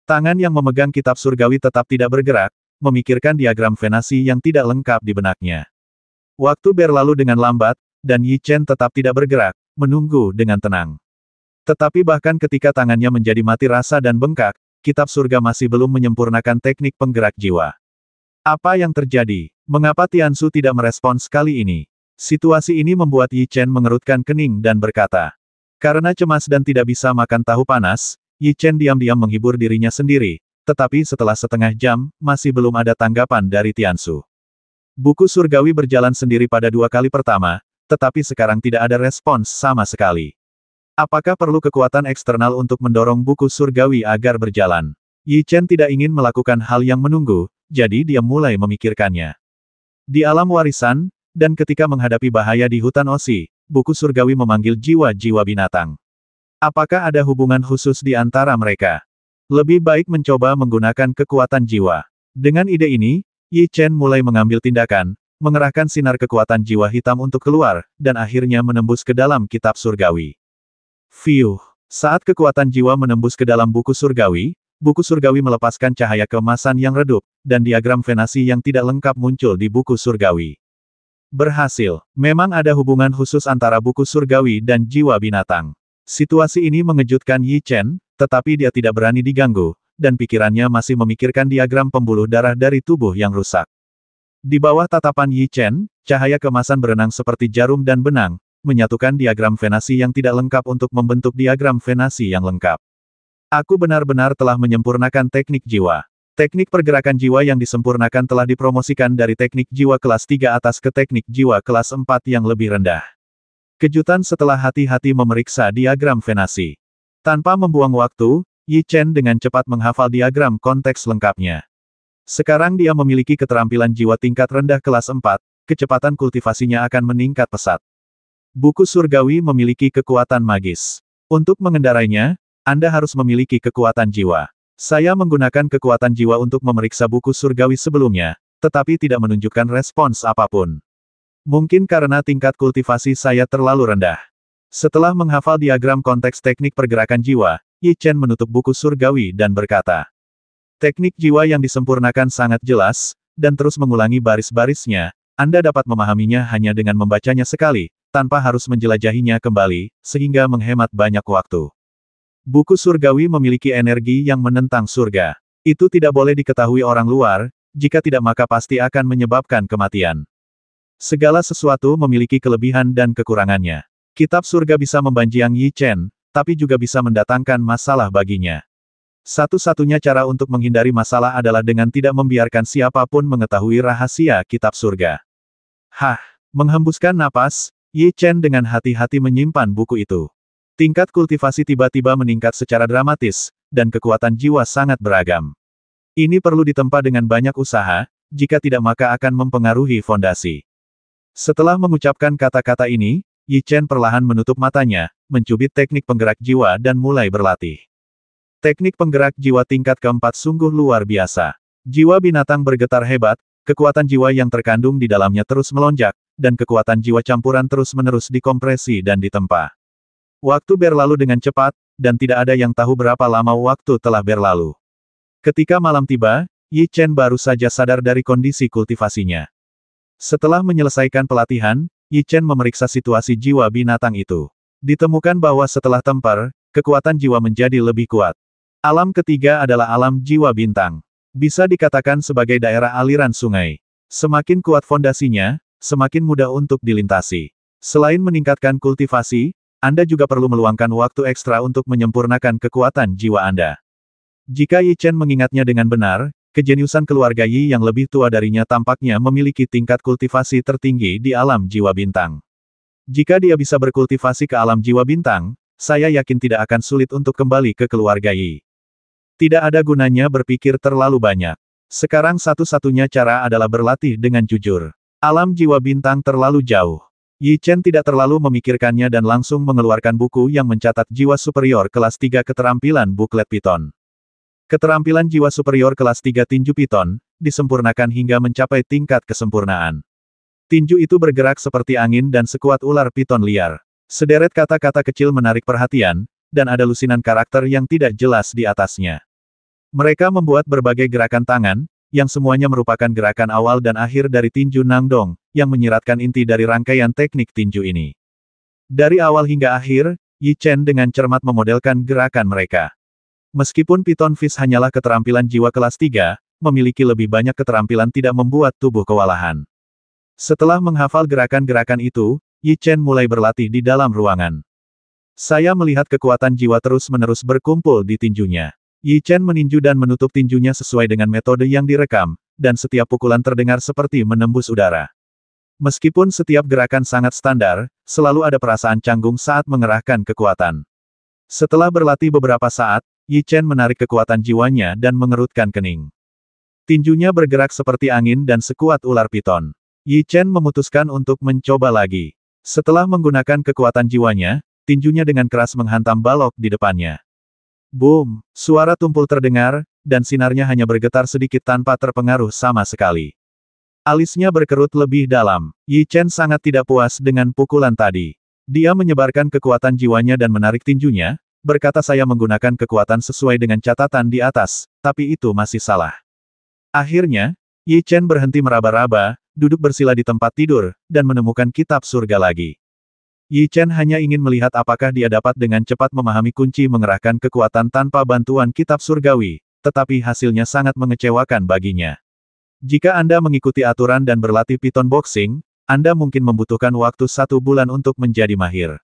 Tangan yang memegang kitab surgawi tetap tidak bergerak, memikirkan diagram venasi yang tidak lengkap di benaknya. Waktu berlalu dengan lambat, dan Yi Chen tetap tidak bergerak, menunggu dengan tenang. Tetapi bahkan ketika tangannya menjadi mati rasa dan bengkak, kitab surga masih belum menyempurnakan teknik penggerak jiwa. Apa yang terjadi? Mengapa Tiansu tidak merespons kali ini? Situasi ini membuat Yi Chen mengerutkan kening dan berkata, karena cemas dan tidak bisa makan tahu panas, Yi Chen diam-diam menghibur dirinya sendiri, tetapi setelah setengah jam, masih belum ada tanggapan dari Tiansu. Buku surgawi berjalan sendiri pada dua kali pertama, tetapi sekarang tidak ada respons sama sekali. Apakah perlu kekuatan eksternal untuk mendorong buku surgawi agar berjalan? Yi Chen tidak ingin melakukan hal yang menunggu, jadi dia mulai memikirkannya. Di alam warisan, dan ketika menghadapi bahaya di hutan Osi, buku surgawi memanggil jiwa-jiwa binatang. Apakah ada hubungan khusus di antara mereka? Lebih baik mencoba menggunakan kekuatan jiwa. Dengan ide ini, Yi Chen mulai mengambil tindakan, mengerahkan sinar kekuatan jiwa hitam untuk keluar, dan akhirnya menembus ke dalam kitab surgawi. Fiuh. Saat kekuatan jiwa menembus ke dalam buku surgawi, buku surgawi melepaskan cahaya kemasan yang redup, dan diagram venasi yang tidak lengkap muncul di buku surgawi. Berhasil, memang ada hubungan khusus antara buku surgawi dan jiwa binatang. Situasi ini mengejutkan Yi Chen, tetapi dia tidak berani diganggu, dan pikirannya masih memikirkan diagram pembuluh darah dari tubuh yang rusak. Di bawah tatapan Yi Chen, cahaya kemasan berenang seperti jarum dan benang, menyatukan diagram venasi yang tidak lengkap untuk membentuk diagram venasi yang lengkap. Aku benar-benar telah menyempurnakan teknik jiwa. Teknik pergerakan jiwa yang disempurnakan telah dipromosikan dari teknik jiwa kelas 3 atas ke teknik jiwa kelas 4 yang lebih rendah. Kejutan setelah hati-hati memeriksa diagram venasi. Tanpa membuang waktu, Yi Chen dengan cepat menghafal diagram konteks lengkapnya. Sekarang dia memiliki keterampilan jiwa tingkat rendah kelas 4, kecepatan kultivasinya akan meningkat pesat. Buku surgawi memiliki kekuatan magis. Untuk mengendarainya, Anda harus memiliki kekuatan jiwa. Saya menggunakan kekuatan jiwa untuk memeriksa buku surgawi sebelumnya, tetapi tidak menunjukkan respons apapun. Mungkin karena tingkat kultivasi saya terlalu rendah. Setelah menghafal diagram konteks teknik pergerakan jiwa, Yi Chen menutup buku surgawi dan berkata, Teknik jiwa yang disempurnakan sangat jelas, dan terus mengulangi baris-barisnya, Anda dapat memahaminya hanya dengan membacanya sekali, tanpa harus menjelajahinya kembali, sehingga menghemat banyak waktu. Buku surgawi memiliki energi yang menentang surga. Itu tidak boleh diketahui orang luar, jika tidak maka pasti akan menyebabkan kematian. Segala sesuatu memiliki kelebihan dan kekurangannya. Kitab surga bisa membanjiang Yi Chen, tapi juga bisa mendatangkan masalah baginya. Satu-satunya cara untuk menghindari masalah adalah dengan tidak membiarkan siapapun mengetahui rahasia kitab surga. Hah, menghembuskan napas, Yi Chen dengan hati-hati menyimpan buku itu. Tingkat kultivasi tiba-tiba meningkat secara dramatis, dan kekuatan jiwa sangat beragam. Ini perlu ditempa dengan banyak usaha, jika tidak maka akan mempengaruhi fondasi. Setelah mengucapkan kata-kata ini, Yi Chen perlahan menutup matanya, mencubit teknik penggerak jiwa dan mulai berlatih. Teknik penggerak jiwa tingkat keempat sungguh luar biasa. Jiwa binatang bergetar hebat, kekuatan jiwa yang terkandung di dalamnya terus melonjak, dan kekuatan jiwa campuran terus-menerus dikompresi dan ditempa. Waktu berlalu dengan cepat, dan tidak ada yang tahu berapa lama waktu telah berlalu. Ketika malam tiba, Yi Chen baru saja sadar dari kondisi kultivasinya. Setelah menyelesaikan pelatihan, Yi Chen memeriksa situasi jiwa binatang itu. Ditemukan bahwa setelah temper, kekuatan jiwa menjadi lebih kuat. Alam ketiga adalah alam jiwa bintang. Bisa dikatakan sebagai daerah aliran sungai. Semakin kuat fondasinya, semakin mudah untuk dilintasi. Selain meningkatkan kultivasi, Anda juga perlu meluangkan waktu ekstra untuk menyempurnakan kekuatan jiwa Anda. Jika Yi Chen mengingatnya dengan benar, kejeniusan keluarga Yi yang lebih tua darinya tampaknya memiliki tingkat kultivasi tertinggi di alam jiwa bintang. Jika dia bisa berkultivasi ke alam jiwa bintang, saya yakin tidak akan sulit untuk kembali ke keluarga Yi. Tidak ada gunanya berpikir terlalu banyak. Sekarang satu-satunya cara adalah berlatih dengan jujur. Alam jiwa bintang terlalu jauh. Yi Chen tidak terlalu memikirkannya dan langsung mengeluarkan buku yang mencatat jiwa superior kelas 3 keterampilan buklet Piton. Keterampilan jiwa superior kelas 3 tinju Piton, disempurnakan hingga mencapai tingkat kesempurnaan. Tinju itu bergerak seperti angin dan sekuat ular piton liar. Sederet kata-kata kecil menarik perhatian, dan ada lusinan karakter yang tidak jelas di atasnya. Mereka membuat berbagai gerakan tangan, yang semuanya merupakan gerakan awal dan akhir dari tinju Nangdong, yang menyiratkan inti dari rangkaian teknik tinju ini. Dari awal hingga akhir, Yi Chen dengan cermat memodelkan gerakan mereka. Meskipun Piton Fish hanyalah keterampilan jiwa kelas 3, memiliki lebih banyak keterampilan tidak membuat tubuh kewalahan. Setelah menghafal gerakan-gerakan itu, Yi Chen mulai berlatih di dalam ruangan. Saya melihat kekuatan jiwa terus-menerus berkumpul di tinjunya. Yi Chen meninju dan menutup tinjunya sesuai dengan metode yang direkam, dan setiap pukulan terdengar seperti menembus udara. Meskipun setiap gerakan sangat standar, selalu ada perasaan canggung saat mengerahkan kekuatan. Setelah berlatih beberapa saat, Yi Chen menarik kekuatan jiwanya dan mengerutkan kening. Tinjunya bergerak seperti angin dan sekuat ular piton. Yi Chen memutuskan untuk mencoba lagi. Setelah menggunakan kekuatan jiwanya, tinjunya dengan keras menghantam balok di depannya. Boom! Suara tumpul terdengar, dan sinarnya hanya bergetar sedikit tanpa terpengaruh sama sekali. Alisnya berkerut lebih dalam. Yi Chen sangat tidak puas dengan pukulan tadi. Dia menyebarkan kekuatan jiwanya dan menarik tinjunya, berkata saya menggunakan kekuatan sesuai dengan catatan di atas, tapi itu masih salah. Akhirnya, Yi Chen berhenti meraba-raba, duduk bersila di tempat tidur, dan menemukan kitab surga lagi. Yi Chen hanya ingin melihat apakah dia dapat dengan cepat memahami kunci mengerahkan kekuatan tanpa bantuan kitab surgawi, tetapi hasilnya sangat mengecewakan baginya. Jika Anda mengikuti aturan dan berlatih piton boxing, Anda mungkin membutuhkan waktu satu bulan untuk menjadi mahir.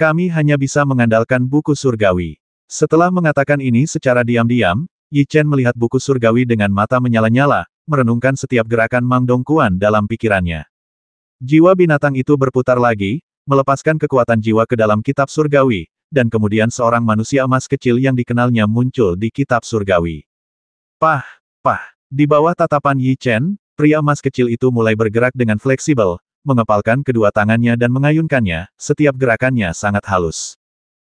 Kami hanya bisa mengandalkan buku surgawi. Setelah mengatakan ini secara diam-diam, Yi Chen melihat buku surgawi dengan mata menyala-nyala, merenungkan setiap gerakan Mang Dong Kuan dalam pikirannya. Jiwa binatang itu berputar lagi, melepaskan kekuatan jiwa ke dalam kitab surgawi, dan kemudian seorang manusia emas kecil yang dikenalnya muncul di kitab surgawi. Pah, pah, di bawah tatapan Yi Chen, pria emas kecil itu mulai bergerak dengan fleksibel, mengepalkan kedua tangannya dan mengayunkannya, setiap gerakannya sangat halus.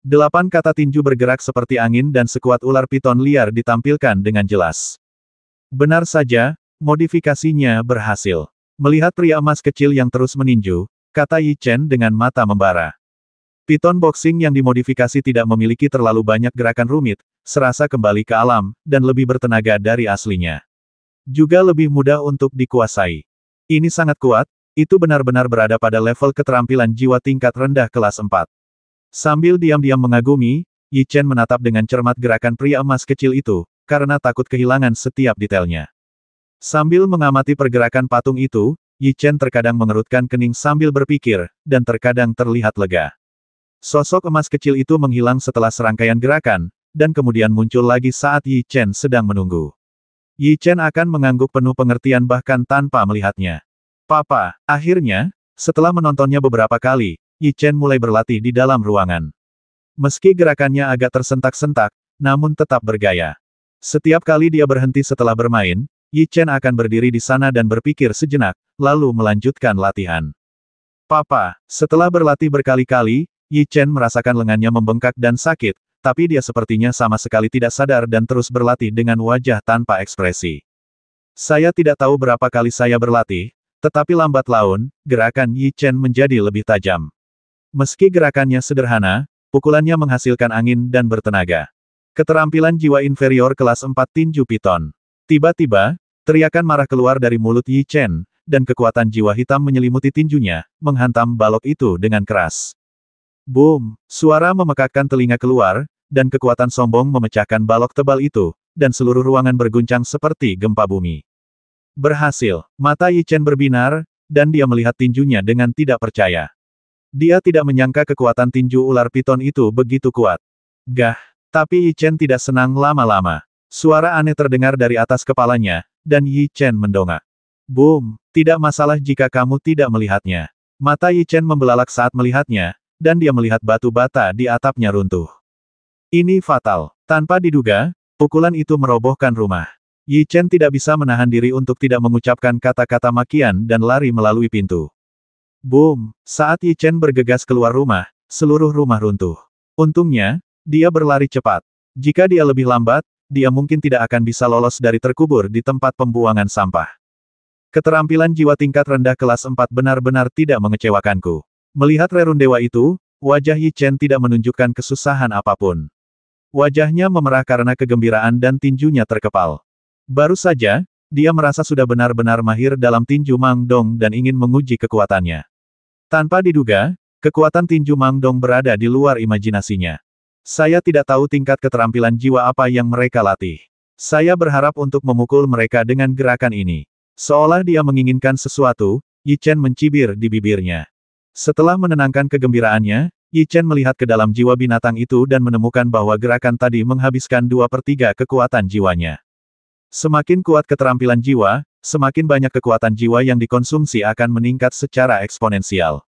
Delapan kata tinju bergerak seperti angin dan sekuat ular piton liar ditampilkan dengan jelas. Benar saja, modifikasinya berhasil. Melihat pria emas kecil yang terus meninju, Kata Yi Chen dengan mata membara. Piton boxing yang dimodifikasi tidak memiliki terlalu banyak gerakan rumit, serasa kembali ke alam, dan lebih bertenaga dari aslinya. Juga lebih mudah untuk dikuasai. Ini sangat kuat, itu benar-benar berada pada level keterampilan jiwa tingkat rendah kelas 4. Sambil diam-diam mengagumi, Yi Chen menatap dengan cermat gerakan pria emas kecil itu, karena takut kehilangan setiap detailnya. Sambil mengamati pergerakan patung itu, Yi Chen terkadang mengerutkan kening sambil berpikir, dan terkadang terlihat lega. Sosok emas kecil itu menghilang setelah serangkaian gerakan, dan kemudian muncul lagi saat Yi Chen sedang menunggu. Yi Chen akan mengangguk penuh pengertian bahkan tanpa melihatnya. Papa, akhirnya, setelah menontonnya beberapa kali, Yi Chen mulai berlatih di dalam ruangan. Meski gerakannya agak tersentak-sentak, namun tetap bergaya. Setiap kali dia berhenti setelah bermain, Yi Chen akan berdiri di sana dan berpikir sejenak, lalu melanjutkan latihan. Papa, setelah berlatih berkali-kali, Yi Chen merasakan lengannya membengkak dan sakit, tapi dia sepertinya sama sekali tidak sadar dan terus berlatih dengan wajah tanpa ekspresi. Saya tidak tahu berapa kali saya berlatih, tetapi lambat laun, gerakan Yi Chen menjadi lebih tajam. Meski gerakannya sederhana, pukulannya menghasilkan angin dan bertenaga. Keterampilan jiwa inferior kelas 4 tinju piton. Tiba-tiba, Teriakan marah keluar dari mulut Yi Chen, dan kekuatan jiwa hitam menyelimuti tinjunya, menghantam balok itu dengan keras. Boom! Suara memekakkan telinga keluar, dan kekuatan sombong memecahkan balok tebal itu, dan seluruh ruangan berguncang seperti gempa bumi. Berhasil, mata Yi Chen berbinar, dan dia melihat tinjunya dengan tidak percaya. Dia tidak menyangka kekuatan tinju ular piton itu begitu kuat. Gah! Tapi Yi Chen tidak senang lama-lama. Suara aneh terdengar dari atas kepalanya, dan Yi Chen mendongak. Boom! Tidak masalah jika kamu tidak melihatnya. Mata Yi Chen membelalak saat melihatnya, dan dia melihat batu bata di atapnya runtuh. Ini fatal. Tanpa diduga, pukulan itu merobohkan rumah. Yi Chen tidak bisa menahan diri untuk tidak mengucapkan kata-kata makian dan lari melalui pintu. Boom! Saat Yi Chen bergegas keluar rumah, seluruh rumah runtuh. Untungnya, dia berlari cepat. Jika dia lebih lambat, dia mungkin tidak akan bisa lolos dari terkubur di tempat pembuangan sampah. Keterampilan jiwa tingkat rendah kelas 4 benar-benar tidak mengecewakanku. Melihat rerun dewa itu, wajah Yi Chen tidak menunjukkan kesusahan apapun. Wajahnya memerah karena kegembiraan dan tinjunya terkepal. Baru saja, dia merasa sudah benar-benar mahir dalam tinju Mang Dong dan ingin menguji kekuatannya. Tanpa diduga, kekuatan tinju Mang Dong berada di luar imajinasinya. Saya tidak tahu tingkat keterampilan jiwa apa yang mereka latih. Saya berharap untuk memukul mereka dengan gerakan ini. Seolah dia menginginkan sesuatu, Yi Chen mencibir di bibirnya. Setelah menenangkan kegembiraannya, Yi Chen melihat ke dalam jiwa binatang itu dan menemukan bahwa gerakan tadi menghabiskan dua per tiga kekuatan jiwanya. Semakin kuat keterampilan jiwa, semakin banyak kekuatan jiwa yang dikonsumsi akan meningkat secara eksponensial.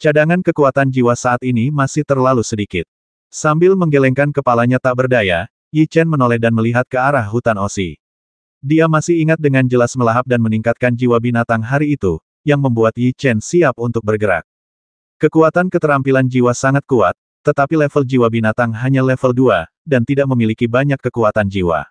Cadangan kekuatan jiwa saat ini masih terlalu sedikit. Sambil menggelengkan kepalanya tak berdaya, Yi Chen menoleh dan melihat ke arah hutan Osi. Dia masih ingat dengan jelas melahap dan meningkatkan jiwa binatang hari itu, yang membuat Yi Chen siap untuk bergerak. Kekuatan keterampilan jiwa sangat kuat, tetapi level jiwa binatang hanya level 2, dan tidak memiliki banyak kekuatan jiwa.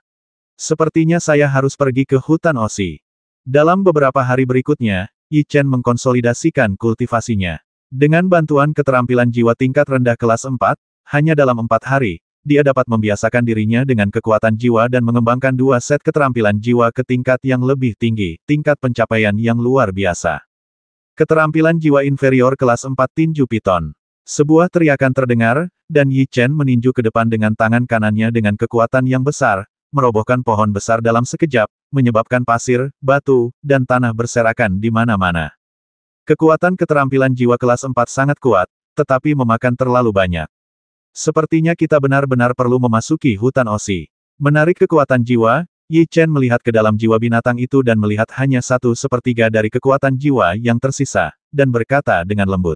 Sepertinya saya harus pergi ke hutan Osi. Dalam beberapa hari berikutnya, Yi Chen mengkonsolidasikan kultivasinya. Dengan bantuan keterampilan jiwa tingkat rendah kelas 4, hanya dalam empat hari, dia dapat membiasakan dirinya dengan kekuatan jiwa dan mengembangkan dua set keterampilan jiwa ke tingkat yang lebih tinggi, tingkat pencapaian yang luar biasa. Keterampilan jiwa inferior kelas 4 Tinju Piton. Sebuah teriakan terdengar, dan Yi Chen meninju ke depan dengan tangan kanannya dengan kekuatan yang besar, merobohkan pohon besar dalam sekejap, menyebabkan pasir, batu, dan tanah berserakan di mana-mana. Kekuatan keterampilan jiwa kelas 4 sangat kuat, tetapi memakan terlalu banyak. Sepertinya kita benar-benar perlu memasuki hutan Osi. Menarik kekuatan jiwa, Yi Chen melihat ke dalam jiwa binatang itu dan melihat hanya satu sepertiga dari kekuatan jiwa yang tersisa, dan berkata dengan lembut.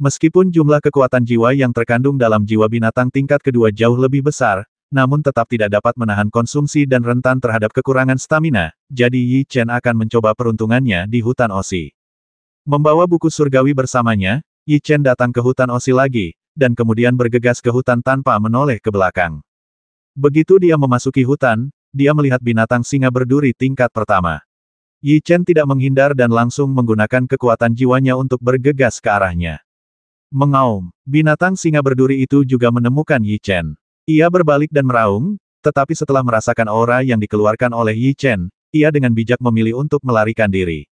Meskipun jumlah kekuatan jiwa yang terkandung dalam jiwa binatang tingkat kedua jauh lebih besar, namun tetap tidak dapat menahan konsumsi dan rentan terhadap kekurangan stamina, jadi Yi Chen akan mencoba peruntungannya di hutan Osi. Membawa buku surgawi bersamanya, Yi Chen datang ke hutan Osi lagi, dan kemudian bergegas ke hutan tanpa menoleh ke belakang. Begitu dia memasuki hutan, dia melihat binatang singa berduri tingkat pertama. Yi Chen tidak menghindar dan langsung menggunakan kekuatan jiwanya untuk bergegas ke arahnya. Mengaum, binatang singa berduri itu juga menemukan Yi Chen. Ia berbalik dan meraung, tetapi setelah merasakan aura yang dikeluarkan oleh Yi Chen, ia dengan bijak memilih untuk melarikan diri.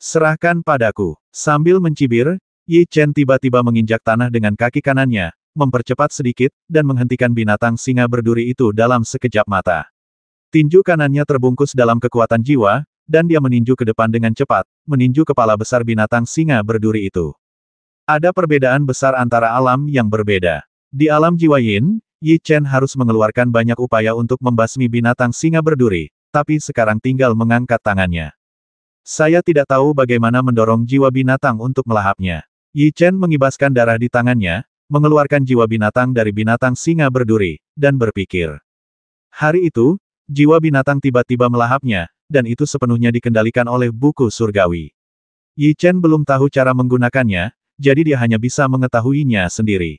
Serahkan padaku. Sambil mencibir, Yi Chen tiba-tiba menginjak tanah dengan kaki kanannya, mempercepat sedikit, dan menghentikan binatang singa berduri itu dalam sekejap mata. Tinju kanannya terbungkus dalam kekuatan jiwa, dan dia meninju ke depan dengan cepat, meninju kepala besar binatang singa berduri itu. Ada perbedaan besar antara alam yang berbeda. Di alam jiwa Yin, Yi Chen harus mengeluarkan banyak upaya untuk membasmi binatang singa berduri, tapi sekarang tinggal mengangkat tangannya. Saya tidak tahu bagaimana mendorong jiwa binatang untuk melahapnya. Yi Chen mengibaskan darah di tangannya, mengeluarkan jiwa binatang dari binatang singa berduri, dan berpikir. Hari itu, jiwa binatang tiba-tiba melahapnya, dan itu sepenuhnya dikendalikan oleh buku surgawi. Yi Chen belum tahu cara menggunakannya, jadi dia hanya bisa mengetahuinya sendiri.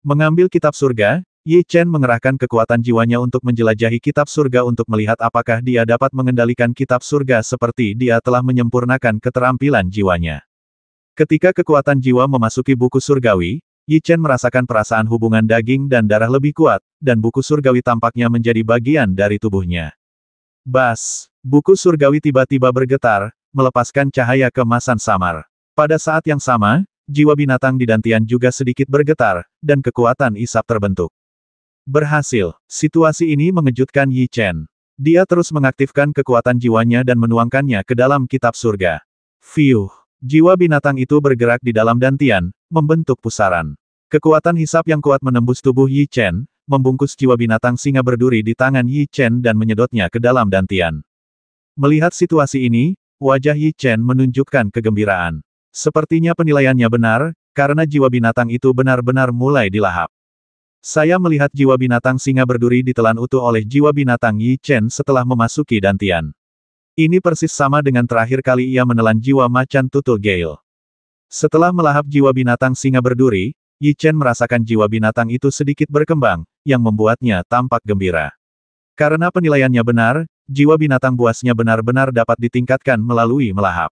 Mengambil kitab surga, Yi Chen mengerahkan kekuatan jiwanya untuk menjelajahi kitab surga untuk melihat apakah dia dapat mengendalikan kitab surga seperti dia telah menyempurnakan keterampilan jiwanya. Ketika kekuatan jiwa memasuki buku surgawi, Yi Chen merasakan perasaan hubungan daging dan darah lebih kuat, dan buku surgawi tampaknya menjadi bagian dari tubuhnya. Bas, buku surgawi tiba-tiba bergetar, melepaskan cahaya kemasan samar. Pada saat yang sama, jiwa binatang di Dantian juga sedikit bergetar, dan kekuatan isap terbentuk. Berhasil, situasi ini mengejutkan Yi Chen. Dia terus mengaktifkan kekuatan jiwanya dan menuangkannya ke dalam kitab surga. Fiuh! Jiwa binatang itu bergerak di dalam dantian, membentuk pusaran. Kekuatan hisap yang kuat menembus tubuh Yi Chen, membungkus jiwa binatang singa berduri di tangan Yi Chen dan menyedotnya ke dalam dantian. Melihat situasi ini, wajah Yi Chen menunjukkan kegembiraan. Sepertinya penilaiannya benar, karena jiwa binatang itu benar-benar mulai dilahap. Saya melihat jiwa binatang singa berduri ditelan utuh oleh jiwa binatang Yi Chen setelah memasuki dantian. Ini persis sama dengan terakhir kali ia menelan jiwa macan tutul Gale. Setelah melahap jiwa binatang singa berduri, Yi Chen merasakan jiwa binatang itu sedikit berkembang, yang membuatnya tampak gembira. Karena penilaiannya benar, jiwa binatang buasnya benar-benar dapat ditingkatkan melalui melahap.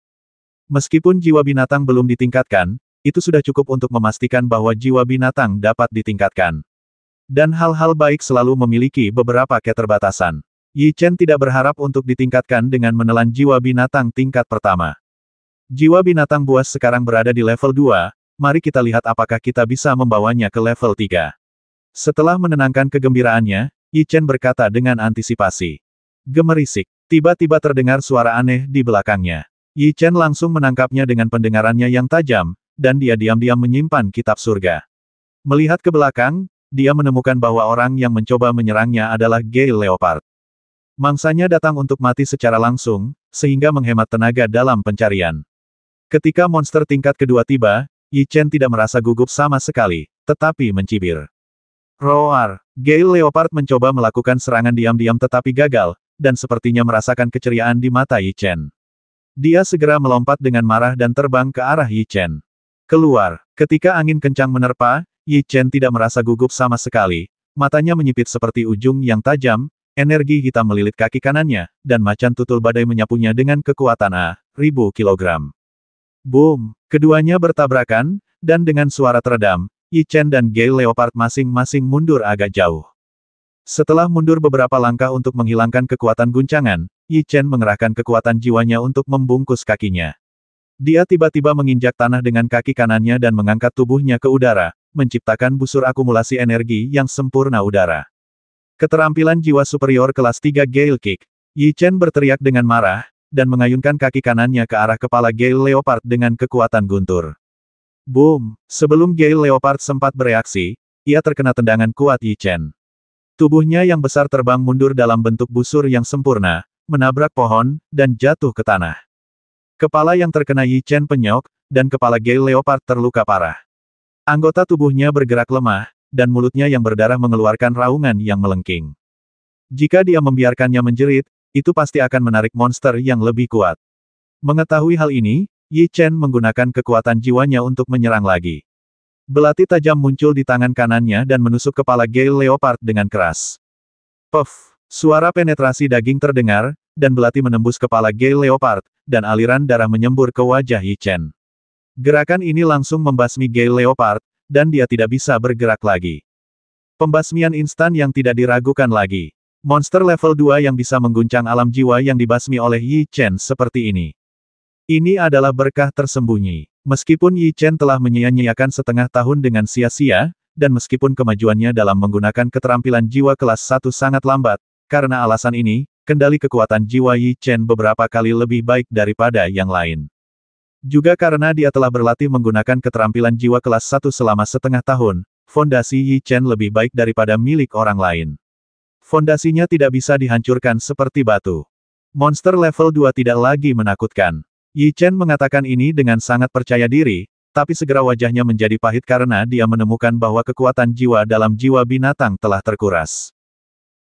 Meskipun jiwa binatang belum ditingkatkan, itu sudah cukup untuk memastikan bahwa jiwa binatang dapat ditingkatkan. Dan hal-hal baik selalu memiliki beberapa keterbatasan. Yi Chen tidak berharap untuk ditingkatkan dengan menelan jiwa binatang tingkat pertama. Jiwa binatang buas sekarang berada di level 2, mari kita lihat apakah kita bisa membawanya ke level 3. Setelah menenangkan kegembiraannya, Yi Chen berkata dengan antisipasi. Gemerisik, tiba-tiba terdengar suara aneh di belakangnya. Yi Chen langsung menangkapnya dengan pendengarannya yang tajam, dan dia diam-diam menyimpan kitab surga. Melihat ke belakang, dia menemukan bahwa orang yang mencoba menyerangnya adalah Gay Leopard. Mangsanya datang untuk mati secara langsung, sehingga menghemat tenaga dalam pencarian. Ketika monster tingkat kedua tiba, Yi Chen tidak merasa gugup sama sekali, tetapi mencibir. Roar, Gale Leopard mencoba melakukan serangan diam-diam tetapi gagal, dan sepertinya merasakan keceriaan di mata Yi Chen. Dia segera melompat dengan marah dan terbang ke arah Yi Chen. Keluar, ketika angin kencang menerpa, Yi Chen tidak merasa gugup sama sekali, matanya menyipit seperti ujung yang tajam, Energi hitam melilit kaki kanannya, dan macan tutul badai menyapunya dengan kekuatan A, ribu kilogram. Boom! Keduanya bertabrakan, dan dengan suara teredam, Yichen dan Gay Leopard masing-masing mundur agak jauh. Setelah mundur beberapa langkah untuk menghilangkan kekuatan guncangan, Yichen mengerahkan kekuatan jiwanya untuk membungkus kakinya. Dia tiba-tiba menginjak tanah dengan kaki kanannya dan mengangkat tubuhnya ke udara, menciptakan busur akumulasi energi yang sempurna udara. Keterampilan jiwa superior kelas 3 Gale Kick. Yi Chen berteriak dengan marah, dan mengayunkan kaki kanannya ke arah kepala Gale Leopard dengan kekuatan guntur. Boom! Sebelum Gale Leopard sempat bereaksi, ia terkena tendangan kuat Yi Chen. Tubuhnya yang besar terbang mundur dalam bentuk busur yang sempurna, menabrak pohon, dan jatuh ke tanah. Kepala yang terkena Yi Chen penyok, dan kepala Gale Leopard terluka parah. Anggota tubuhnya bergerak lemah, dan mulutnya yang berdarah mengeluarkan raungan yang melengking. Jika dia membiarkannya menjerit, itu pasti akan menarik monster yang lebih kuat. Mengetahui hal ini, Yi Chen menggunakan kekuatan jiwanya untuk menyerang lagi. Belati tajam muncul di tangan kanannya dan menusuk kepala Gale Leopard dengan keras. Puff! Suara penetrasi daging terdengar, dan belati menembus kepala Gale Leopard, dan aliran darah menyembur ke wajah Yi Chen. Gerakan ini langsung membasmi Gale Leopard, dan dia tidak bisa bergerak lagi. Pembasmian instan yang tidak diragukan lagi. Monster level 2 yang bisa mengguncang alam jiwa yang dibasmi oleh Yi Chen seperti ini. Ini adalah berkah tersembunyi. Meskipun Yi Chen telah menyia-nyiakan setengah tahun dengan sia-sia, dan meskipun kemajuannya dalam menggunakan keterampilan jiwa kelas 1 sangat lambat, karena alasan ini, kendali kekuatan jiwa Yi Chen beberapa kali lebih baik daripada yang lain. Juga karena dia telah berlatih menggunakan keterampilan jiwa kelas 1 selama setengah tahun, fondasi Yi Chen lebih baik daripada milik orang lain. Fondasinya tidak bisa dihancurkan seperti batu. Monster level 2 tidak lagi menakutkan. Yi Chen mengatakan ini dengan sangat percaya diri, tapi segera wajahnya menjadi pahit karena dia menemukan bahwa kekuatan jiwa dalam jiwa binatang telah terkuras.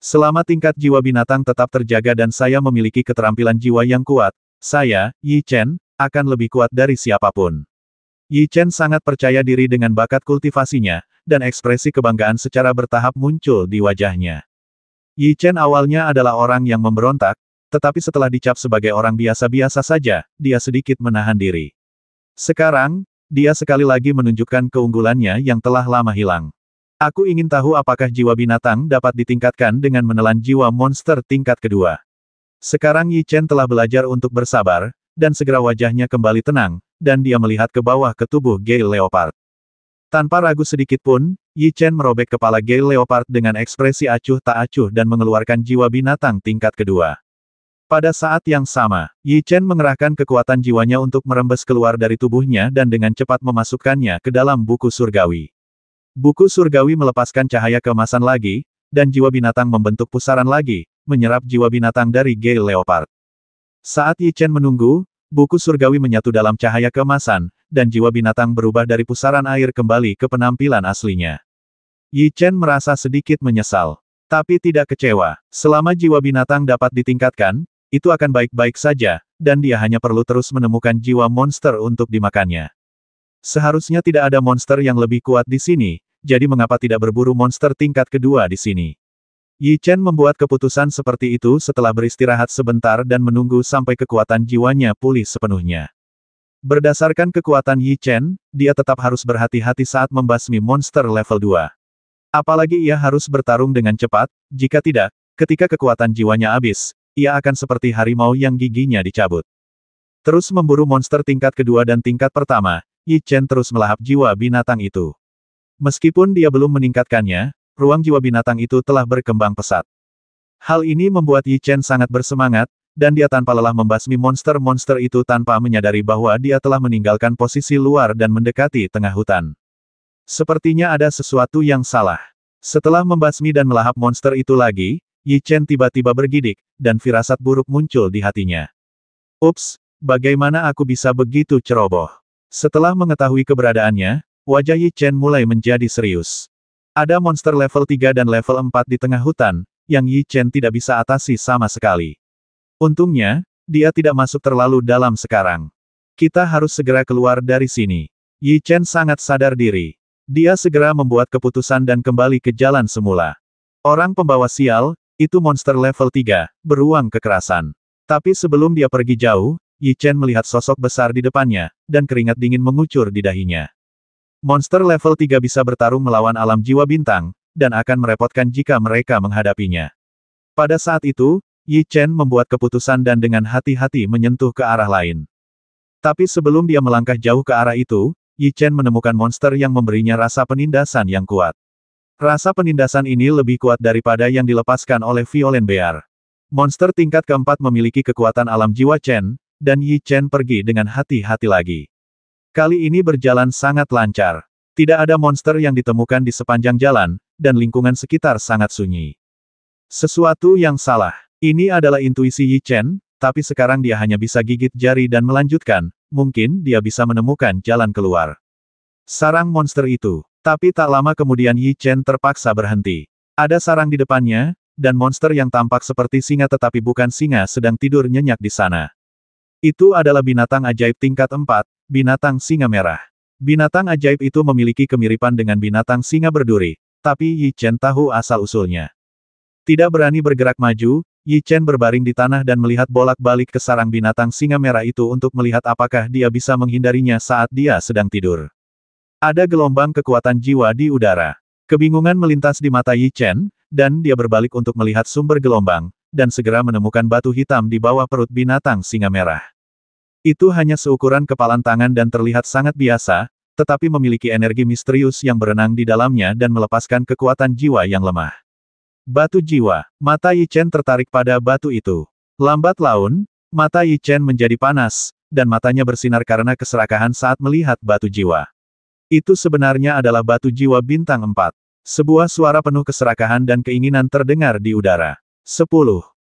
Selama tingkat jiwa binatang tetap terjaga dan saya memiliki keterampilan jiwa yang kuat, saya, Yi Chen, akan lebih kuat dari siapapun. Yi Chen sangat percaya diri dengan bakat kultivasinya, dan ekspresi kebanggaan secara bertahap muncul di wajahnya. Yi Chen awalnya adalah orang yang memberontak, tetapi setelah dicap sebagai orang biasa-biasa saja, dia sedikit menahan diri. Sekarang, dia sekali lagi menunjukkan keunggulannya yang telah lama hilang. Aku ingin tahu apakah jiwa binatang dapat ditingkatkan dengan menelan jiwa monster tingkat kedua. Sekarang Yi Chen telah belajar untuk bersabar, dan segera wajahnya kembali tenang, dan dia melihat ke bawah ke tubuh Gale Leopard. Tanpa ragu sedikit pun, Yi Chen merobek kepala Gale Leopard dengan ekspresi acuh tak acuh dan mengeluarkan jiwa binatang tingkat kedua. Pada saat yang sama, Yi Chen mengerahkan kekuatan jiwanya untuk merembes keluar dari tubuhnya dan dengan cepat memasukkannya ke dalam buku surgawi. Buku surgawi melepaskan cahaya kemasan lagi, dan jiwa binatang membentuk pusaran lagi, menyerap jiwa binatang dari Gale Leopard. Saat Yi Chen menunggu, buku surgawi menyatu dalam cahaya kemasan, dan jiwa binatang berubah dari pusaran air kembali ke penampilan aslinya. Yi Chen merasa sedikit menyesal. Tapi tidak kecewa. Selama jiwa binatang dapat ditingkatkan, itu akan baik-baik saja, dan dia hanya perlu terus menemukan jiwa monster untuk dimakannya. Seharusnya tidak ada monster yang lebih kuat di sini, jadi mengapa tidak berburu monster tingkat kedua di sini? Yi Chen membuat keputusan seperti itu setelah beristirahat sebentar dan menunggu sampai kekuatan jiwanya pulih sepenuhnya. Berdasarkan kekuatan Yi Chen, dia tetap harus berhati-hati saat membasmi monster level 2. Apalagi ia harus bertarung dengan cepat, jika tidak, ketika kekuatan jiwanya habis, ia akan seperti harimau yang giginya dicabut. Terus memburu monster tingkat kedua dan tingkat pertama, Yi Chen terus melahap jiwa binatang itu. Meskipun dia belum meningkatkannya, ruang jiwa binatang itu telah berkembang pesat. Hal ini membuat Yi Chen sangat bersemangat, dan dia tanpa lelah membasmi monster-monster itu tanpa menyadari bahwa dia telah meninggalkan posisi luar dan mendekati tengah hutan. Sepertinya ada sesuatu yang salah. Setelah membasmi dan melahap monster itu lagi, Yi Chen tiba-tiba bergidik, dan firasat buruk muncul di hatinya. Ups, bagaimana aku bisa begitu ceroboh? Setelah mengetahui keberadaannya, wajah Yi Chen mulai menjadi serius. Ada monster level 3 dan level 4 di tengah hutan, yang Yi Chen tidak bisa atasi sama sekali. Untungnya, dia tidak masuk terlalu dalam sekarang. Kita harus segera keluar dari sini. Yi Chen sangat sadar diri. Dia segera membuat keputusan dan kembali ke jalan semula. Orang pembawa sial, itu monster level 3, beruang kekerasan. Tapi sebelum dia pergi jauh, Yi Chen melihat sosok besar di depannya, dan keringat dingin mengucur di dahinya. Monster level 3 bisa bertarung melawan alam jiwa bintang, dan akan merepotkan jika mereka menghadapinya. Pada saat itu, Yi Chen membuat keputusan dan dengan hati-hati menyentuh ke arah lain. Tapi sebelum dia melangkah jauh ke arah itu, Yi Chen menemukan monster yang memberinya rasa penindasan yang kuat. Rasa penindasan ini lebih kuat daripada yang dilepaskan oleh Violent Bear. Monster tingkat keempat memiliki kekuatan alam jiwa Chen, dan Yi Chen pergi dengan hati-hati lagi. Kali ini berjalan sangat lancar. Tidak ada monster yang ditemukan di sepanjang jalan, dan lingkungan sekitar sangat sunyi. Sesuatu yang salah. Ini adalah intuisi Yi Chen, tapi sekarang dia hanya bisa gigit jari dan melanjutkan, mungkin dia bisa menemukan jalan keluar. Sarang monster itu. Tapi tak lama kemudian Yi Chen terpaksa berhenti. Ada sarang di depannya, dan monster yang tampak seperti singa tetapi bukan singa sedang tidur nyenyak di sana. Itu adalah binatang ajaib tingkat 4, Binatang Singa Merah. Binatang ajaib itu memiliki kemiripan dengan binatang singa berduri, tapi Yi Chen tahu asal-usulnya. Tidak berani bergerak maju, Yi Chen berbaring di tanah dan melihat bolak-balik ke sarang binatang singa merah itu untuk melihat apakah dia bisa menghindarinya saat dia sedang tidur. Ada gelombang kekuatan jiwa di udara. Kebingungan melintas di mata Yi Chen, dan dia berbalik untuk melihat sumber gelombang, dan segera menemukan batu hitam di bawah perut binatang singa merah. Itu hanya seukuran kepalan tangan dan terlihat sangat biasa, tetapi memiliki energi misterius yang berenang di dalamnya dan melepaskan kekuatan jiwa yang lemah. Batu jiwa, mata Yi Chen tertarik pada batu itu. Lambat laun, mata Yi Chen menjadi panas, dan matanya bersinar karena keserakahan saat melihat batu jiwa. Itu sebenarnya adalah batu jiwa bintang empat. Sebuah suara penuh keserakahan dan keinginan terdengar di udara. 10.